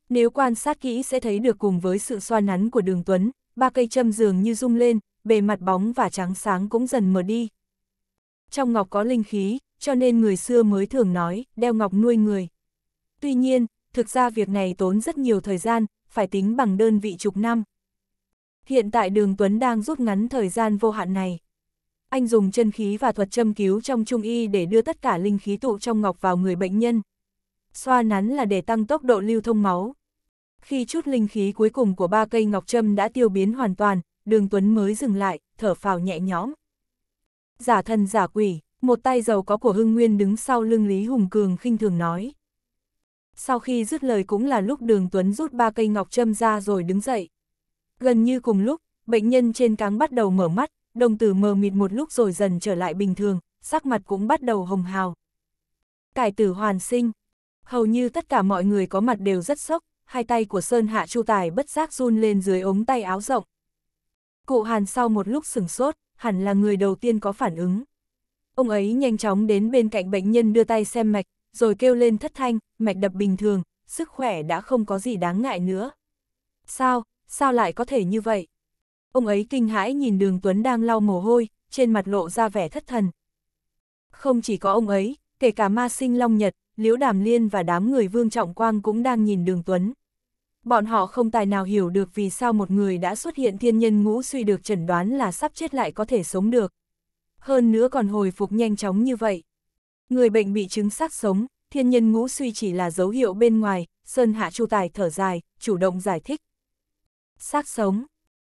Nếu quan sát kỹ sẽ thấy được cùng với sự xoa nắn của đường Tuấn, ba cây châm dường như rung lên, bề mặt bóng và trắng sáng cũng dần mờ đi. Trong ngọc có linh khí, cho nên người xưa mới thường nói, đeo ngọc nuôi người. Tuy nhiên, thực ra việc này tốn rất nhiều thời gian, phải tính bằng đơn vị chục năm. Hiện tại đường Tuấn đang rút ngắn thời gian vô hạn này. Anh dùng chân khí và thuật châm cứu trong trung y để đưa tất cả linh khí tụ trong ngọc vào người bệnh nhân. Xoa nắn là để tăng tốc độ lưu thông máu. Khi chút linh khí cuối cùng của ba cây ngọc châm đã tiêu biến hoàn toàn, đường Tuấn mới dừng lại, thở phào nhẹ nhõm. Giả thần giả quỷ, một tay giàu có của Hưng Nguyên đứng sau lưng Lý Hùng Cường khinh thường nói. Sau khi dứt lời cũng là lúc đường Tuấn rút ba cây ngọc châm ra rồi đứng dậy. Gần như cùng lúc, bệnh nhân trên cáng bắt đầu mở mắt, đồng tử mờ mịt một lúc rồi dần trở lại bình thường, sắc mặt cũng bắt đầu hồng hào. Cải tử hoàn sinh. Hầu như tất cả mọi người có mặt đều rất sốc, hai tay của Sơn Hạ Chu Tài bất giác run lên dưới ống tay áo rộng, Cụ Hàn sau một lúc sửng sốt, hẳn là người đầu tiên có phản ứng. Ông ấy nhanh chóng đến bên cạnh bệnh nhân đưa tay xem mạch, rồi kêu lên thất thanh, mạch đập bình thường, sức khỏe đã không có gì đáng ngại nữa. Sao, sao lại có thể như vậy? Ông ấy kinh hãi nhìn đường Tuấn đang lau mồ hôi, trên mặt lộ ra vẻ thất thần. Không chỉ có ông ấy, kể cả ma sinh Long Nhật, Liễu Đàm Liên và đám người Vương Trọng Quang cũng đang nhìn đường Tuấn. Bọn họ không tài nào hiểu được vì sao một người đã xuất hiện thiên nhân ngũ suy được chẩn đoán là sắp chết lại có thể sống được. Hơn nữa còn hồi phục nhanh chóng như vậy. Người bệnh bị chứng xác sống, thiên nhân ngũ suy chỉ là dấu hiệu bên ngoài, Sơn Hạ Chu Tài thở dài, chủ động giải thích. Xác sống.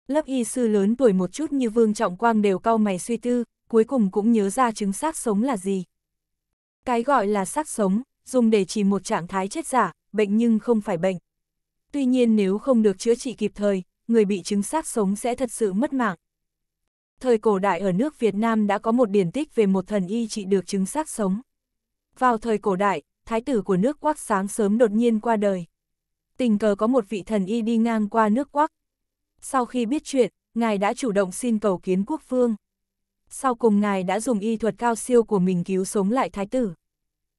Lớp y sư lớn tuổi một chút như Vương Trọng Quang đều cau mày suy tư, cuối cùng cũng nhớ ra chứng xác sống là gì. Cái gọi là xác sống, dùng để chỉ một trạng thái chết giả, bệnh nhưng không phải bệnh tuy nhiên nếu không được chữa trị kịp thời, người bị chứng xác sống sẽ thật sự mất mạng. Thời cổ đại ở nước Việt Nam đã có một điển tích về một thần y trị được chứng xác sống. Vào thời cổ đại, thái tử của nước Quắc sáng sớm đột nhiên qua đời. Tình cờ có một vị thần y đi ngang qua nước Quắc. Sau khi biết chuyện, ngài đã chủ động xin cầu kiến quốc vương. Sau cùng ngài đã dùng y thuật cao siêu của mình cứu sống lại thái tử.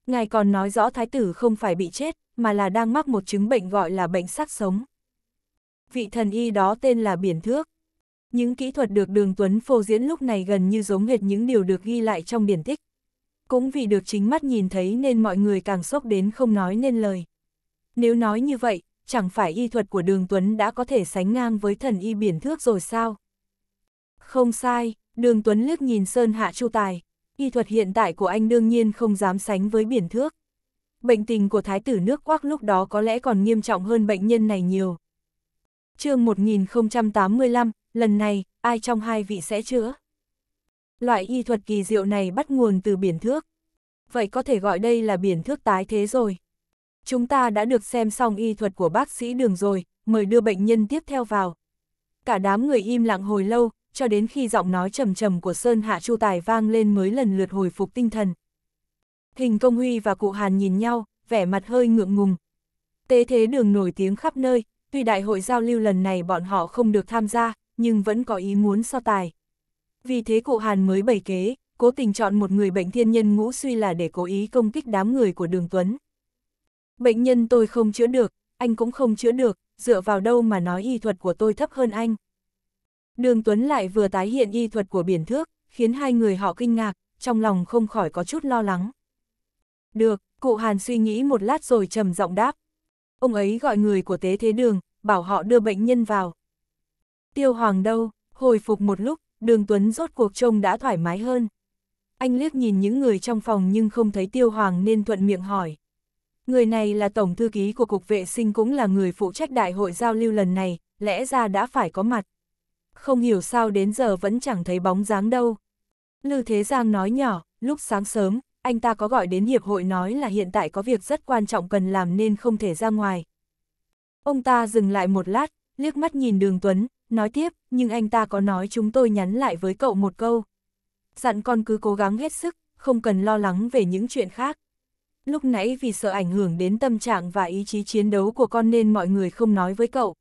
Ngài còn nói rõ thái tử không phải bị chết, mà là đang mắc một chứng bệnh gọi là bệnh sát sống. Vị thần y đó tên là Biển Thước. Những kỹ thuật được Đường Tuấn phô diễn lúc này gần như giống hệt những điều được ghi lại trong điển tích. Cũng vì được chính mắt nhìn thấy nên mọi người càng sốc đến không nói nên lời. Nếu nói như vậy, chẳng phải y thuật của Đường Tuấn đã có thể sánh ngang với thần y Biển Thước rồi sao? Không sai, Đường Tuấn liếc nhìn Sơn Hạ Chu Tài. Y thuật hiện tại của anh đương nhiên không dám sánh với Biển Thước bệnh tình của thái tử nước quắc lúc đó có lẽ còn nghiêm trọng hơn bệnh nhân này nhiều. chương 1085, lần này, ai trong hai vị sẽ chữa? Loại y thuật kỳ diệu này bắt nguồn từ biển thước. Vậy có thể gọi đây là biển thước tái thế rồi. Chúng ta đã được xem xong y thuật của bác sĩ đường rồi, mời đưa bệnh nhân tiếp theo vào. Cả đám người im lặng hồi lâu, cho đến khi giọng nói trầm trầm của Sơn Hạ Chu Tài vang lên mới lần lượt hồi phục tinh thần, Hình công huy và cụ Hàn nhìn nhau, vẻ mặt hơi ngượng ngùng. Tế thế đường nổi tiếng khắp nơi, tuy đại hội giao lưu lần này bọn họ không được tham gia, nhưng vẫn có ý muốn so tài. Vì thế cụ Hàn mới bày kế, cố tình chọn một người bệnh thiên nhân ngũ suy là để cố ý công kích đám người của đường Tuấn. Bệnh nhân tôi không chữa được, anh cũng không chữa được, dựa vào đâu mà nói y thuật của tôi thấp hơn anh. Đường Tuấn lại vừa tái hiện y thuật của biển thước, khiến hai người họ kinh ngạc, trong lòng không khỏi có chút lo lắng. Được, cụ Hàn suy nghĩ một lát rồi trầm giọng đáp. Ông ấy gọi người của tế thế đường, bảo họ đưa bệnh nhân vào. Tiêu Hoàng đâu, hồi phục một lúc, đường Tuấn rốt cuộc trông đã thoải mái hơn. Anh liếc nhìn những người trong phòng nhưng không thấy Tiêu Hoàng nên thuận miệng hỏi. Người này là Tổng Thư ký của Cục Vệ sinh cũng là người phụ trách đại hội giao lưu lần này, lẽ ra đã phải có mặt. Không hiểu sao đến giờ vẫn chẳng thấy bóng dáng đâu. Lư Thế Giang nói nhỏ, lúc sáng sớm, anh ta có gọi đến hiệp hội nói là hiện tại có việc rất quan trọng cần làm nên không thể ra ngoài. Ông ta dừng lại một lát, liếc mắt nhìn đường Tuấn, nói tiếp, nhưng anh ta có nói chúng tôi nhắn lại với cậu một câu. Dặn con cứ cố gắng hết sức, không cần lo lắng về những chuyện khác. Lúc nãy vì sợ ảnh hưởng đến tâm trạng và ý chí chiến đấu của con nên mọi người không nói với cậu.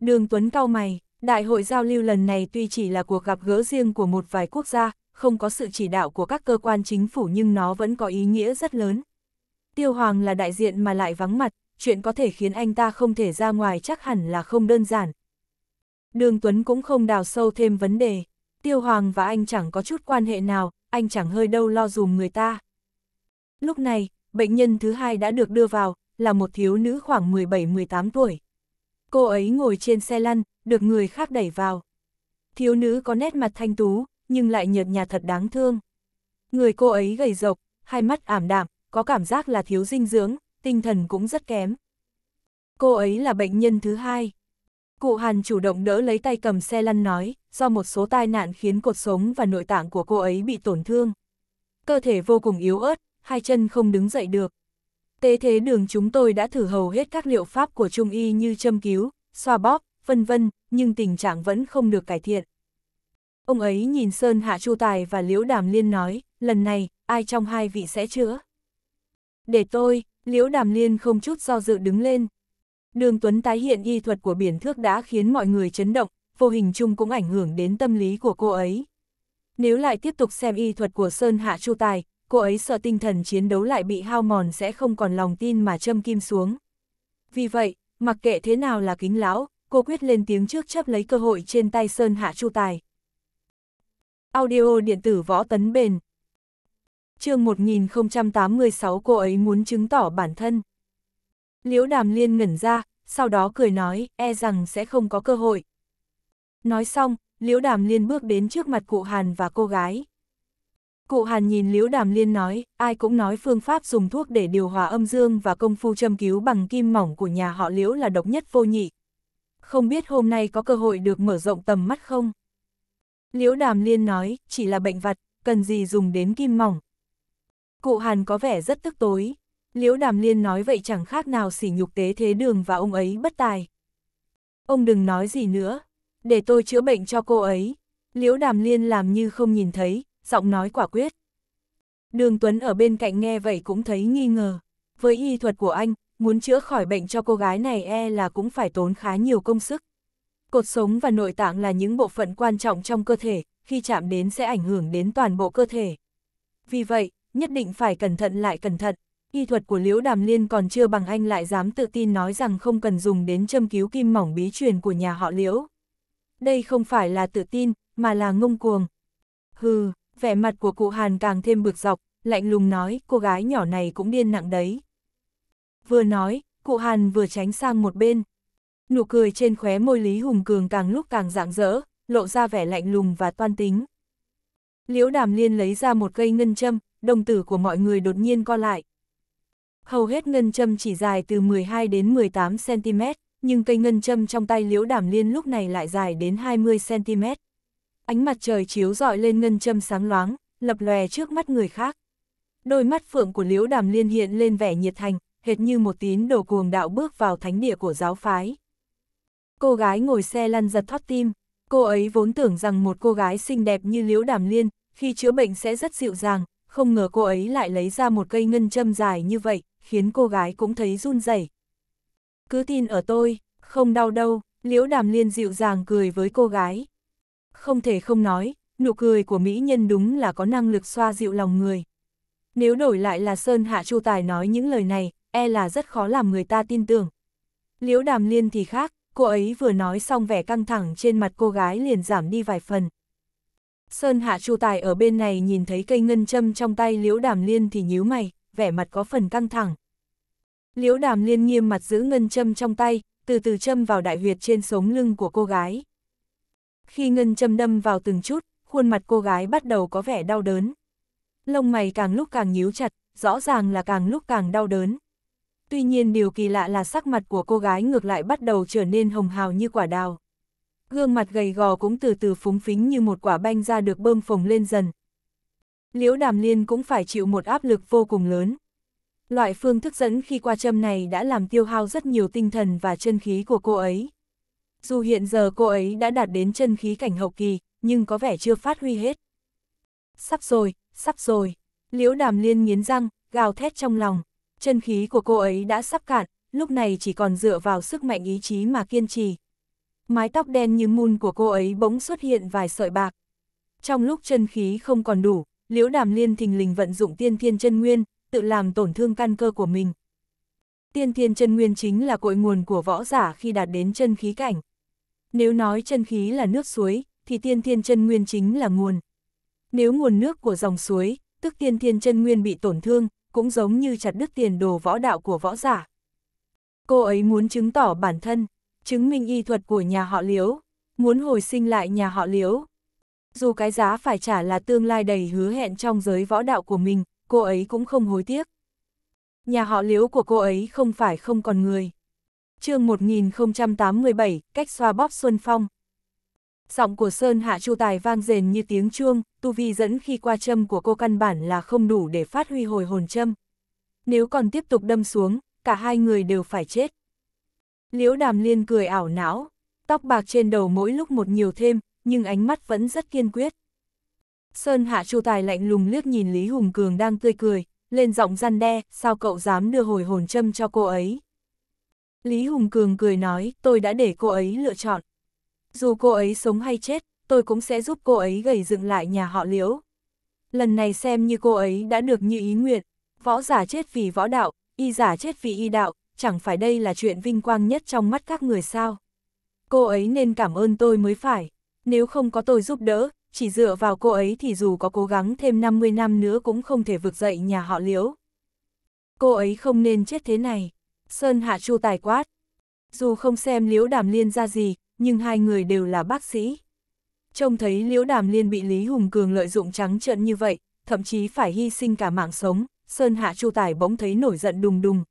Đường Tuấn cau mày, đại hội giao lưu lần này tuy chỉ là cuộc gặp gỡ riêng của một vài quốc gia, không có sự chỉ đạo của các cơ quan chính phủ nhưng nó vẫn có ý nghĩa rất lớn. Tiêu Hoàng là đại diện mà lại vắng mặt, chuyện có thể khiến anh ta không thể ra ngoài chắc hẳn là không đơn giản. Đường Tuấn cũng không đào sâu thêm vấn đề, Tiêu Hoàng và anh chẳng có chút quan hệ nào, anh chẳng hơi đâu lo dùm người ta. Lúc này, bệnh nhân thứ hai đã được đưa vào, là một thiếu nữ khoảng 17-18 tuổi. Cô ấy ngồi trên xe lăn, được người khác đẩy vào. Thiếu nữ có nét mặt thanh tú, nhưng lại nhợt nhạt thật đáng thương. Người cô ấy gầy rộc, hai mắt ảm đạm, có cảm giác là thiếu dinh dưỡng, tinh thần cũng rất kém. Cô ấy là bệnh nhân thứ hai. Cụ Hàn chủ động đỡ lấy tay cầm xe lăn nói, do một số tai nạn khiến cột sống và nội tạng của cô ấy bị tổn thương. Cơ thể vô cùng yếu ớt, hai chân không đứng dậy được. Tế thế đường chúng tôi đã thử hầu hết các liệu pháp của trung y như châm cứu, xoa bóp, vân vân, nhưng tình trạng vẫn không được cải thiện. Ông ấy nhìn Sơn Hạ Chu Tài và Liễu Đàm Liên nói, lần này, ai trong hai vị sẽ chữa? Để tôi, Liễu Đàm Liên không chút do dự đứng lên. Đường Tuấn tái hiện y thuật của biển thước đã khiến mọi người chấn động, vô hình chung cũng ảnh hưởng đến tâm lý của cô ấy. Nếu lại tiếp tục xem y thuật của Sơn Hạ Chu Tài, cô ấy sợ tinh thần chiến đấu lại bị hao mòn sẽ không còn lòng tin mà châm kim xuống. Vì vậy, mặc kệ thế nào là kính lão, cô quyết lên tiếng trước chấp lấy cơ hội trên tay Sơn Hạ Chu Tài. Audio điện tử võ tấn bền. chương 1086 cô ấy muốn chứng tỏ bản thân. Liễu đàm liên ngẩn ra, sau đó cười nói, e rằng sẽ không có cơ hội. Nói xong, Liễu đàm liên bước đến trước mặt cụ Hàn và cô gái. Cụ Hàn nhìn Liễu Đàm Liên nói, ai cũng nói phương pháp dùng thuốc để điều hòa âm dương và công phu châm cứu bằng kim mỏng của nhà họ Liễu là độc nhất vô nhị. Không biết hôm nay có cơ hội được mở rộng tầm mắt không? Liễu Đàm Liên nói, chỉ là bệnh vặt, cần gì dùng đến kim mỏng. Cụ Hàn có vẻ rất tức tối. Liễu Đàm Liên nói vậy chẳng khác nào sỉ nhục tế thế đường và ông ấy bất tài. Ông đừng nói gì nữa, để tôi chữa bệnh cho cô ấy. Liễu Đàm Liên làm như không nhìn thấy, giọng nói quả quyết. Đường Tuấn ở bên cạnh nghe vậy cũng thấy nghi ngờ. Với y thuật của anh, muốn chữa khỏi bệnh cho cô gái này e là cũng phải tốn khá nhiều công sức. Cột sống và nội tạng là những bộ phận quan trọng trong cơ thể, khi chạm đến sẽ ảnh hưởng đến toàn bộ cơ thể. Vì vậy, nhất định phải cẩn thận lại cẩn thận. Y thuật của Liễu Đàm Liên còn chưa bằng anh lại dám tự tin nói rằng không cần dùng đến châm cứu kim mỏng bí truyền của nhà họ Liễu. Đây không phải là tự tin, mà là ngông cuồng. Hừ, vẻ mặt của cụ Hàn càng thêm bực dọc, lạnh lùng nói cô gái nhỏ này cũng điên nặng đấy. Vừa nói, cụ Hàn vừa tránh sang một bên. Nụ cười trên khóe môi Lý Hùng Cường càng lúc càng rạng rỡ, lộ ra vẻ lạnh lùng và toan tính. Liễu Đàm Liên lấy ra một cây ngân châm, đồng tử của mọi người đột nhiên co lại. Hầu hết ngân châm chỉ dài từ 12 đến 18 cm, nhưng cây ngân châm trong tay Liễu Đàm Liên lúc này lại dài đến 20 cm. Ánh mặt trời chiếu rọi lên ngân châm sáng loáng, lập lòe trước mắt người khác. Đôi mắt phượng của Liễu Đàm Liên hiện lên vẻ nhiệt thành, hệt như một tín đồ cuồng đạo bước vào thánh địa của giáo phái. Cô gái ngồi xe lăn giật thoát tim. Cô ấy vốn tưởng rằng một cô gái xinh đẹp như Liễu Đàm Liên, khi chữa bệnh sẽ rất dịu dàng, không ngờ cô ấy lại lấy ra một cây ngân châm dài như vậy, khiến cô gái cũng thấy run rẩy. Cứ tin ở tôi, không đau đâu, Liễu Đàm Liên dịu dàng cười với cô gái. Không thể không nói, nụ cười của mỹ nhân đúng là có năng lực xoa dịu lòng người. Nếu đổi lại là Sơn Hạ Chu Tài nói những lời này, e là rất khó làm người ta tin tưởng. Liễu Đàm Liên thì khác, cô ấy vừa nói xong vẻ căng thẳng trên mặt cô gái liền giảm đi vài phần. Sơn Hạ Chu Tài ở bên này nhìn thấy cây ngân châm trong tay Liễu Đàm Liên thì nhíu mày, vẻ mặt có phần căng thẳng. Liễu Đàm Liên nghiêm mặt giữ ngân châm trong tay, từ từ châm vào đại huyệt trên sống lưng của cô gái. Khi ngân châm đâm vào từng chút, khuôn mặt cô gái bắt đầu có vẻ đau đớn. Lông mày càng lúc càng nhíu chặt, rõ ràng là càng lúc càng đau đớn. Tuy nhiên điều kỳ lạ là sắc mặt của cô gái ngược lại bắt đầu trở nên hồng hào như quả đào. Gương mặt gầy gò cũng từ từ phúng phính như một quả banh ra được bơm phồng lên dần. Liễu đàm liên cũng phải chịu một áp lực vô cùng lớn. Loại phương thức dẫn khi qua châm này đã làm tiêu hao rất nhiều tinh thần và chân khí của cô ấy. Dù hiện giờ cô ấy đã đạt đến chân khí cảnh hậu kỳ, nhưng có vẻ chưa phát huy hết. Sắp rồi, sắp rồi. Liễu đàm liên nghiến răng, gào thét trong lòng. Chân khí của cô ấy đã sắp cạn, lúc này chỉ còn dựa vào sức mạnh ý chí mà kiên trì. Mái tóc đen như mun của cô ấy bỗng xuất hiện vài sợi bạc. Trong lúc chân khí không còn đủ, Liễu Đàm Liên thình lình vận dụng tiên thiên chân nguyên, tự làm tổn thương căn cơ của mình. Tiên thiên chân nguyên chính là cội nguồn của võ giả khi đạt đến chân khí cảnh. Nếu nói chân khí là nước suối, thì tiên thiên chân nguyên chính là nguồn. Nếu nguồn nước của dòng suối, tức tiên thiên chân nguyên bị tổn thương, cũng giống như chặt đứt tiền đồ võ đạo của võ giả. Cô ấy muốn chứng tỏ bản thân, chứng minh y thuật của nhà họ liếu, muốn hồi sinh lại nhà họ liếu, Dù cái giá phải trả là tương lai đầy hứa hẹn trong giới võ đạo của mình, cô ấy cũng không hối tiếc. Nhà họ liếu của cô ấy không phải không còn người. chương 1087, cách xoa bóp Xuân Phong. Giọng của Sơn Hạ Chu Tài vang dền như tiếng chuông, tu vi dẫn khi qua châm của cô căn bản là không đủ để phát huy hồi hồn châm. Nếu còn tiếp tục đâm xuống, cả hai người đều phải chết. Liễu Đàm Liên cười ảo não, tóc bạc trên đầu mỗi lúc một nhiều thêm, nhưng ánh mắt vẫn rất kiên quyết. Sơn Hạ Chu Tài lạnh lùng liếc nhìn Lý Hùng Cường đang tươi cười, lên giọng răn đe, sao cậu dám đưa hồi hồn châm cho cô ấy. Lý Hùng Cường cười nói, tôi đã để cô ấy lựa chọn. Dù cô ấy sống hay chết, tôi cũng sẽ giúp cô ấy gầy dựng lại nhà họ liễu. Lần này xem như cô ấy đã được như ý nguyện, võ giả chết vì võ đạo, y giả chết vì y đạo, chẳng phải đây là chuyện vinh quang nhất trong mắt các người sao. Cô ấy nên cảm ơn tôi mới phải, nếu không có tôi giúp đỡ, chỉ dựa vào cô ấy thì dù có cố gắng thêm 50 năm nữa cũng không thể vực dậy nhà họ liễu. Cô ấy không nên chết thế này. Sơn Hạ Chu tài quát. Dù không xem liễu đàm liên ra gì, nhưng hai người đều là bác sĩ. Trông thấy Liễu Đàm Liên bị Lý Hùng Cường lợi dụng trắng trợn như vậy, thậm chí phải hy sinh cả mạng sống, Sơn Hạ Chu Tài bỗng thấy nổi giận đùng đùng.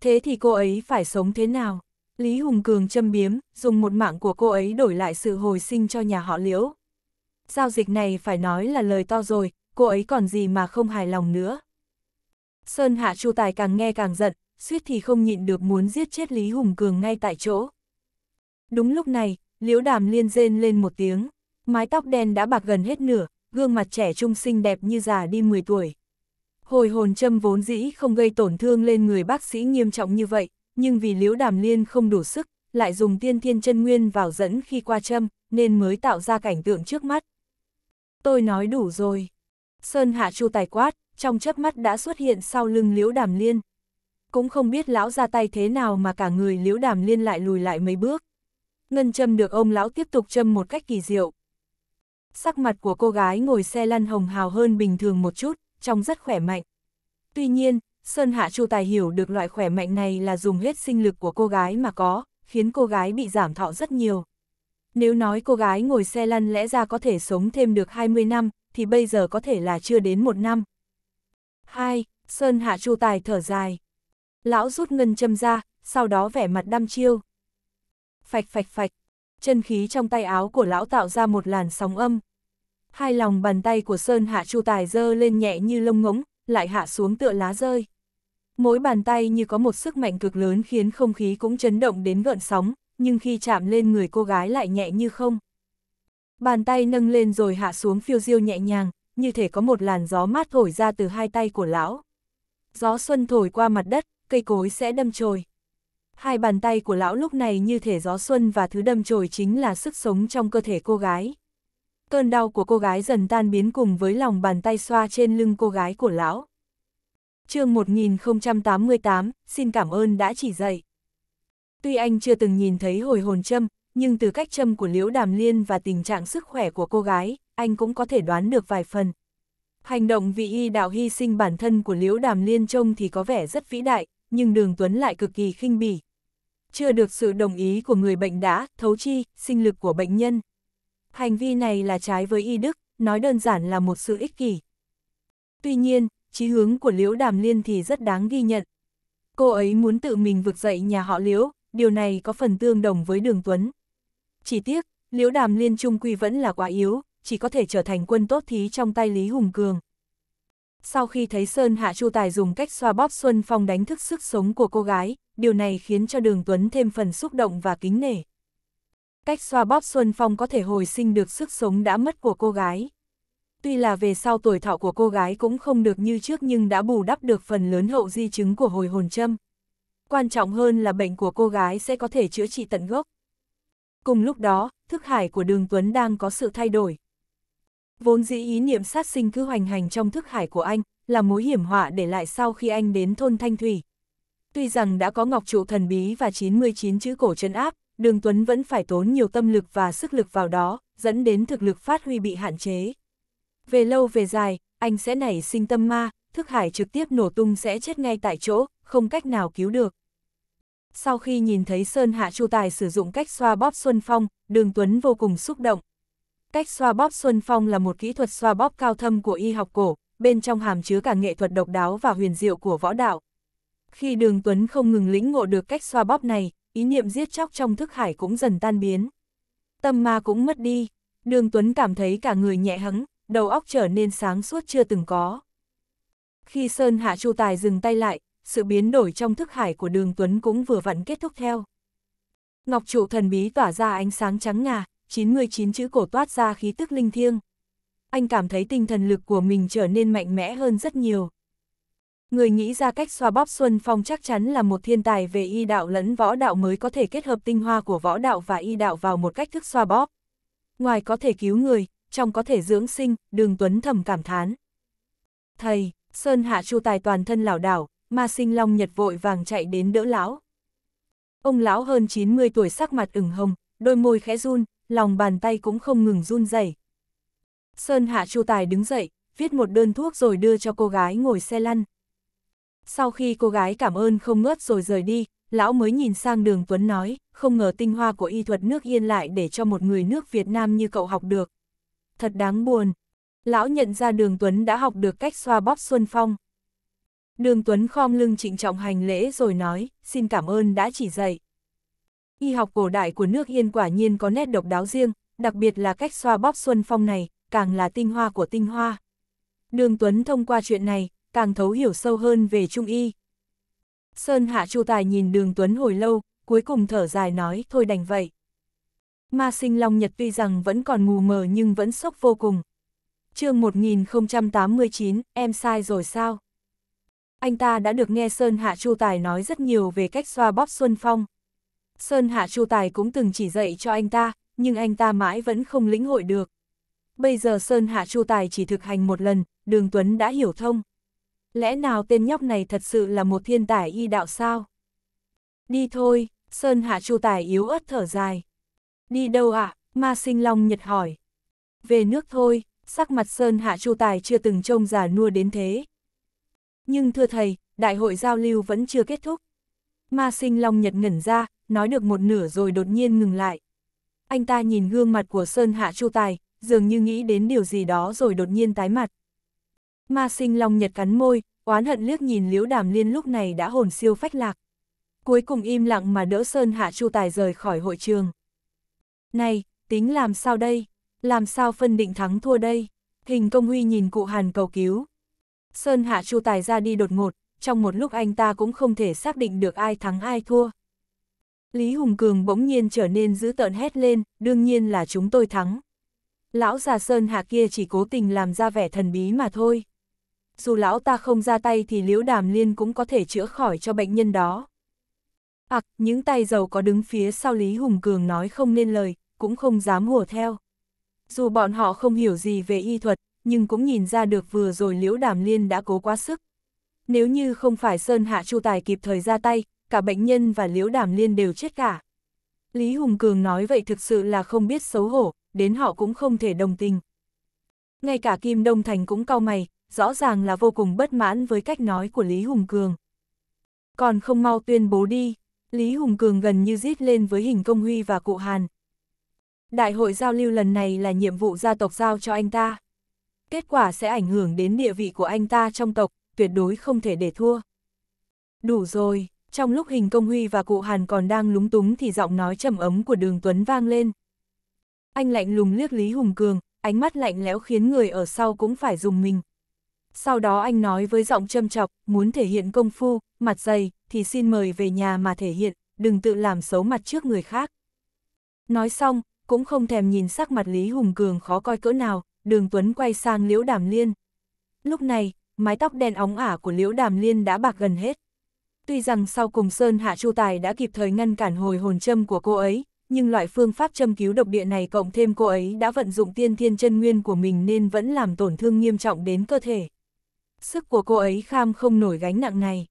Thế thì cô ấy phải sống thế nào? Lý Hùng Cường châm biếm, dùng một mạng của cô ấy đổi lại sự hồi sinh cho nhà họ Liễu. Giao dịch này phải nói là lời to rồi, cô ấy còn gì mà không hài lòng nữa. Sơn Hạ Chu Tài càng nghe càng giận, suýt thì không nhịn được muốn giết chết Lý Hùng Cường ngay tại chỗ. Đúng lúc này, liễu đàm liên rên lên một tiếng, mái tóc đen đã bạc gần hết nửa, gương mặt trẻ trung xinh đẹp như già đi 10 tuổi. Hồi hồn châm vốn dĩ không gây tổn thương lên người bác sĩ nghiêm trọng như vậy, nhưng vì liễu đàm liên không đủ sức, lại dùng tiên thiên chân nguyên vào dẫn khi qua châm, nên mới tạo ra cảnh tượng trước mắt. Tôi nói đủ rồi. Sơn hạ chu tài quát, trong chớp mắt đã xuất hiện sau lưng liễu đàm liên. Cũng không biết lão ra tay thế nào mà cả người liễu đàm liên lại lùi lại mấy bước ngân châm được ông lão tiếp tục châm một cách kỳ diệu. Sắc mặt của cô gái ngồi xe lăn hồng hào hơn bình thường một chút, trông rất khỏe mạnh. Tuy nhiên, Sơn Hạ Chu Tài hiểu được loại khỏe mạnh này là dùng hết sinh lực của cô gái mà có, khiến cô gái bị giảm thọ rất nhiều. Nếu nói cô gái ngồi xe lăn lẽ ra có thể sống thêm được 20 năm, thì bây giờ có thể là chưa đến một năm. 2. Sơn Hạ Chu Tài thở dài. Lão rút ngân châm ra, sau đó vẻ mặt đăm chiêu phạch phạch phạch, chân khí trong tay áo của lão tạo ra một làn sóng âm. Hai lòng bàn tay của Sơn Hạ Chu Tài dơ lên nhẹ như lông ngỗng, lại hạ xuống tựa lá rơi. Mỗi bàn tay như có một sức mạnh cực lớn khiến không khí cũng chấn động đến gợn sóng, nhưng khi chạm lên người cô gái lại nhẹ như không. Bàn tay nâng lên rồi hạ xuống phiêu diêu nhẹ nhàng, như thể có một làn gió mát thổi ra từ hai tay của lão. Gió xuân thổi qua mặt đất, cây cối sẽ đâm chồi hai bàn tay của lão lúc này như thể gió xuân và thứ đâm chồi chính là sức sống trong cơ thể cô gái. Cơn đau của cô gái dần tan biến cùng với lòng bàn tay xoa trên lưng cô gái của lão. chương 1088, xin cảm ơn đã chỉ dạy. Tuy anh chưa từng nhìn thấy hồi hồn châm, nhưng từ cách châm của Liễu Đàm Liên và tình trạng sức khỏe của cô gái, anh cũng có thể đoán được vài phần. Hành động vị y đạo hy sinh bản thân của Liễu Đàm Liên trông thì có vẻ rất vĩ đại, nhưng Đường Tuấn lại cực kỳ khinh bỉ, chưa được sự đồng ý của người bệnh đã thấu chi, sinh lực của bệnh nhân. Hành vi này là trái với y đức, nói đơn giản là một sự ích kỷ. Tuy nhiên, chí hướng của Liễu Đàm Liên thì rất đáng ghi nhận. Cô ấy muốn tự mình vực dậy nhà họ Liễu, điều này có phần tương đồng với Đường Tuấn. Chỉ tiếc, Liễu Đàm Liên trung quy vẫn là quá yếu, chỉ có thể trở thành quân tốt thí trong tay Lý Hùng Cường. Sau khi thấy Sơn Hạ Chu Tài dùng cách xoa bóp Xuân Phong đánh thức sức sống của cô gái, điều này khiến cho Đường Tuấn thêm phần xúc động và kính nể. Cách xoa bóp Xuân Phong có thể hồi sinh được sức sống đã mất của cô gái. Tuy là về sau tuổi thọ của cô gái cũng không được như trước nhưng đã bù đắp được phần lớn hậu di chứng của hồi hồn châm. Quan trọng hơn là bệnh của cô gái sẽ có thể chữa trị tận gốc. Cùng lúc đó, thức hải của Đường Tuấn đang có sự thay đổi, Vốn dĩ ý niệm sát sinh cứ hoành hành trong thức hải của anh, là mối hiểm họa để lại sau khi anh đến thôn Thanh Thủy. Tuy rằng đã có ngọc trụ thần bí và 99 chữ cổ chân áp, Đường Tuấn vẫn phải tốn nhiều tâm lực và sức lực vào đó, dẫn đến thực lực phát huy bị hạn chế. Về lâu về dài, anh sẽ nảy sinh tâm ma, thức hải trực tiếp nổ tung sẽ chết ngay tại chỗ, không cách nào cứu được. Sau khi nhìn thấy Sơn Hạ Chu Tài sử dụng cách xoa bóp Xuân Phong, Đường Tuấn vô cùng xúc động, Cách xoa bóp Xuân Phong là một kỹ thuật xoa bóp cao thâm của y học cổ, bên trong hàm chứa cả nghệ thuật độc đáo và huyền diệu của võ đạo. Khi Đường Tuấn không ngừng lĩnh ngộ được cách xoa bóp này, ý niệm giết chóc trong thức hải cũng dần tan biến. Tâm ma cũng mất đi, Đường Tuấn cảm thấy cả người nhẹ hẫng, đầu óc trở nên sáng suốt chưa từng có. Khi Sơn Hạ Chu Tài dừng tay lại, sự biến đổi trong thức hải của Đường Tuấn cũng vừa vặn kết thúc theo. Ngọc trụ thần bí tỏa ra ánh sáng trắng ngà, 99 chữ cổ toát ra khí tức linh thiêng. Anh cảm thấy tinh thần lực của mình trở nên mạnh mẽ hơn rất nhiều. Người nghĩ ra cách xoa bóp Xuân Phong chắc chắn là một thiên tài về y đạo lẫn võ đạo mới có thể kết hợp tinh hoa của võ đạo và y đạo vào một cách thức xoa bóp. Ngoài có thể cứu người, trong có thể dưỡng sinh, đường Tuấn thầm cảm thán. Thầy, Sơn Hạ Chu Tài toàn thân lảo đảo, ma sinh long nhật vội vàng chạy đến đỡ lão. Ông lão hơn 90 tuổi sắc mặt ửng hồng, đôi môi khẽ run, lòng bàn tay cũng không ngừng run rẩy. Sơn Hạ Chu Tài đứng dậy, viết một đơn thuốc rồi đưa cho cô gái ngồi xe lăn. Sau khi cô gái cảm ơn không ngớt rồi rời đi, lão mới nhìn sang đường Tuấn nói, không ngờ tinh hoa của y thuật nước yên lại để cho một người nước Việt Nam như cậu học được. Thật đáng buồn. Lão nhận ra đường Tuấn đã học được cách xoa bóp Xuân Phong. Đường Tuấn khom lưng trịnh trọng hành lễ rồi nói, xin cảm ơn đã chỉ dạy. Y học cổ đại của nước Yên quả nhiên có nét độc đáo riêng, đặc biệt là cách xoa bóp xuân phong này, càng là tinh hoa của tinh hoa. Đường Tuấn thông qua chuyện này, càng thấu hiểu sâu hơn về Trung Y. Sơn Hạ Chu Tài nhìn đường Tuấn hồi lâu, cuối cùng thở dài nói thôi đành vậy. Ma sinh Long Nhật tuy rằng vẫn còn mù mờ nhưng vẫn sốc vô cùng. chương 1089, em sai rồi sao? Anh ta đã được nghe Sơn Hạ Chu Tài nói rất nhiều về cách xoa bóp Xuân Phong. Sơn Hạ Chu Tài cũng từng chỉ dạy cho anh ta, nhưng anh ta mãi vẫn không lĩnh hội được. Bây giờ Sơn Hạ Chu Tài chỉ thực hành một lần, Đường Tuấn đã hiểu thông. Lẽ nào tên nhóc này thật sự là một thiên tài y đạo sao? Đi thôi, Sơn Hạ Chu Tài yếu ớt thở dài. Đi đâu ạ? À? Ma Sinh Long Nhật hỏi. Về nước thôi, sắc mặt Sơn Hạ Chu Tài chưa từng trông già nua đến thế. Nhưng thưa thầy, đại hội giao lưu vẫn chưa kết thúc. Ma sinh Long Nhật ngẩn ra, nói được một nửa rồi đột nhiên ngừng lại. Anh ta nhìn gương mặt của Sơn Hạ Chu Tài, dường như nghĩ đến điều gì đó rồi đột nhiên tái mặt. Ma sinh Long Nhật cắn môi, oán hận liếc nhìn Liễu Đàm Liên lúc này đã hồn siêu phách lạc. Cuối cùng im lặng mà đỡ Sơn Hạ Chu Tài rời khỏi hội trường. Này, tính làm sao đây? Làm sao phân định thắng thua đây? Hình công huy nhìn cụ Hàn cầu cứu. Sơn Hạ Chu Tài ra đi đột ngột, trong một lúc anh ta cũng không thể xác định được ai thắng ai thua. Lý Hùng Cường bỗng nhiên trở nên dữ tợn hét lên, đương nhiên là chúng tôi thắng. Lão già Sơn Hạ kia chỉ cố tình làm ra vẻ thần bí mà thôi. Dù lão ta không ra tay thì liễu đàm liên cũng có thể chữa khỏi cho bệnh nhân đó. Ặc, à, những tay giàu có đứng phía sau Lý Hùng Cường nói không nên lời, cũng không dám hùa theo. Dù bọn họ không hiểu gì về y thuật, nhưng cũng nhìn ra được vừa rồi liễu đàm liên đã cố quá sức. Nếu như không phải Sơn Hạ Chu Tài kịp thời ra tay, cả bệnh nhân và Liễu Đàm Liên đều chết cả. Lý Hùng Cường nói vậy thực sự là không biết xấu hổ, đến họ cũng không thể đồng tình. Ngay cả Kim Đông Thành cũng cau mày, rõ ràng là vô cùng bất mãn với cách nói của Lý Hùng Cường. Còn không mau tuyên bố đi, Lý Hùng Cường gần như rít lên với hình công huy và cụ Hàn. Đại hội giao lưu lần này là nhiệm vụ gia tộc giao cho anh ta. Kết quả sẽ ảnh hưởng đến địa vị của anh ta trong tộc, tuyệt đối không thể để thua. Đủ rồi, trong lúc hình công huy và cụ Hàn còn đang lúng túng thì giọng nói trầm ấm của đường Tuấn vang lên. Anh lạnh lùng liếc Lý Hùng Cường, ánh mắt lạnh lẽo khiến người ở sau cũng phải dùng mình. Sau đó anh nói với giọng châm chọc, muốn thể hiện công phu, mặt dày, thì xin mời về nhà mà thể hiện, đừng tự làm xấu mặt trước người khác. Nói xong, cũng không thèm nhìn sắc mặt Lý Hùng Cường khó coi cỡ nào, đường Tuấn quay sang Liễu Đàm Liên. Lúc này, mái tóc đen óng ả của Liễu Đàm Liên đã bạc gần hết. Tuy rằng sau cùng Sơn Hạ Chu Tài đã kịp thời ngăn cản hồi hồn châm của cô ấy, nhưng loại phương pháp châm cứu độc địa này cộng thêm cô ấy đã vận dụng tiên thiên chân nguyên của mình nên vẫn làm tổn thương nghiêm trọng đến cơ thể. Sức của cô ấy kham không nổi gánh nặng này.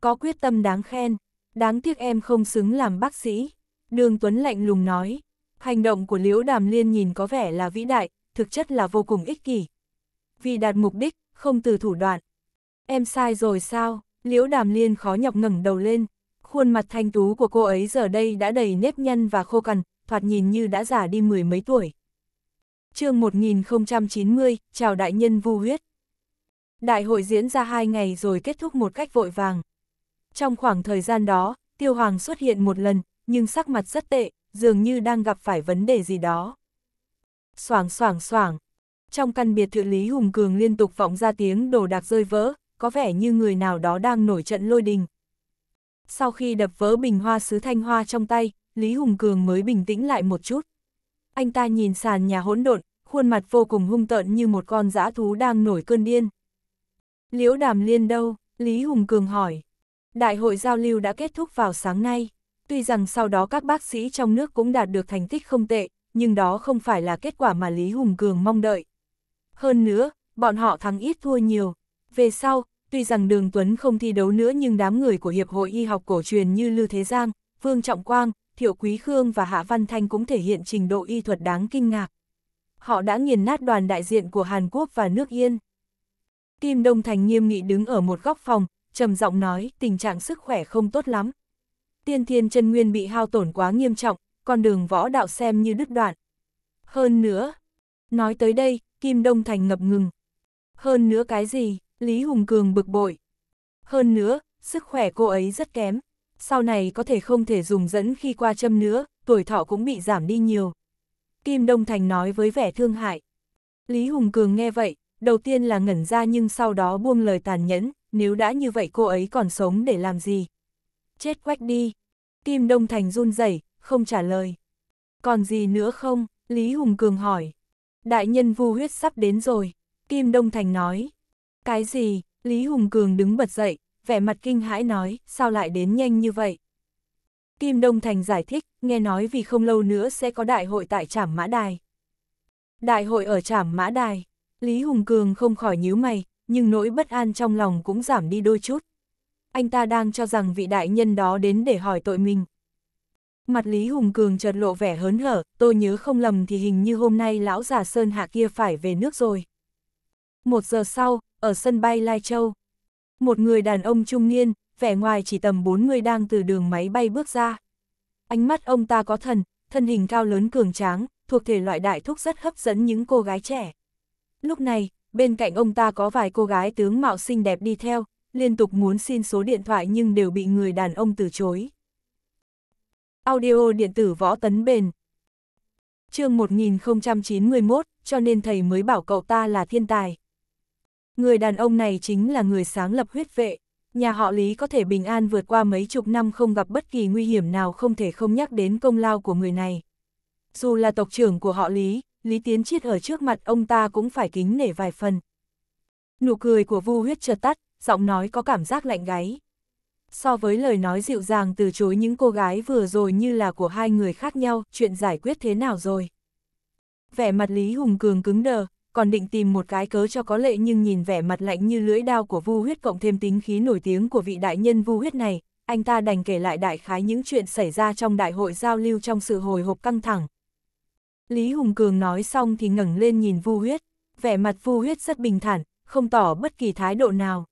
Có quyết tâm đáng khen, đáng tiếc em không xứng làm bác sĩ. Đường Tuấn lạnh lùng nói, hành động của Liễu Đàm Liên nhìn có vẻ là vĩ đại, thực chất là vô cùng ích kỷ. Vì đạt mục đích, không từ thủ đoạn. Em sai rồi sao? Liễu Đàm Liên khó nhọc ngẩng đầu lên, khuôn mặt thanh tú của cô ấy giờ đây đã đầy nếp nhăn và khô cằn, thoạt nhìn như đã già đi mười mấy tuổi. chương 1090, chào đại nhân vu huyết. Đại hội diễn ra hai ngày rồi kết thúc một cách vội vàng. Trong khoảng thời gian đó, Tiêu Hoàng xuất hiện một lần, nhưng sắc mặt rất tệ, dường như đang gặp phải vấn đề gì đó. Soảng soảng soảng, trong căn biệt thự Lý Hùng Cường liên tục vọng ra tiếng đồ đạc rơi vỡ, có vẻ như người nào đó đang nổi trận lôi đình. Sau khi đập vỡ bình hoa sứ thanh hoa trong tay, Lý Hùng Cường mới bình tĩnh lại một chút. Anh ta nhìn sàn nhà hỗn độn, khuôn mặt vô cùng hung tợn như một con dã thú đang nổi cơn điên. Liễu đàm liên đâu? Lý Hùng Cường hỏi. Đại hội giao lưu đã kết thúc vào sáng nay. Tuy rằng sau đó các bác sĩ trong nước cũng đạt được thành tích không tệ, nhưng đó không phải là kết quả mà Lý Hùng Cường mong đợi. Hơn nữa, bọn họ thắng ít thua nhiều. Về sau, tuy rằng Đường Tuấn không thi đấu nữa nhưng đám người của Hiệp hội Y học cổ truyền như lưu Thế Giang, Vương Trọng Quang, Thiệu Quý Khương và Hạ Văn Thanh cũng thể hiện trình độ y thuật đáng kinh ngạc. Họ đã nghiền nát đoàn đại diện của Hàn Quốc và nước Yên. Kim Đông Thành nghiêm nghị đứng ở một góc phòng, trầm giọng nói tình trạng sức khỏe không tốt lắm. Tiên thiên chân nguyên bị hao tổn quá nghiêm trọng, con đường võ đạo xem như đứt đoạn. Hơn nữa, nói tới đây, Kim Đông Thành ngập ngừng. Hơn nữa cái gì, Lý Hùng Cường bực bội. Hơn nữa, sức khỏe cô ấy rất kém. Sau này có thể không thể dùng dẫn khi qua châm nữa, tuổi thọ cũng bị giảm đi nhiều. Kim Đông Thành nói với vẻ thương hại. Lý Hùng Cường nghe vậy, đầu tiên là ngẩn ra nhưng sau đó buông lời tàn nhẫn, nếu đã như vậy cô ấy còn sống để làm gì? Chết quách đi. Kim Đông Thành run rẩy, không trả lời. Còn gì nữa không? Lý Hùng Cường hỏi. Đại nhân vu huyết sắp đến rồi, Kim Đông Thành nói. Cái gì? Lý Hùng Cường đứng bật dậy, vẻ mặt kinh hãi nói, sao lại đến nhanh như vậy? Kim Đông Thành giải thích, nghe nói vì không lâu nữa sẽ có đại hội tại Trảm Mã Đài. Đại hội ở Trảm Mã Đài, Lý Hùng Cường không khỏi nhíu mày, nhưng nỗi bất an trong lòng cũng giảm đi đôi chút. Anh ta đang cho rằng vị đại nhân đó đến để hỏi tội mình, Mặt Lý Hùng Cường chợt lộ vẻ hớn hở, tôi nhớ không lầm thì hình như hôm nay lão già Sơn Hạ kia phải về nước rồi. Một giờ sau, ở sân bay Lai Châu, một người đàn ông trung niên, vẻ ngoài chỉ tầm 40 đang từ đường máy bay bước ra. Ánh mắt ông ta có thần, thân hình cao lớn cường tráng, thuộc thể loại đại thúc rất hấp dẫn những cô gái trẻ. Lúc này, bên cạnh ông ta có vài cô gái tướng mạo xinh đẹp đi theo, liên tục muốn xin số điện thoại nhưng đều bị người đàn ông từ chối. Audio điện tử võ tấn bền. chương 1091, cho nên thầy mới bảo cậu ta là thiên tài. Người đàn ông này chính là người sáng lập huyết vệ. Nhà họ Lý có thể bình an vượt qua mấy chục năm không gặp bất kỳ nguy hiểm nào không thể không nhắc đến công lao của người này. Dù là tộc trưởng của họ Lý, Lý Tiến Chiết ở trước mặt ông ta cũng phải kính nể vài phần. Nụ cười của Vu huyết chợt tắt, giọng nói có cảm giác lạnh gáy. So với lời nói dịu dàng từ chối những cô gái vừa rồi như là của hai người khác nhau, chuyện giải quyết thế nào rồi? Vẻ mặt Lý Hùng Cường cứng đờ, còn định tìm một cái cớ cho có lệ nhưng nhìn vẻ mặt lạnh như lưỡi đao của Vu Huyết cộng thêm tính khí nổi tiếng của vị đại nhân Vu Huyết này, anh ta đành kể lại đại khái những chuyện xảy ra trong đại hội giao lưu trong sự hồi hộp căng thẳng. Lý Hùng Cường nói xong thì ngẩng lên nhìn Vu Huyết, vẻ mặt Vu Huyết rất bình thản, không tỏ bất kỳ thái độ nào.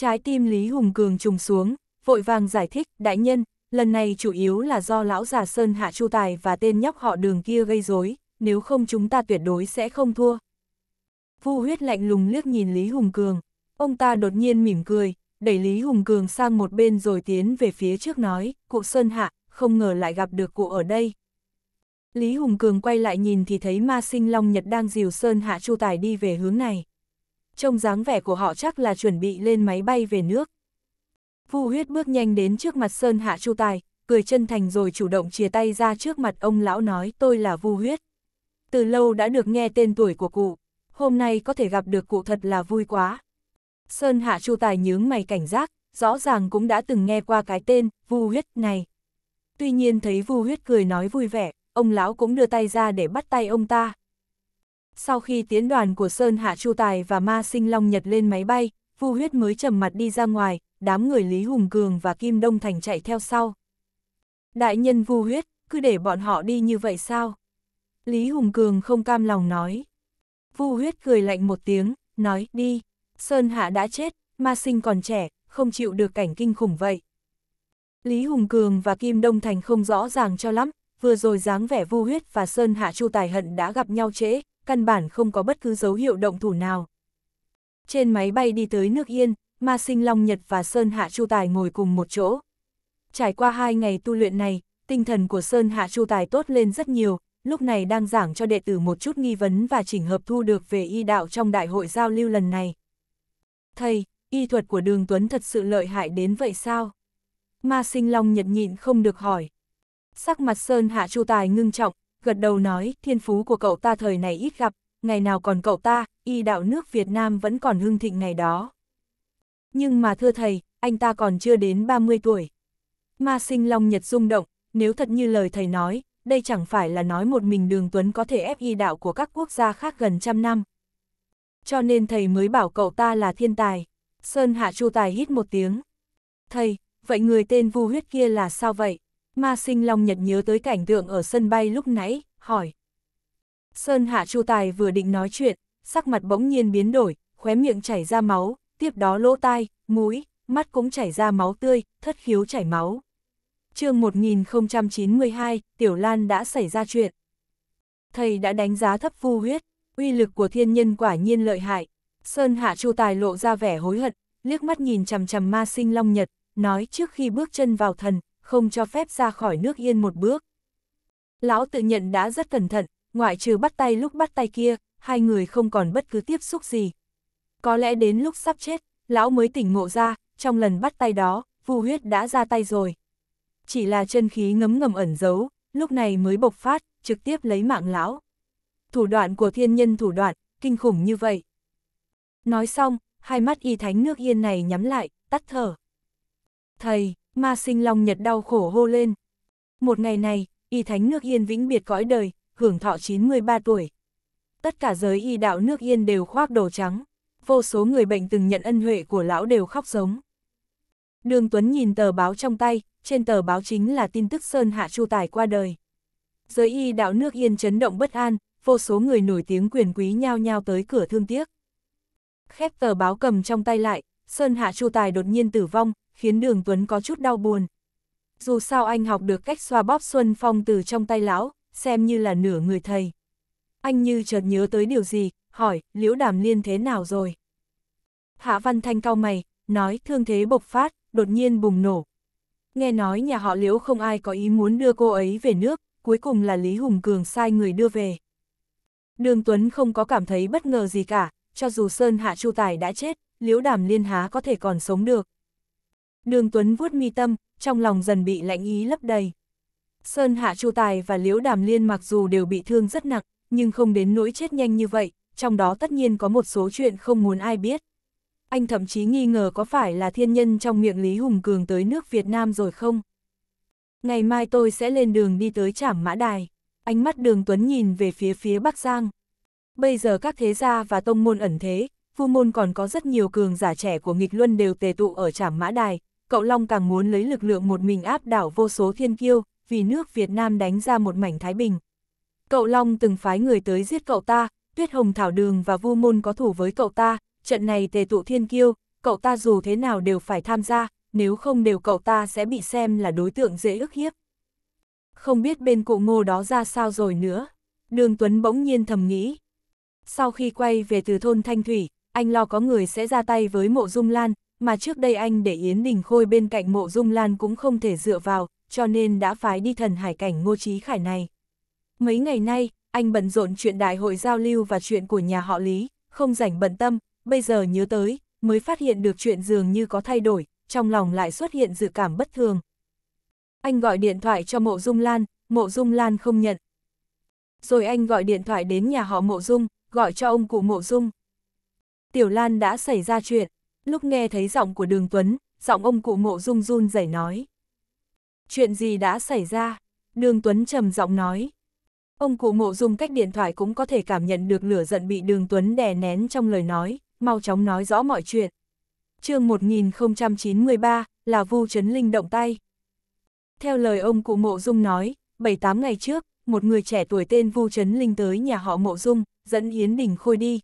Trái tim Lý Hùng Cường trùng xuống, vội vàng giải thích, đại nhân, lần này chủ yếu là do lão già Sơn Hạ Chu Tài và tên nhóc họ đường kia gây rối, nếu không chúng ta tuyệt đối sẽ không thua. Vu huyết lạnh lùng liếc nhìn Lý Hùng Cường, ông ta đột nhiên mỉm cười, đẩy Lý Hùng Cường sang một bên rồi tiến về phía trước nói, cụ Sơn Hạ, không ngờ lại gặp được cụ ở đây. Lý Hùng Cường quay lại nhìn thì thấy ma sinh Long Nhật đang dìu Sơn Hạ Chu Tài đi về hướng này trông dáng vẻ của họ chắc là chuẩn bị lên máy bay về nước. Vu huyết bước nhanh đến trước mặt Sơn Hạ Chu Tài, cười chân thành rồi chủ động chia tay ra trước mặt ông lão nói tôi là Vu huyết. Từ lâu đã được nghe tên tuổi của cụ, hôm nay có thể gặp được cụ thật là vui quá. Sơn Hạ Chu Tài nhướng mày cảnh giác, rõ ràng cũng đã từng nghe qua cái tên Vu huyết này. Tuy nhiên thấy Vu huyết cười nói vui vẻ, ông lão cũng đưa tay ra để bắt tay ông ta, sau khi tiến đoàn của Sơn Hạ Chu Tài và Ma Sinh Long Nhật lên máy bay, Vu Huyết mới trầm mặt đi ra ngoài, đám người Lý Hùng Cường và Kim Đông Thành chạy theo sau. Đại nhân Vu Huyết, cứ để bọn họ đi như vậy sao? Lý Hùng Cường không cam lòng nói. Vu Huyết cười lạnh một tiếng, nói đi, Sơn Hạ đã chết, Ma Sinh còn trẻ, không chịu được cảnh kinh khủng vậy. Lý Hùng Cường và Kim Đông Thành không rõ ràng cho lắm, vừa rồi dáng vẻ Vu Huyết và Sơn Hạ Chu Tài Hận đã gặp nhau trễ, căn bản không có bất cứ dấu hiệu động thủ nào. Trên máy bay đi tới nước Yên, Ma Sinh Long Nhật và Sơn Hạ Chu Tài ngồi cùng một chỗ. Trải qua hai ngày tu luyện này, tinh thần của Sơn Hạ Chu Tài tốt lên rất nhiều, lúc này đang giảng cho đệ tử một chút nghi vấn và chỉnh hợp thu được về y đạo trong đại hội giao lưu lần này. Thầy, y thuật của Đường Tuấn thật sự lợi hại đến vậy sao? Ma Sinh Long Nhật nhịn không được hỏi. Sắc mặt Sơn Hạ Chu Tài ngưng trọng, gật đầu nói, thiên phú của cậu ta thời này ít gặp, ngày nào còn cậu ta, y đạo nước Việt Nam vẫn còn hưng thịnh ngày đó. Nhưng mà thưa thầy, anh ta còn chưa đến 30 tuổi. Ma sinh Long Nhật rung động, nếu thật như lời thầy nói, đây chẳng phải là nói một mình đường Tuấn có thể ép y đạo của các quốc gia khác gần trăm năm. Cho nên thầy mới bảo cậu ta là thiên tài. Sơn Hạ Chu Tài hít một tiếng. Thầy, vậy người tên vu huyết kia là sao vậy? Ma sinh Long Nhật nhớ tới cảnh tượng ở sân bay lúc nãy, hỏi. Sơn Hạ Chu Tài vừa định nói chuyện, sắc mặt bỗng nhiên biến đổi, khóe miệng chảy ra máu, tiếp đó lỗ tai, mũi, mắt cũng chảy ra máu tươi, thất khiếu chảy máu. chương 1092, Tiểu Lan đã xảy ra chuyện. Thầy đã đánh giá thấp phu huyết, uy lực của thiên nhân quả nhiên lợi hại. Sơn Hạ Chu Tài lộ ra vẻ hối hận, liếc mắt nhìn chằm chằm ma sinh Long Nhật, nói trước khi bước chân vào thần, không cho phép ra khỏi nước yên một bước. Lão tự nhận đã rất cẩn thận, ngoại trừ bắt tay lúc bắt tay kia, hai người không còn bất cứ tiếp xúc gì. Có lẽ đến lúc sắp chết, lão mới tỉnh ngộ ra, trong lần bắt tay đó, vu huyết đã ra tay rồi. Chỉ là chân khí ngấm ngầm ẩn giấu, lúc này mới bộc phát, trực tiếp lấy mạng lão. Thủ đoạn của thiên nhân thủ đoạn, kinh khủng như vậy. Nói xong, hai mắt y thánh nước yên này nhắm lại, tắt thở. Thầy, ma sinh long nhật đau khổ hô lên. Một ngày này, y thánh nước yên vĩnh biệt cõi đời, hưởng thọ 93 tuổi. Tất cả giới y đạo nước yên đều khoác đồ trắng, vô số người bệnh từng nhận ân huệ của lão đều khóc giống. Đường Tuấn nhìn tờ báo trong tay, trên tờ báo chính là tin tức Sơn Hạ Chu Tài qua đời. Giới y đạo nước yên chấn động bất an, vô số người nổi tiếng quyền quý nhao nhao tới cửa thương tiếc. Khép tờ báo cầm trong tay lại, Sơn Hạ Chu Tài đột nhiên tử vong, khiến đường Tuấn có chút đau buồn. Dù sao anh học được cách xoa bóp Xuân Phong từ trong tay lão, xem như là nửa người thầy. Anh như chợt nhớ tới điều gì, hỏi, liễu đàm liên thế nào rồi? Hạ Văn Thanh cao mày, nói thương thế bộc phát, đột nhiên bùng nổ. Nghe nói nhà họ liễu không ai có ý muốn đưa cô ấy về nước, cuối cùng là Lý Hùng Cường sai người đưa về. Đường Tuấn không có cảm thấy bất ngờ gì cả, cho dù Sơn Hạ Chu Tài đã chết, liễu đàm liên há có thể còn sống được. Đường Tuấn vuốt mi tâm, trong lòng dần bị lạnh ý lấp đầy. Sơn Hạ Chu Tài và Liễu Đàm Liên mặc dù đều bị thương rất nặng, nhưng không đến nỗi chết nhanh như vậy, trong đó tất nhiên có một số chuyện không muốn ai biết. Anh thậm chí nghi ngờ có phải là thiên nhân trong miệng Lý Hùng Cường tới nước Việt Nam rồi không? Ngày mai tôi sẽ lên đường đi tới trảm mã đài. Ánh mắt đường Tuấn nhìn về phía phía Bắc Giang. Bây giờ các thế gia và tông môn ẩn thế, phu môn còn có rất nhiều cường giả trẻ của nghịch luân đều tề tụ ở trảm mã đài, cậu Long càng muốn lấy lực lượng một mình áp đảo vô số thiên kiêu, vì nước Việt Nam đánh ra một mảnh thái bình. Cậu Long từng phái người tới giết cậu ta, Tuyết Hồng Thảo Đường và Vu Môn có thủ với cậu ta, trận này tề tụ thiên kiêu, cậu ta dù thế nào đều phải tham gia, nếu không đều cậu ta sẽ bị xem là đối tượng dễ ức hiếp. Không biết bên cụ ngô đó ra sao rồi nữa, Đường Tuấn bỗng nhiên thầm nghĩ. Sau khi quay về từ thôn Thanh Thủy, anh lo có người sẽ ra tay với mộ dung lan, mà trước đây anh để Yến Đình Khôi bên cạnh mộ dung lan cũng không thể dựa vào, cho nên đã phái đi thần hải cảnh ngô trí khải này. Mấy ngày nay, anh bận rộn chuyện đại hội giao lưu và chuyện của nhà họ Lý, không rảnh bận tâm, bây giờ nhớ tới, mới phát hiện được chuyện dường như có thay đổi, trong lòng lại xuất hiện dự cảm bất thường. Anh gọi điện thoại cho mộ dung lan, mộ dung lan không nhận. Rồi anh gọi điện thoại đến nhà họ mộ dung, gọi cho ông cụ mộ dung. Tiểu Lan đã xảy ra chuyện lúc nghe thấy giọng của đường Tuấn, giọng ông cụ mộ run run rẩy nói. Chuyện gì đã xảy ra? Đường Tuấn trầm giọng nói. Ông cụ mộ dung cách điện thoại cũng có thể cảm nhận được lửa giận bị đường Tuấn đè nén trong lời nói, mau chóng nói rõ mọi chuyện. chương 1093 là vu chấn linh động tay. Theo lời ông cụ mộ dung nói, 7-8 ngày trước, một người trẻ tuổi tên vu chấn linh tới nhà họ mộ dung, dẫn Yến Đình Khôi đi.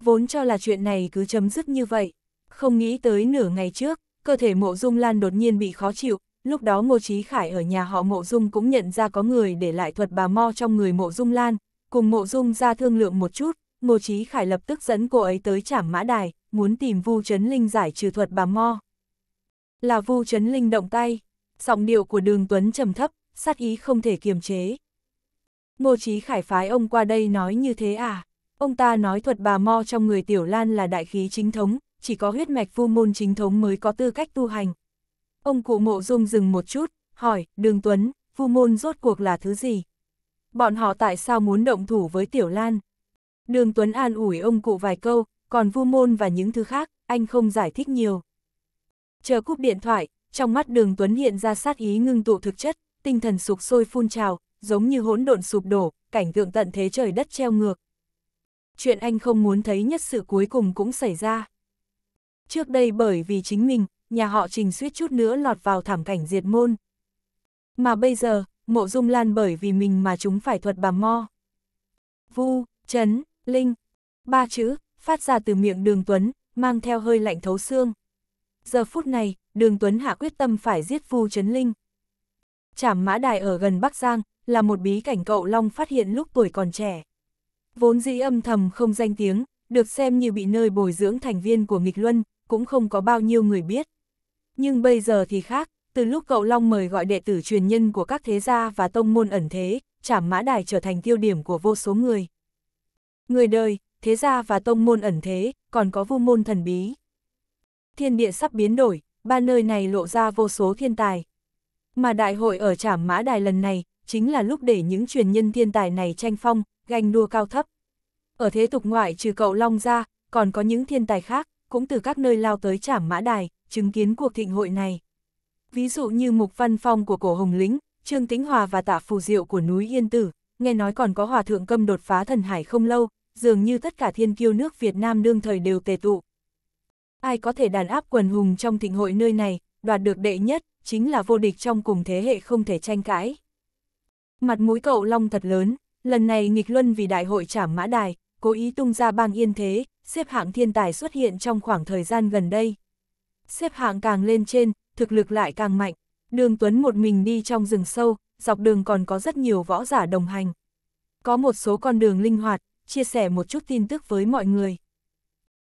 Vốn cho là chuyện này cứ chấm dứt như vậy. Không nghĩ tới nửa ngày trước, cơ thể mộ dung lan đột nhiên bị khó chịu, lúc đó Ngô Chí Khải ở nhà họ mộ dung cũng nhận ra có người để lại thuật bà mo trong người mộ dung lan, cùng mộ dung ra thương lượng một chút, Ngô Chí Khải lập tức dẫn cô ấy tới trảm mã đài, muốn tìm Vu Trấn Linh giải trừ thuật bà mo. Là Vu Trấn Linh động tay, giọng điệu của đường Tuấn trầm thấp, sát ý không thể kiềm chế. Ngô Chí Khải phái ông qua đây nói như thế à? Ông ta nói thuật bà mo trong người Tiểu Lan là đại khí chính thống, chỉ có huyết mạch vu môn chính thống mới có tư cách tu hành. Ông cụ mộ dung dừng một chút, hỏi, đường Tuấn, vu môn rốt cuộc là thứ gì? Bọn họ tại sao muốn động thủ với Tiểu Lan? Đường Tuấn an ủi ông cụ vài câu, còn vu môn và những thứ khác, anh không giải thích nhiều. Chờ cúp điện thoại, trong mắt đường Tuấn hiện ra sát ý ngưng tụ thực chất, tinh thần sục sôi phun trào, giống như hỗn độn sụp đổ, cảnh tượng tận thế trời đất treo ngược. Chuyện anh không muốn thấy nhất sự cuối cùng cũng xảy ra. Trước đây bởi vì chính mình, nhà họ trình suýt chút nữa lọt vào thảm cảnh diệt môn. Mà bây giờ, mộ dung lan bởi vì mình mà chúng phải thuật bà mo. Vu, chấn, linh, ba chữ, phát ra từ miệng đường Tuấn, mang theo hơi lạnh thấu xương. Giờ phút này, đường Tuấn hạ quyết tâm phải giết Vu chấn linh. Trảm mã đài ở gần Bắc Giang, là một bí cảnh cậu Long phát hiện lúc tuổi còn trẻ. Vốn dĩ âm thầm không danh tiếng, được xem như bị nơi bồi dưỡng thành viên của nghịch luân, cũng không có bao nhiêu người biết. Nhưng bây giờ thì khác, từ lúc cậu Long mời gọi đệ tử truyền nhân của các thế gia và tông môn ẩn thế, trảm mã đài trở thành tiêu điểm của vô số người. Người đời, thế gia và tông môn ẩn thế, còn có vu môn thần bí. Thiên địa sắp biến đổi, ba nơi này lộ ra vô số thiên tài. Mà đại hội ở trảm mã đài lần này, chính là lúc để những truyền nhân thiên tài này tranh phong, ganh đua cao thấp. Ở thế tục ngoại trừ cậu Long ra, còn có những thiên tài khác, cũng từ các nơi lao tới trảm mã đài, chứng kiến cuộc thịnh hội này. Ví dụ như Mục Văn Phong của cổ Hồng Lĩnh, Trương Tĩnh Hòa và Tạ Phù Diệu của núi Yên Tử, nghe nói còn có hòa thượng câm đột phá thần hải không lâu, dường như tất cả thiên kiêu nước Việt Nam đương thời đều tề tụ. Ai có thể đàn áp quần hùng trong thịnh hội nơi này, đoạt được đệ nhất, chính là vô địch trong cùng thế hệ không thể tranh cãi. Mặt mũi cậu Long thật lớn, lần này nghịch luân vì đại hội trảm mã đài, cố ý tung ra bang yên thế, xếp hạng thiên tài xuất hiện trong khoảng thời gian gần đây. Xếp hạng càng lên trên, thực lực lại càng mạnh, đường Tuấn một mình đi trong rừng sâu, dọc đường còn có rất nhiều võ giả đồng hành. Có một số con đường linh hoạt, chia sẻ một chút tin tức với mọi người.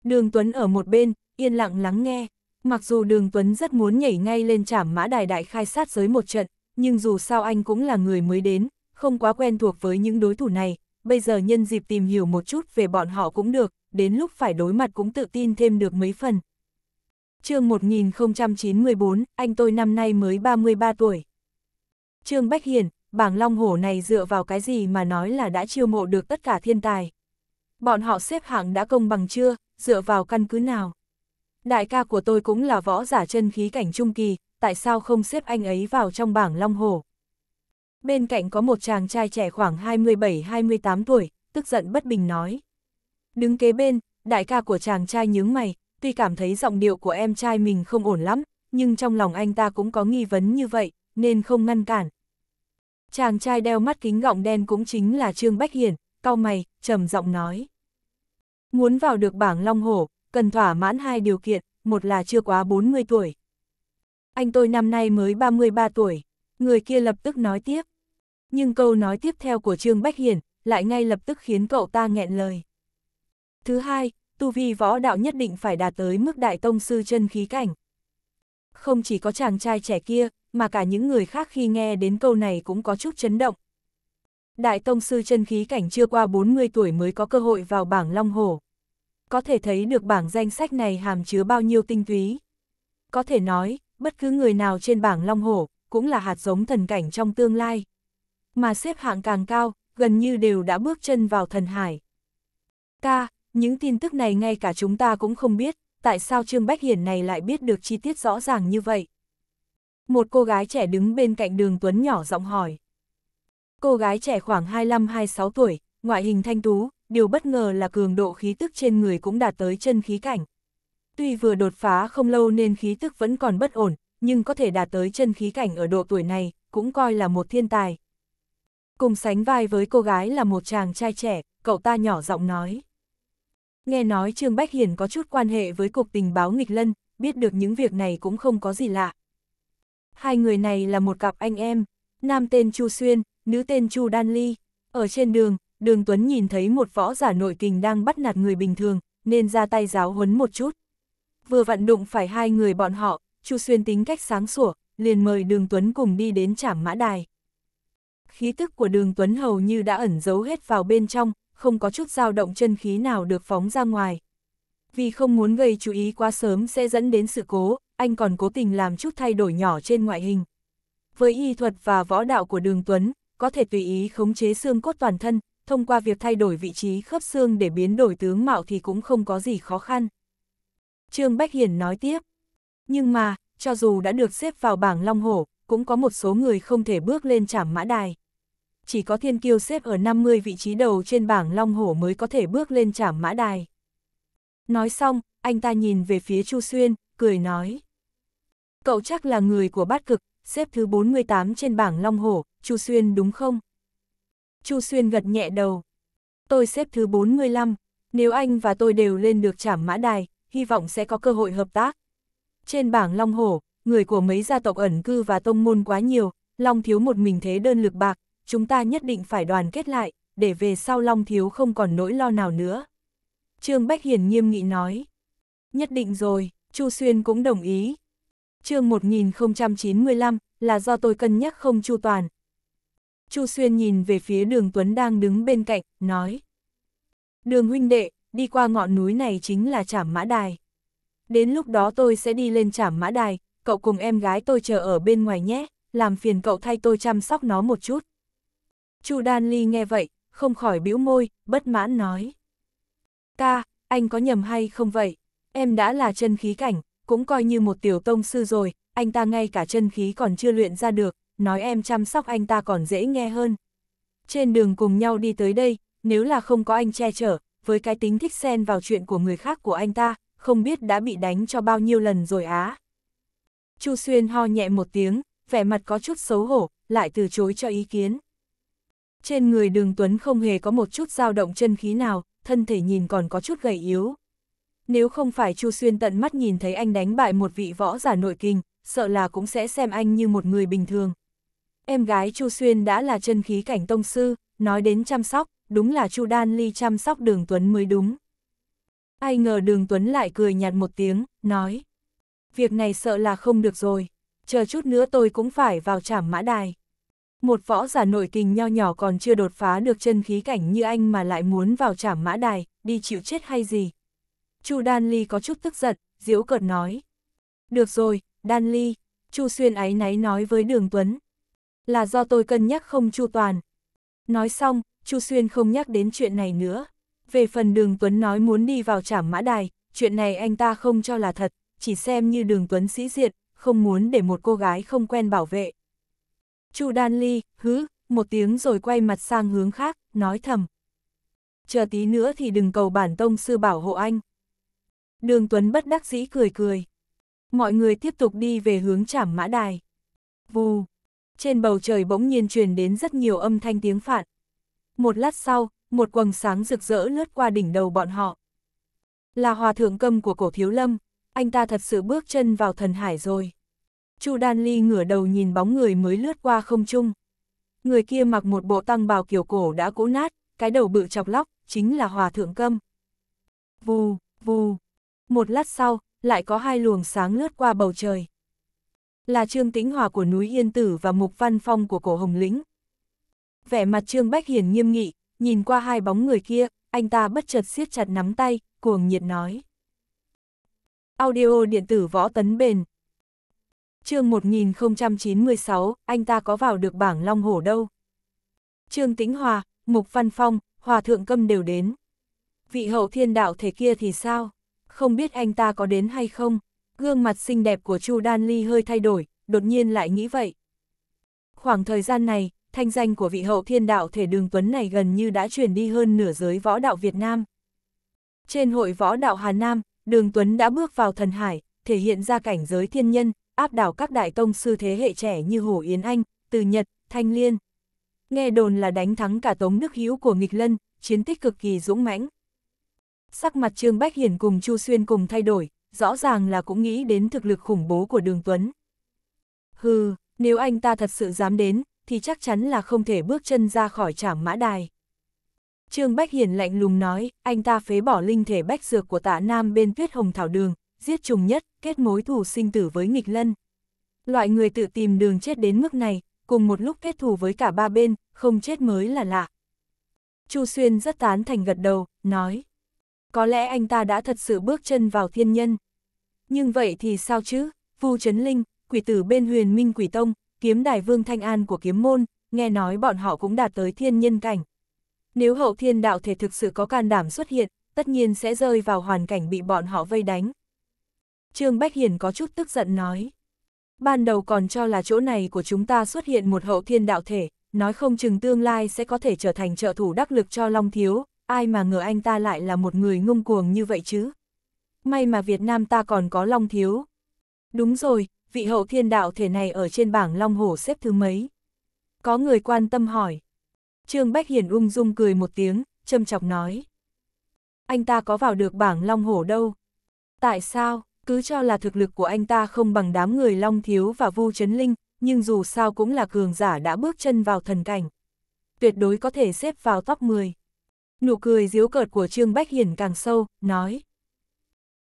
Đường Tuấn ở một bên, yên lặng lắng nghe. Mặc dù Đường Tuấn rất muốn nhảy ngay lên trảm mã đài đại khai sát giới một trận, nhưng dù sao anh cũng là người mới đến, không quá quen thuộc với những đối thủ này, bây giờ nhân dịp tìm hiểu một chút về bọn họ cũng được, đến lúc phải đối mặt cũng tự tin thêm được mấy phần. chương 1094, anh tôi năm nay mới 33 tuổi. Trương Bách hiển bảng long hổ này dựa vào cái gì mà nói là đã chiêu mộ được tất cả thiên tài. Bọn họ xếp hạng đã công bằng chưa, dựa vào căn cứ nào. Đại ca của tôi cũng là võ giả chân khí cảnh trung kỳ, tại sao không xếp anh ấy vào trong bảng long hổ? Bên cạnh có một chàng trai trẻ khoảng 27-28 tuổi, tức giận bất bình nói. Đứng kế bên, đại ca của chàng trai nhướng mày, tuy cảm thấy giọng điệu của em trai mình không ổn lắm, nhưng trong lòng anh ta cũng có nghi vấn như vậy, nên không ngăn cản. Chàng trai đeo mắt kính gọng đen cũng chính là Trương Bách Hiển, cau mày, trầm giọng nói. Muốn vào được bảng Long Hổ, cần thỏa mãn hai điều kiện, một là chưa quá 40 tuổi. Anh tôi năm nay mới 33 tuổi, người kia lập tức nói tiếp. Nhưng câu nói tiếp theo của Trương Bách Hiển lại ngay lập tức khiến cậu ta nghẹn lời. Thứ hai, tu vi võ đạo nhất định phải đạt tới mức đại tông sư chân khí cảnh. Không chỉ có chàng trai trẻ kia, mà cả những người khác khi nghe đến câu này cũng có chút chấn động. Đại tông sư chân khí cảnh chưa qua 40 tuổi mới có cơ hội vào bảng Long Hổ. Có thể thấy được bảng danh sách này hàm chứa bao nhiêu tinh túy. Có thể nói, bất cứ người nào trên bảng Long Hổ cũng là hạt giống thần cảnh trong tương lai. Mà xếp hạng càng cao, gần như đều đã bước chân vào thần hải. Ca, những tin tức này ngay cả chúng ta cũng không biết, tại sao Trương Bách Hiển này lại biết được chi tiết rõ ràng như vậy? Một cô gái trẻ đứng bên cạnh đường Tuấn nhỏ giọng hỏi. Cô gái trẻ khoảng 25-26 tuổi, ngoại hình thanh tú, điều bất ngờ là cường độ khí tức trên người cũng đạt tới chân khí cảnh. Tuy vừa đột phá không lâu nên khí tức vẫn còn bất ổn, nhưng có thể đạt tới chân khí cảnh ở độ tuổi này, cũng coi là một thiên tài. Cùng sánh vai với cô gái là một chàng trai trẻ, cậu ta nhỏ giọng nói. Nghe nói Trương Bách Hiền có chút quan hệ với cục tình báo nghịch lân, biết được những việc này cũng không có gì lạ. Hai người này là một cặp anh em, nam tên Chu Xuyên, nữ tên Chu Đan Ly. Ở trên đường, Đường Tuấn nhìn thấy một võ giả nội kình đang bắt nạt người bình thường, nên ra tay giáo huấn một chút. Vừa vặn đụng phải hai người bọn họ, Chu Xuyên tính cách sáng sủa, liền mời Đường Tuấn cùng đi đến trảm mã đài. Khí tức của Đường Tuấn hầu như đã ẩn giấu hết vào bên trong, không có chút dao động chân khí nào được phóng ra ngoài. Vì không muốn gây chú ý quá sớm sẽ dẫn đến sự cố, anh còn cố tình làm chút thay đổi nhỏ trên ngoại hình. Với y thuật và võ đạo của Đường Tuấn, có thể tùy ý khống chế xương cốt toàn thân, thông qua việc thay đổi vị trí khớp xương để biến đổi tướng mạo thì cũng không có gì khó khăn. Trương Bách Hiền nói tiếp, nhưng mà, cho dù đã được xếp vào bảng Long Hổ, cũng có một số người không thể bước lên trảm mã đài. Chỉ có thiên kiêu xếp ở 50 vị trí đầu trên bảng Long Hổ mới có thể bước lên trảm mã đài. Nói xong, anh ta nhìn về phía Chu Xuyên, cười nói. Cậu chắc là người của bát cực, xếp thứ 48 trên bảng Long Hổ, Chu Xuyên đúng không? Chu Xuyên gật nhẹ đầu. Tôi xếp thứ 45, nếu anh và tôi đều lên được trảm mã đài, hy vọng sẽ có cơ hội hợp tác. Trên bảng Long Hổ, người của mấy gia tộc ẩn cư và tông môn quá nhiều, Long Thiếu một mình thế đơn lực bạc, chúng ta nhất định phải đoàn kết lại, để về sau Long Thiếu không còn nỗi lo nào nữa. Trương Bách Hiền nghiêm nghị nói. Nhất định rồi, Chu Xuyên cũng đồng ý. chương 1095 là do tôi cân nhắc không chu toàn. Chu Xuyên nhìn về phía đường Tuấn đang đứng bên cạnh, nói. Đường huynh đệ, đi qua ngọn núi này chính là Trảm Mã Đài đến lúc đó tôi sẽ đi lên trảm mã đài, cậu cùng em gái tôi chờ ở bên ngoài nhé, làm phiền cậu thay tôi chăm sóc nó một chút. Chu Đan Ly nghe vậy, không khỏi bĩu môi, bất mãn nói. Ca, anh có nhầm hay không vậy? Em đã là chân khí cảnh, cũng coi như một tiểu tông sư rồi, anh ta ngay cả chân khí còn chưa luyện ra được, nói em chăm sóc anh ta còn dễ nghe hơn. Trên đường cùng nhau đi tới đây, nếu là không có anh che chở, với cái tính thích xen vào chuyện của người khác của anh ta, không biết đã bị đánh cho bao nhiêu lần rồi á. Chu Xuyên ho nhẹ một tiếng, vẻ mặt có chút xấu hổ, lại từ chối cho ý kiến. Trên người đường Tuấn không hề có một chút dao động chân khí nào, thân thể nhìn còn có chút gầy yếu. Nếu không phải Chu Xuyên tận mắt nhìn thấy anh đánh bại một vị võ giả nội kinh, sợ là cũng sẽ xem anh như một người bình thường. Em gái Chu Xuyên đã là chân khí cảnh tông sư, nói đến chăm sóc, đúng là Chu Đan Ly chăm sóc đường Tuấn mới đúng. Ai ngờ đường Tuấn lại cười nhạt một tiếng, nói. Việc này sợ là không được rồi, chờ chút nữa tôi cũng phải vào trảm mã đài. Một võ giả nội tình nho nhỏ còn chưa đột phá được chân khí cảnh như anh mà lại muốn vào trảm mã đài, đi chịu chết hay gì. Chu Đan Ly có chút tức giận, diễu cợt nói. Được rồi, Đan Ly, Chu Xuyên áy náy nói với Đường Tuấn. Là do tôi cân nhắc không chu toàn. Nói xong, Chu Xuyên không nhắc đến chuyện này nữa về phần đường Tuấn nói muốn đi vào trảm mã đài, chuyện này anh ta không cho là thật, chỉ xem như đường Tuấn sĩ diện, không muốn để một cô gái không quen bảo vệ. Chu Đan Ly, hứ, một tiếng rồi quay mặt sang hướng khác, nói thầm. Chờ tí nữa thì đừng cầu bản tông sư bảo hộ anh. Đường Tuấn bất đắc dĩ cười cười. Mọi người tiếp tục đi về hướng trảm mã đài. Vù! Trên bầu trời bỗng nhiên truyền đến rất nhiều âm thanh tiếng phạn. Một lát sau, một quầng sáng rực rỡ lướt qua đỉnh đầu bọn họ. Là hòa thượng câm của cổ thiếu lâm, anh ta thật sự bước chân vào thần hải rồi. Chu Đan Ly ngửa đầu nhìn bóng người mới lướt qua không trung. Người kia mặc một bộ tăng bào kiểu cổ đã cũ nát, cái đầu bự chọc lóc, chính là hòa thượng câm. Vù, vù. Một lát sau, lại có hai luồng sáng lướt qua bầu trời. Là Trương Tĩnh Hòa của núi Yên Tử và Mục Văn Phong của cổ Hồng Lĩnh. Vẻ mặt Trương Bách Hiền nghiêm nghị, nhìn qua hai bóng người kia, anh ta bất chợt siết chặt nắm tay, cuồng nhiệt nói. Audio điện tử võ tấn bền. chương 1096, anh ta có vào được bảng Long Hổ đâu. Trương Tĩnh Hòa, Mục Văn Phong, Hòa Thượng Câm đều đến. Vị hậu thiên đạo thể kia thì sao? Không biết anh ta có đến hay không? Gương mặt xinh đẹp của Chu Đan Ly hơi thay đổi, đột nhiên lại nghĩ vậy. Khoảng thời gian này, thanh danh của vị hậu thiên đạo thể đường tuấn này gần như đã truyền đi hơn nửa giới võ đạo Việt Nam. Trên hội võ đạo Hà Nam, đường tuấn đã bước vào thần hải, thể hiện ra cảnh giới thiên nhân, áp đảo các đại tông sư thế hệ trẻ như Hồ Yến Anh, Từ Nhật, Thanh Liên. Nghe đồn là đánh thắng cả Tống nước Hữu của nghịch lân, chiến tích cực kỳ dũng mãnh. Sắc mặt Trương Bách Hiển cùng Chu Xuyên cùng thay đổi, rõ ràng là cũng nghĩ đến thực lực khủng bố của Đường Tuấn. Hừ, nếu anh ta thật sự dám đến, thì chắc chắn là không thể bước chân ra khỏi trảm mã đài. Trương Bách Hiền lạnh lùng nói, anh ta phế bỏ linh thể bách dược của tạ nam bên tuyết hồng thảo đường, giết trùng nhất, kết mối thù sinh tử với nghịch lân. Loại người tự tìm đường chết đến mức này, cùng một lúc kết thù với cả ba bên, không chết mới là lạ. Chu Xuyên rất tán thành gật đầu, nói. Có lẽ anh ta đã thật sự bước chân vào thiên nhân. Nhưng vậy thì sao chứ, Vu Trấn Linh, quỷ tử bên huyền minh quỷ tông, kiếm đài vương Thanh An của kiếm môn, nghe nói bọn họ cũng đạt tới thiên nhân cảnh. Nếu hậu thiên đạo thể thực sự có can đảm xuất hiện, tất nhiên sẽ rơi vào hoàn cảnh bị bọn họ vây đánh. Trương Bách Hiền có chút tức giận nói. Ban đầu còn cho là chỗ này của chúng ta xuất hiện một hậu thiên đạo thể, nói không chừng tương lai sẽ có thể trở thành trợ thủ đắc lực cho Long Thiếu, ai mà ngờ anh ta lại là một người ngông cuồng như vậy chứ. May mà Việt Nam ta còn có Long Thiếu. Đúng rồi, vị hậu thiên đạo thể này ở trên bảng Long Hổ xếp thứ mấy? Có người quan tâm hỏi. Trương Bách Hiền ung dung cười một tiếng, châm chọc nói. Anh ta có vào được bảng Long Hổ đâu? Tại sao, cứ cho là thực lực của anh ta không bằng đám người Long Thiếu và Vu Trấn Linh, nhưng dù sao cũng là cường giả đã bước chân vào thần cảnh. Tuyệt đối có thể xếp vào top 10. Nụ cười diếu cợt của Trương Bách Hiền càng sâu, nói.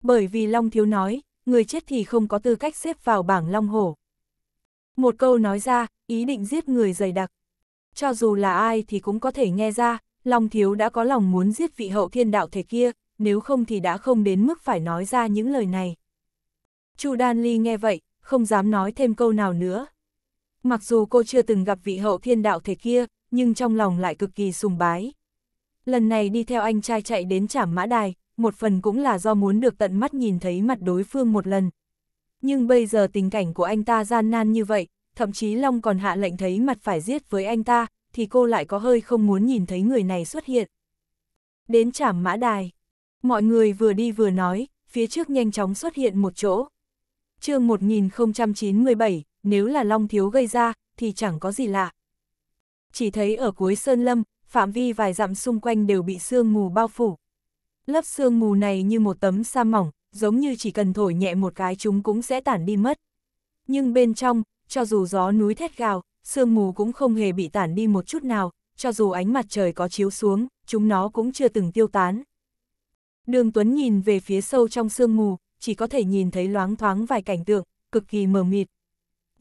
Bởi vì Long Thiếu nói, người chết thì không có tư cách xếp vào bảng long hổ. Một câu nói ra, ý định giết người dày đặc. Cho dù là ai thì cũng có thể nghe ra, Long Thiếu đã có lòng muốn giết vị hậu thiên đạo thể kia, nếu không thì đã không đến mức phải nói ra những lời này. Chu Đan Ly nghe vậy, không dám nói thêm câu nào nữa. Mặc dù cô chưa từng gặp vị hậu thiên đạo thể kia, nhưng trong lòng lại cực kỳ sùng bái. Lần này đi theo anh trai chạy đến trảm mã đài, một phần cũng là do muốn được tận mắt nhìn thấy mặt đối phương một lần. Nhưng bây giờ tình cảnh của anh ta gian nan như vậy, thậm chí Long còn hạ lệnh thấy mặt phải giết với anh ta, thì cô lại có hơi không muốn nhìn thấy người này xuất hiện. Đến trảm mã đài, mọi người vừa đi vừa nói, phía trước nhanh chóng xuất hiện một chỗ. chương 1097, nếu là Long Thiếu gây ra, thì chẳng có gì lạ. Chỉ thấy ở cuối Sơn Lâm, phạm vi vài dặm xung quanh đều bị sương mù bao phủ. Lớp sương mù này như một tấm sa mỏng, giống như chỉ cần thổi nhẹ một cái chúng cũng sẽ tản đi mất. Nhưng bên trong, cho dù gió núi thét gào, sương mù cũng không hề bị tản đi một chút nào, cho dù ánh mặt trời có chiếu xuống, chúng nó cũng chưa từng tiêu tán. Đường Tuấn nhìn về phía sâu trong sương mù, chỉ có thể nhìn thấy loáng thoáng vài cảnh tượng, cực kỳ mờ mịt.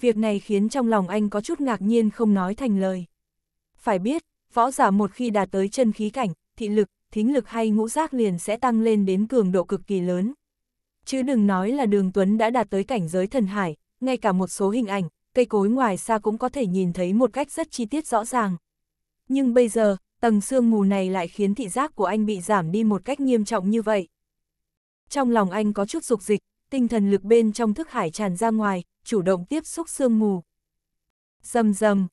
Việc này khiến trong lòng anh có chút ngạc nhiên không nói thành lời. Phải biết, võ giả một khi đạt tới chân khí cảnh, thị lực, thính lực hay ngũ giác liền sẽ tăng lên đến cường độ cực kỳ lớn. Chứ đừng nói là đường Tuấn đã đạt tới cảnh giới thần hải, ngay cả một số hình ảnh, cây cối ngoài xa cũng có thể nhìn thấy một cách rất chi tiết rõ ràng. Nhưng bây giờ, tầng sương mù này lại khiến thị giác của anh bị giảm đi một cách nghiêm trọng như vậy. Trong lòng anh có chút dục dịch, tinh thần lực bên trong thức hải tràn ra ngoài, chủ động tiếp xúc sương mù. Dầm dầm,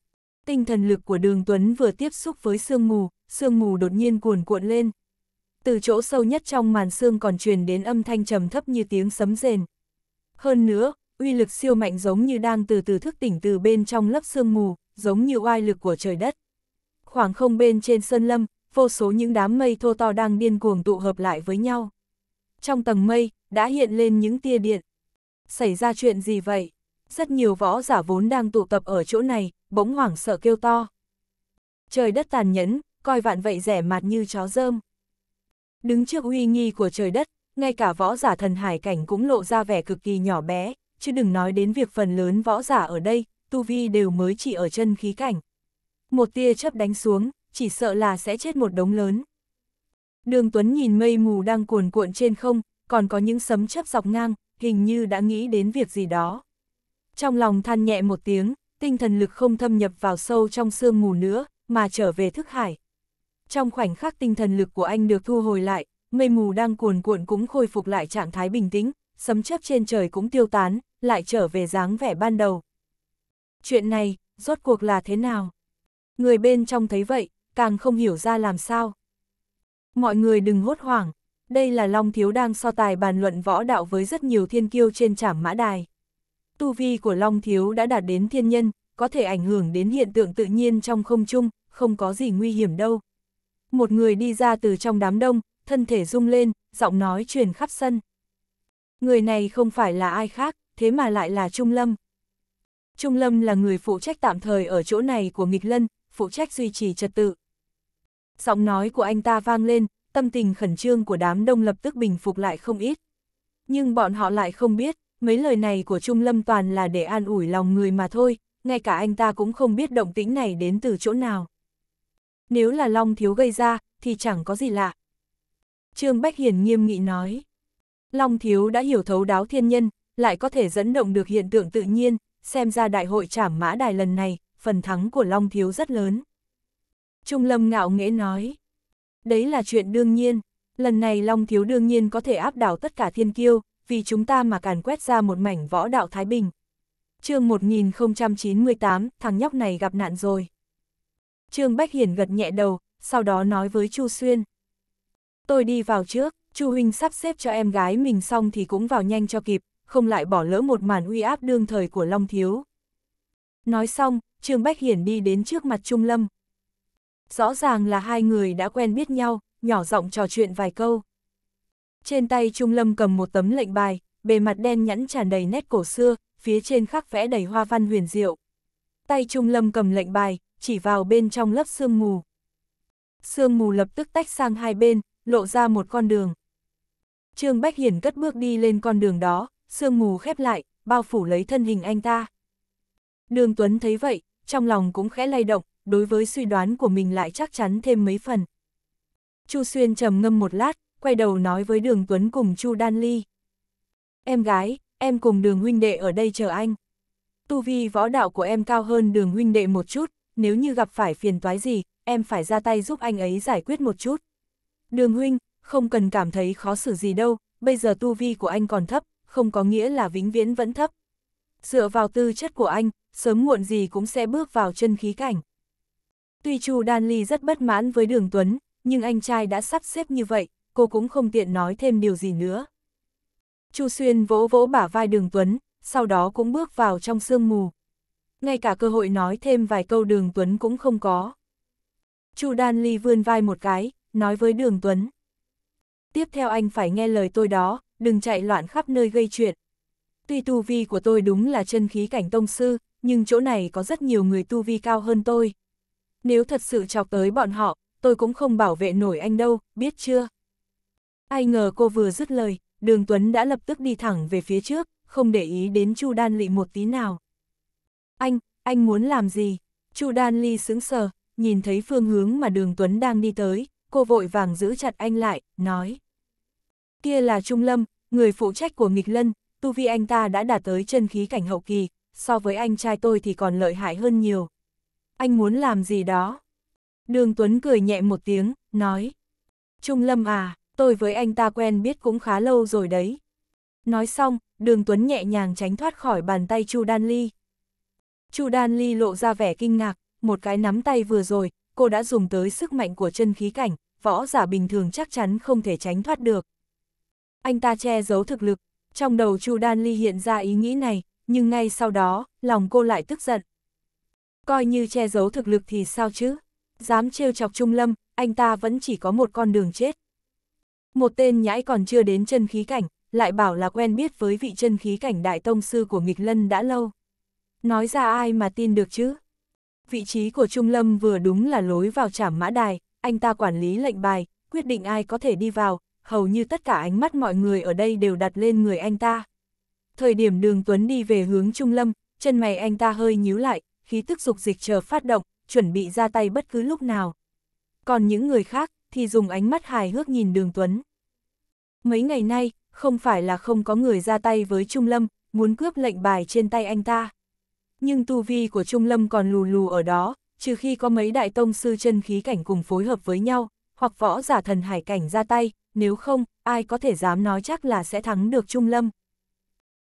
tinh thần lực của đường Tuấn vừa tiếp xúc với sương mù, sương mù đột nhiên cuồn cuộn lên. Từ chỗ sâu nhất trong màn sương còn truyền đến âm thanh trầm thấp như tiếng sấm rền. Hơn nữa, uy lực siêu mạnh giống như đang từ từ thức tỉnh từ bên trong lớp sương mù, giống như oai lực của trời đất. Khoảng không bên trên sơn lâm, vô số những đám mây thô to đang điên cuồng tụ hợp lại với nhau. Trong tầng mây, đã hiện lên những tia điện. Xảy ra chuyện gì vậy? Rất nhiều võ giả vốn đang tụ tập ở chỗ này, bỗng hoảng sợ kêu to. Trời đất tàn nhẫn, coi vạn vậy rẻ mạt như chó rơm. Đứng trước uy nghi của trời đất, ngay cả võ giả thần hải cảnh cũng lộ ra vẻ cực kỳ nhỏ bé, chứ đừng nói đến việc phần lớn võ giả ở đây, tu vi đều mới chỉ ở chân khí cảnh. Một tia chớp đánh xuống, chỉ sợ là sẽ chết một đống lớn. Đường Tuấn nhìn mây mù đang cuồn cuộn trên không, còn có những sấm chớp dọc ngang, hình như đã nghĩ đến việc gì đó. Trong lòng than nhẹ một tiếng, tinh thần lực không thâm nhập vào sâu trong sương mù nữa, mà trở về thức hải. Trong khoảnh khắc tinh thần lực của anh được thu hồi lại, mây mù đang cuồn cuộn cũng khôi phục lại trạng thái bình tĩnh, sấm chớp trên trời cũng tiêu tán, lại trở về dáng vẻ ban đầu. Chuyện này, rốt cuộc là thế nào? Người bên trong thấy vậy, càng không hiểu ra làm sao. Mọi người đừng hốt hoảng, đây là Long Thiếu đang so tài bàn luận võ đạo với rất nhiều thiên kiêu trên trảm mã đài. Tu vi của Long Thiếu đã đạt đến thiên nhân, có thể ảnh hưởng đến hiện tượng tự nhiên trong không trung, không có gì nguy hiểm đâu một người đi ra từ trong đám đông, thân thể rung lên, giọng nói truyền khắp sân. Người này không phải là ai khác, thế mà lại là Trung Lâm. Trung Lâm là người phụ trách tạm thời ở chỗ này của nghịch lân, phụ trách duy trì trật tự. Giọng nói của anh ta vang lên, tâm tình khẩn trương của đám đông lập tức bình phục lại không ít. Nhưng bọn họ lại không biết, mấy lời này của Trung Lâm toàn là để an ủi lòng người mà thôi, ngay cả anh ta cũng không biết động tĩnh này đến từ chỗ nào nếu là Long Thiếu gây ra, thì chẳng có gì lạ. Trương Bách Hiền nghiêm nghị nói. Long Thiếu đã hiểu thấu đáo thiên nhân, lại có thể dẫn động được hiện tượng tự nhiên, xem ra đại hội trảm mã đài lần này, phần thắng của Long Thiếu rất lớn. Trung Lâm ngạo nghễ nói. Đấy là chuyện đương nhiên, lần này Long Thiếu đương nhiên có thể áp đảo tất cả thiên kiêu, vì chúng ta mà càn quét ra một mảnh võ đạo Thái Bình. chương 1098, thằng nhóc này gặp nạn rồi. Trương Bách Hiển gật nhẹ đầu, sau đó nói với Chu Xuyên. Tôi đi vào trước, Chu Huynh sắp xếp cho em gái mình xong thì cũng vào nhanh cho kịp, không lại bỏ lỡ một màn uy áp đương thời của Long Thiếu. Nói xong, Trương Bách Hiển đi đến trước mặt Trung Lâm. Rõ ràng là hai người đã quen biết nhau, nhỏ giọng trò chuyện vài câu. Trên tay Trung Lâm cầm một tấm lệnh bài, bề mặt đen nhẵn tràn đầy nét cổ xưa, phía trên khắc vẽ đầy hoa văn huyền diệu. Tay Trung Lâm cầm lệnh bài, chỉ vào bên trong lớp sương mù. Sương mù lập tức tách sang hai bên, lộ ra một con đường. Trương Bách Hiển cất bước đi lên con đường đó, sương mù khép lại, bao phủ lấy thân hình anh ta. Đường Tuấn thấy vậy, trong lòng cũng khẽ lay động, đối với suy đoán của mình lại chắc chắn thêm mấy phần. Chu Xuyên trầm ngâm một lát, quay đầu nói với Đường Tuấn cùng Chu Đan Ly. Em gái, em cùng đường huynh đệ ở đây chờ anh. Tu vi võ đạo của em cao hơn đường huynh đệ một chút, nếu như gặp phải phiền toái gì, em phải ra tay giúp anh ấy giải quyết một chút. Đường huynh, không cần cảm thấy khó xử gì đâu, bây giờ tu vi của anh còn thấp, không có nghĩa là vĩnh viễn vẫn thấp. Dựa vào tư chất của anh, sớm muộn gì cũng sẽ bước vào chân khí cảnh. Tuy Chu Đan Ly rất bất mãn với Đường Tuấn, nhưng anh trai đã sắp xếp như vậy, cô cũng không tiện nói thêm điều gì nữa. Chu Xuyên vỗ vỗ bả vai Đường Tuấn, sau đó cũng bước vào trong sương mù ngay cả cơ hội nói thêm vài câu đường Tuấn cũng không có. Chu Đan Ly vươn vai một cái, nói với đường Tuấn. Tiếp theo anh phải nghe lời tôi đó, đừng chạy loạn khắp nơi gây chuyện. Tuy tu vi của tôi đúng là chân khí cảnh tông sư, nhưng chỗ này có rất nhiều người tu vi cao hơn tôi. Nếu thật sự chọc tới bọn họ, tôi cũng không bảo vệ nổi anh đâu, biết chưa? Ai ngờ cô vừa dứt lời, đường Tuấn đã lập tức đi thẳng về phía trước, không để ý đến Chu Đan Lị một tí nào. Anh, anh muốn làm gì? Chu Đan Ly sững sờ, nhìn thấy phương hướng mà đường Tuấn đang đi tới, cô vội vàng giữ chặt anh lại, nói. Kia là Trung Lâm, người phụ trách của nghịch lân, tu vi anh ta đã đạt tới chân khí cảnh hậu kỳ, so với anh trai tôi thì còn lợi hại hơn nhiều. Anh muốn làm gì đó? Đường Tuấn cười nhẹ một tiếng, nói. Trung Lâm à, tôi với anh ta quen biết cũng khá lâu rồi đấy. Nói xong, đường Tuấn nhẹ nhàng tránh thoát khỏi bàn tay Chu Đan Ly. Chu Đan Ly lộ ra vẻ kinh ngạc, một cái nắm tay vừa rồi, cô đã dùng tới sức mạnh của chân khí cảnh, võ giả bình thường chắc chắn không thể tránh thoát được. Anh ta che giấu thực lực, trong đầu Chu Đan Ly hiện ra ý nghĩ này, nhưng ngay sau đó, lòng cô lại tức giận. Coi như che giấu thực lực thì sao chứ? Dám trêu chọc Trung Lâm, anh ta vẫn chỉ có một con đường chết. Một tên nhãi còn chưa đến chân khí cảnh, lại bảo là quen biết với vị chân khí cảnh đại tông sư của nghịch lân đã lâu. Nói ra ai mà tin được chứ? Vị trí của Trung Lâm vừa đúng là lối vào trảm mã đài, anh ta quản lý lệnh bài, quyết định ai có thể đi vào, hầu như tất cả ánh mắt mọi người ở đây đều đặt lên người anh ta. Thời điểm đường Tuấn đi về hướng Trung Lâm, chân mày anh ta hơi nhíu lại, khí tức dục dịch chờ phát động, chuẩn bị ra tay bất cứ lúc nào. Còn những người khác thì dùng ánh mắt hài hước nhìn đường Tuấn. Mấy ngày nay, không phải là không có người ra tay với Trung Lâm, muốn cướp lệnh bài trên tay anh ta nhưng tu vi của Trung Lâm còn lù lù ở đó, trừ khi có mấy đại tông sư chân khí cảnh cùng phối hợp với nhau, hoặc võ giả thần hải cảnh ra tay, nếu không, ai có thể dám nói chắc là sẽ thắng được Trung Lâm.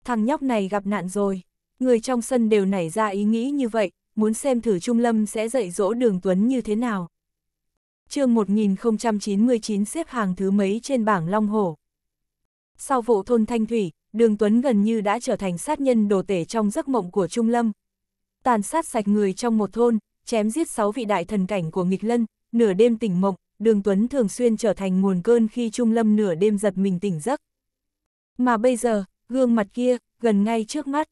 Thằng nhóc này gặp nạn rồi, người trong sân đều nảy ra ý nghĩ như vậy, muốn xem thử Trung Lâm sẽ dạy dỗ đường Tuấn như thế nào. chương 1099 xếp hàng thứ mấy trên bảng Long Hổ. Sau vụ thôn Thanh Thủy, đường Tuấn gần như đã trở thành sát nhân đồ tể trong giấc mộng của Trung Lâm, tàn sát sạch người trong một thôn, chém giết sáu vị đại thần cảnh của nghịch lân, nửa đêm tỉnh mộng, đường Tuấn thường xuyên trở thành nguồn cơn khi Trung Lâm nửa đêm giật mình tỉnh giấc. Mà bây giờ, gương mặt kia, gần ngay trước mắt.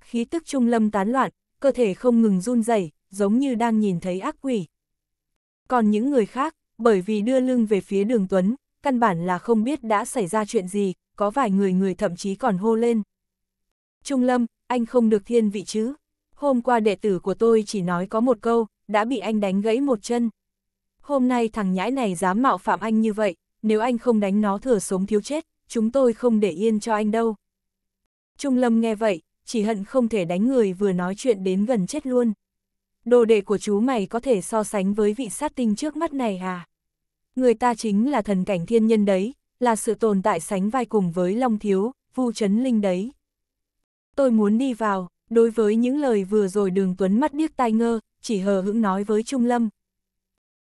Khí tức Trung Lâm tán loạn, cơ thể không ngừng run rẩy, giống như đang nhìn thấy ác quỷ. Còn những người khác, bởi vì đưa lưng về phía đường Tuấn, căn bản là không biết đã xảy ra chuyện gì, có vài người người thậm chí còn hô lên. Trung Lâm, anh không được thiên vị chứ hôm qua đệ tử của tôi chỉ nói có một câu, đã bị anh đánh gãy một chân. Hôm nay thằng nhãi này dám mạo phạm anh như vậy, nếu anh không đánh nó thừa sống thiếu chết, chúng tôi không để yên cho anh đâu. Trung Lâm nghe vậy, chỉ hận không thể đánh người vừa nói chuyện đến gần chết luôn. Đồ đệ của chú mày có thể so sánh với vị sát tinh trước mắt này à? Người ta chính là thần cảnh thiên nhân đấy, là sự tồn tại sánh vai cùng với Long Thiếu, Vu Trấn Linh đấy. Tôi muốn đi vào, Đối với những lời vừa rồi đường Tuấn mắt điếc tai ngơ, chỉ hờ hững nói với Trung Lâm.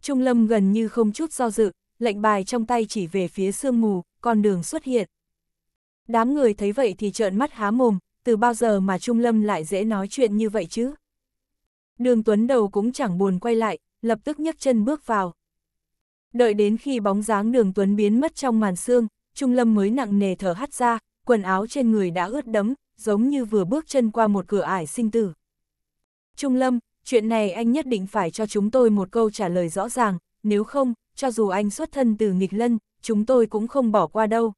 Trung Lâm gần như không chút do dự, lệnh bài trong tay chỉ về phía sương mù, con đường xuất hiện. Đám người thấy vậy thì trợn mắt há mồm, từ bao giờ mà Trung Lâm lại dễ nói chuyện như vậy chứ? Đường Tuấn đầu cũng chẳng buồn quay lại, lập tức nhấc chân bước vào. Đợi đến khi bóng dáng đường Tuấn biến mất trong màn sương, Trung Lâm mới nặng nề thở hắt ra, quần áo trên người đã ướt đẫm, giống như vừa bước chân qua một cửa ải sinh tử. Trung Lâm, chuyện này anh nhất định phải cho chúng tôi một câu trả lời rõ ràng, nếu không, cho dù anh xuất thân từ nghịch lân, chúng tôi cũng không bỏ qua đâu.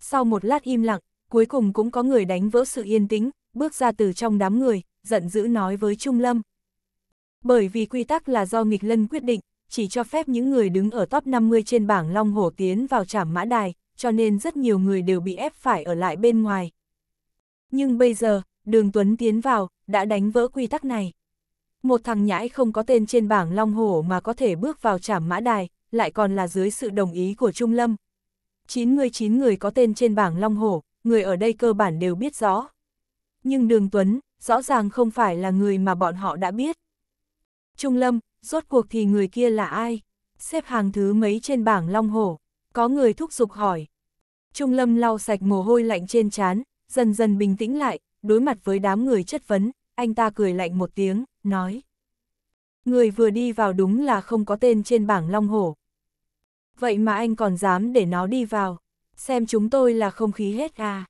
Sau một lát im lặng, cuối cùng cũng có người đánh vỡ sự yên tĩnh, bước ra từ trong đám người, giận dữ nói với Trung Lâm. Bởi vì quy tắc là do nghịch lân quyết định, chỉ cho phép những người đứng ở top 50 trên bảng Long Hổ tiến vào trảm mã đài, cho nên rất nhiều người đều bị ép phải ở lại bên ngoài, nhưng bây giờ, đường Tuấn tiến vào, đã đánh vỡ quy tắc này. Một thằng nhãi không có tên trên bảng Long Hổ mà có thể bước vào trảm mã đài, lại còn là dưới sự đồng ý của Trung Lâm. 99 người có tên trên bảng Long Hổ, người ở đây cơ bản đều biết rõ. Nhưng đường Tuấn, rõ ràng không phải là người mà bọn họ đã biết. Trung Lâm, rốt cuộc thì người kia là ai? Xếp hàng thứ mấy trên bảng Long Hổ? Có người thúc giục hỏi. Trung Lâm lau sạch mồ hôi lạnh trên trán, dần dần bình tĩnh lại, đối mặt với đám người chất vấn, anh ta cười lạnh một tiếng, nói. Người vừa đi vào đúng là không có tên trên bảng Long Hổ. Vậy mà anh còn dám để nó đi vào, xem chúng tôi là không khí hết à.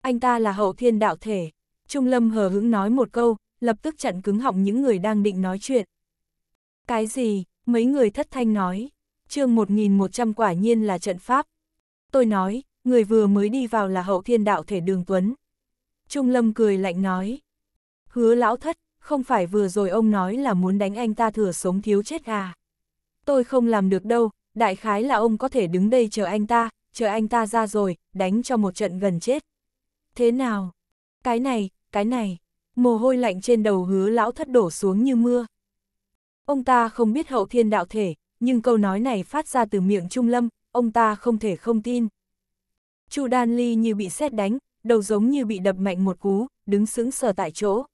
Anh ta là hậu thiên đạo thể. Trung Lâm hờ hững nói một câu, lập tức chặn cứng họng những người đang định nói chuyện. Cái gì, mấy người thất thanh nói, chương 1100 quả nhiên là trận pháp. Tôi nói, người vừa mới đi vào là hậu thiên đạo thể đường tuấn. Trung Lâm cười lạnh nói. Hứa lão thất, không phải vừa rồi ông nói là muốn đánh anh ta thừa sống thiếu chết à. Tôi không làm được đâu, đại khái là ông có thể đứng đây chờ anh ta, chờ anh ta ra rồi, đánh cho một trận gần chết. Thế nào? Cái này, cái này, mồ hôi lạnh trên đầu hứa lão thất đổ xuống như mưa. Ông ta không biết hậu thiên đạo thể, nhưng câu nói này phát ra từ miệng Trung Lâm, ông ta không thể không tin. Chu Đan Ly như bị sét đánh, đầu giống như bị đập mạnh một cú, đứng sững sờ tại chỗ.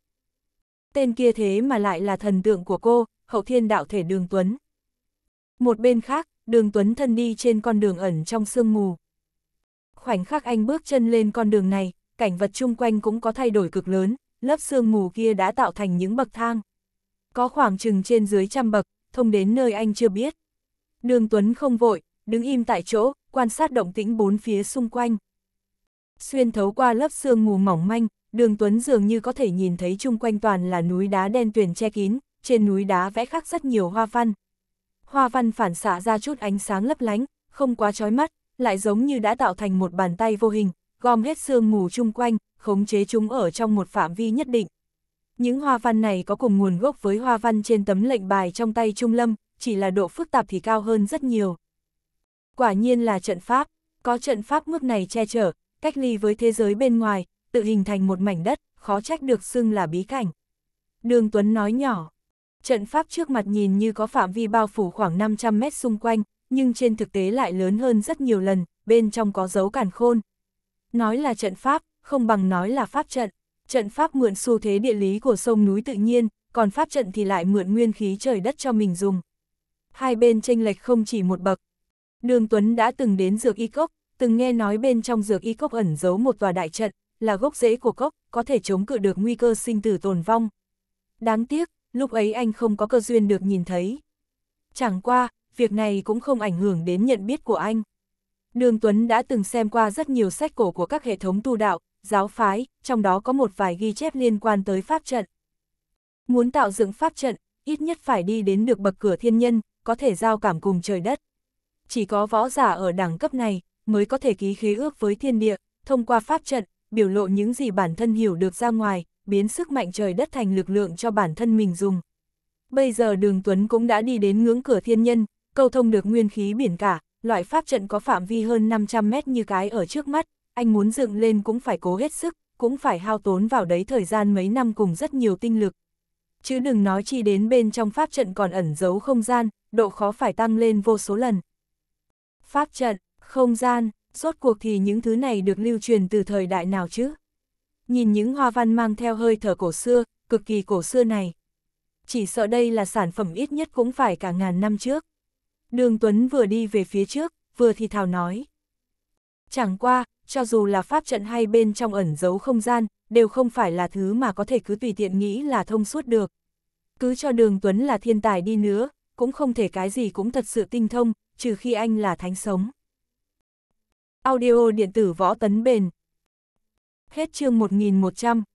Tên kia thế mà lại là thần tượng của cô, hậu thiên đạo thể Đường Tuấn. Một bên khác, Đường Tuấn thân đi trên con đường ẩn trong sương mù. Khoảnh khắc anh bước chân lên con đường này, cảnh vật chung quanh cũng có thay đổi cực lớn, lớp sương mù kia đã tạo thành những bậc thang. Có khoảng chừng trên dưới trăm bậc, thông đến nơi anh chưa biết. Đường Tuấn không vội, đứng im tại chỗ, quan sát động tĩnh bốn phía xung quanh. Xuyên thấu qua lớp sương mù mỏng manh, đường Tuấn dường như có thể nhìn thấy chung quanh toàn là núi đá đen tuyền che kín, trên núi đá vẽ khắc rất nhiều hoa văn. Hoa văn phản xạ ra chút ánh sáng lấp lánh, không quá chói mắt, lại giống như đã tạo thành một bàn tay vô hình, gom hết sương mù chung quanh, khống chế chúng ở trong một phạm vi nhất định. Những hoa văn này có cùng nguồn gốc với hoa văn trên tấm lệnh bài trong tay Trung Lâm, chỉ là độ phức tạp thì cao hơn rất nhiều quả nhiên là trận pháp, có trận pháp mức này che chở, cách ly với thế giới bên ngoài, tự hình thành một mảnh đất, khó trách được xưng là bí cảnh. Đường Tuấn nói nhỏ, trận pháp trước mặt nhìn như có phạm vi bao phủ khoảng 500 mét xung quanh, nhưng trên thực tế lại lớn hơn rất nhiều lần, bên trong có dấu cản khôn. Nói là trận pháp, không bằng nói là pháp trận. Trận pháp mượn xu thế địa lý của sông núi tự nhiên, còn pháp trận thì lại mượn nguyên khí trời đất cho mình dùng. Hai bên tranh lệch không chỉ một bậc, Đường Tuấn đã từng đến dược y cốc, từng nghe nói bên trong dược y cốc ẩn giấu một tòa đại trận, là gốc rễ của cốc, có thể chống cự được nguy cơ sinh tử tồn vong. Đáng tiếc, lúc ấy anh không có cơ duyên được nhìn thấy. Chẳng qua, việc này cũng không ảnh hưởng đến nhận biết của anh. Đường Tuấn đã từng xem qua rất nhiều sách cổ của các hệ thống tu đạo, giáo phái, trong đó có một vài ghi chép liên quan tới pháp trận. Muốn tạo dựng pháp trận, ít nhất phải đi đến được bậc cửa thiên nhân, có thể giao cảm cùng trời đất chỉ có võ giả ở đẳng cấp này mới có thể ký khế ước với thiên địa, thông qua pháp trận, biểu lộ những gì bản thân hiểu được ra ngoài, biến sức mạnh trời đất thành lực lượng cho bản thân mình dùng. Bây giờ đường Tuấn cũng đã đi đến ngưỡng cửa thiên nhân, câu thông được nguyên khí biển cả, loại pháp trận có phạm vi hơn 500 mét như cái ở trước mắt, anh muốn dựng lên cũng phải cố hết sức, cũng phải hao tốn vào đấy thời gian mấy năm cùng rất nhiều tinh lực. Chứ đừng nói chi đến bên trong pháp trận còn ẩn giấu không gian, độ khó phải tăng lên vô số lần pháp trận, không gian, rốt cuộc thì những thứ này được lưu truyền từ thời đại nào chứ? Nhìn những hoa văn mang theo hơi thở cổ xưa, cực kỳ cổ xưa này. Chỉ sợ đây là sản phẩm ít nhất cũng phải cả ngàn năm trước. Đường Tuấn vừa đi về phía trước, vừa thì thào nói. Chẳng qua, cho dù là pháp trận hay bên trong ẩn giấu không gian, đều không phải là thứ mà có thể cứ tùy tiện nghĩ là thông suốt được. Cứ cho đường Tuấn là thiên tài đi nữa, cũng không thể cái gì cũng thật sự tinh thông, trừ khi anh là thánh sống. Audio điện tử võ tấn bền. Hết chương 1100.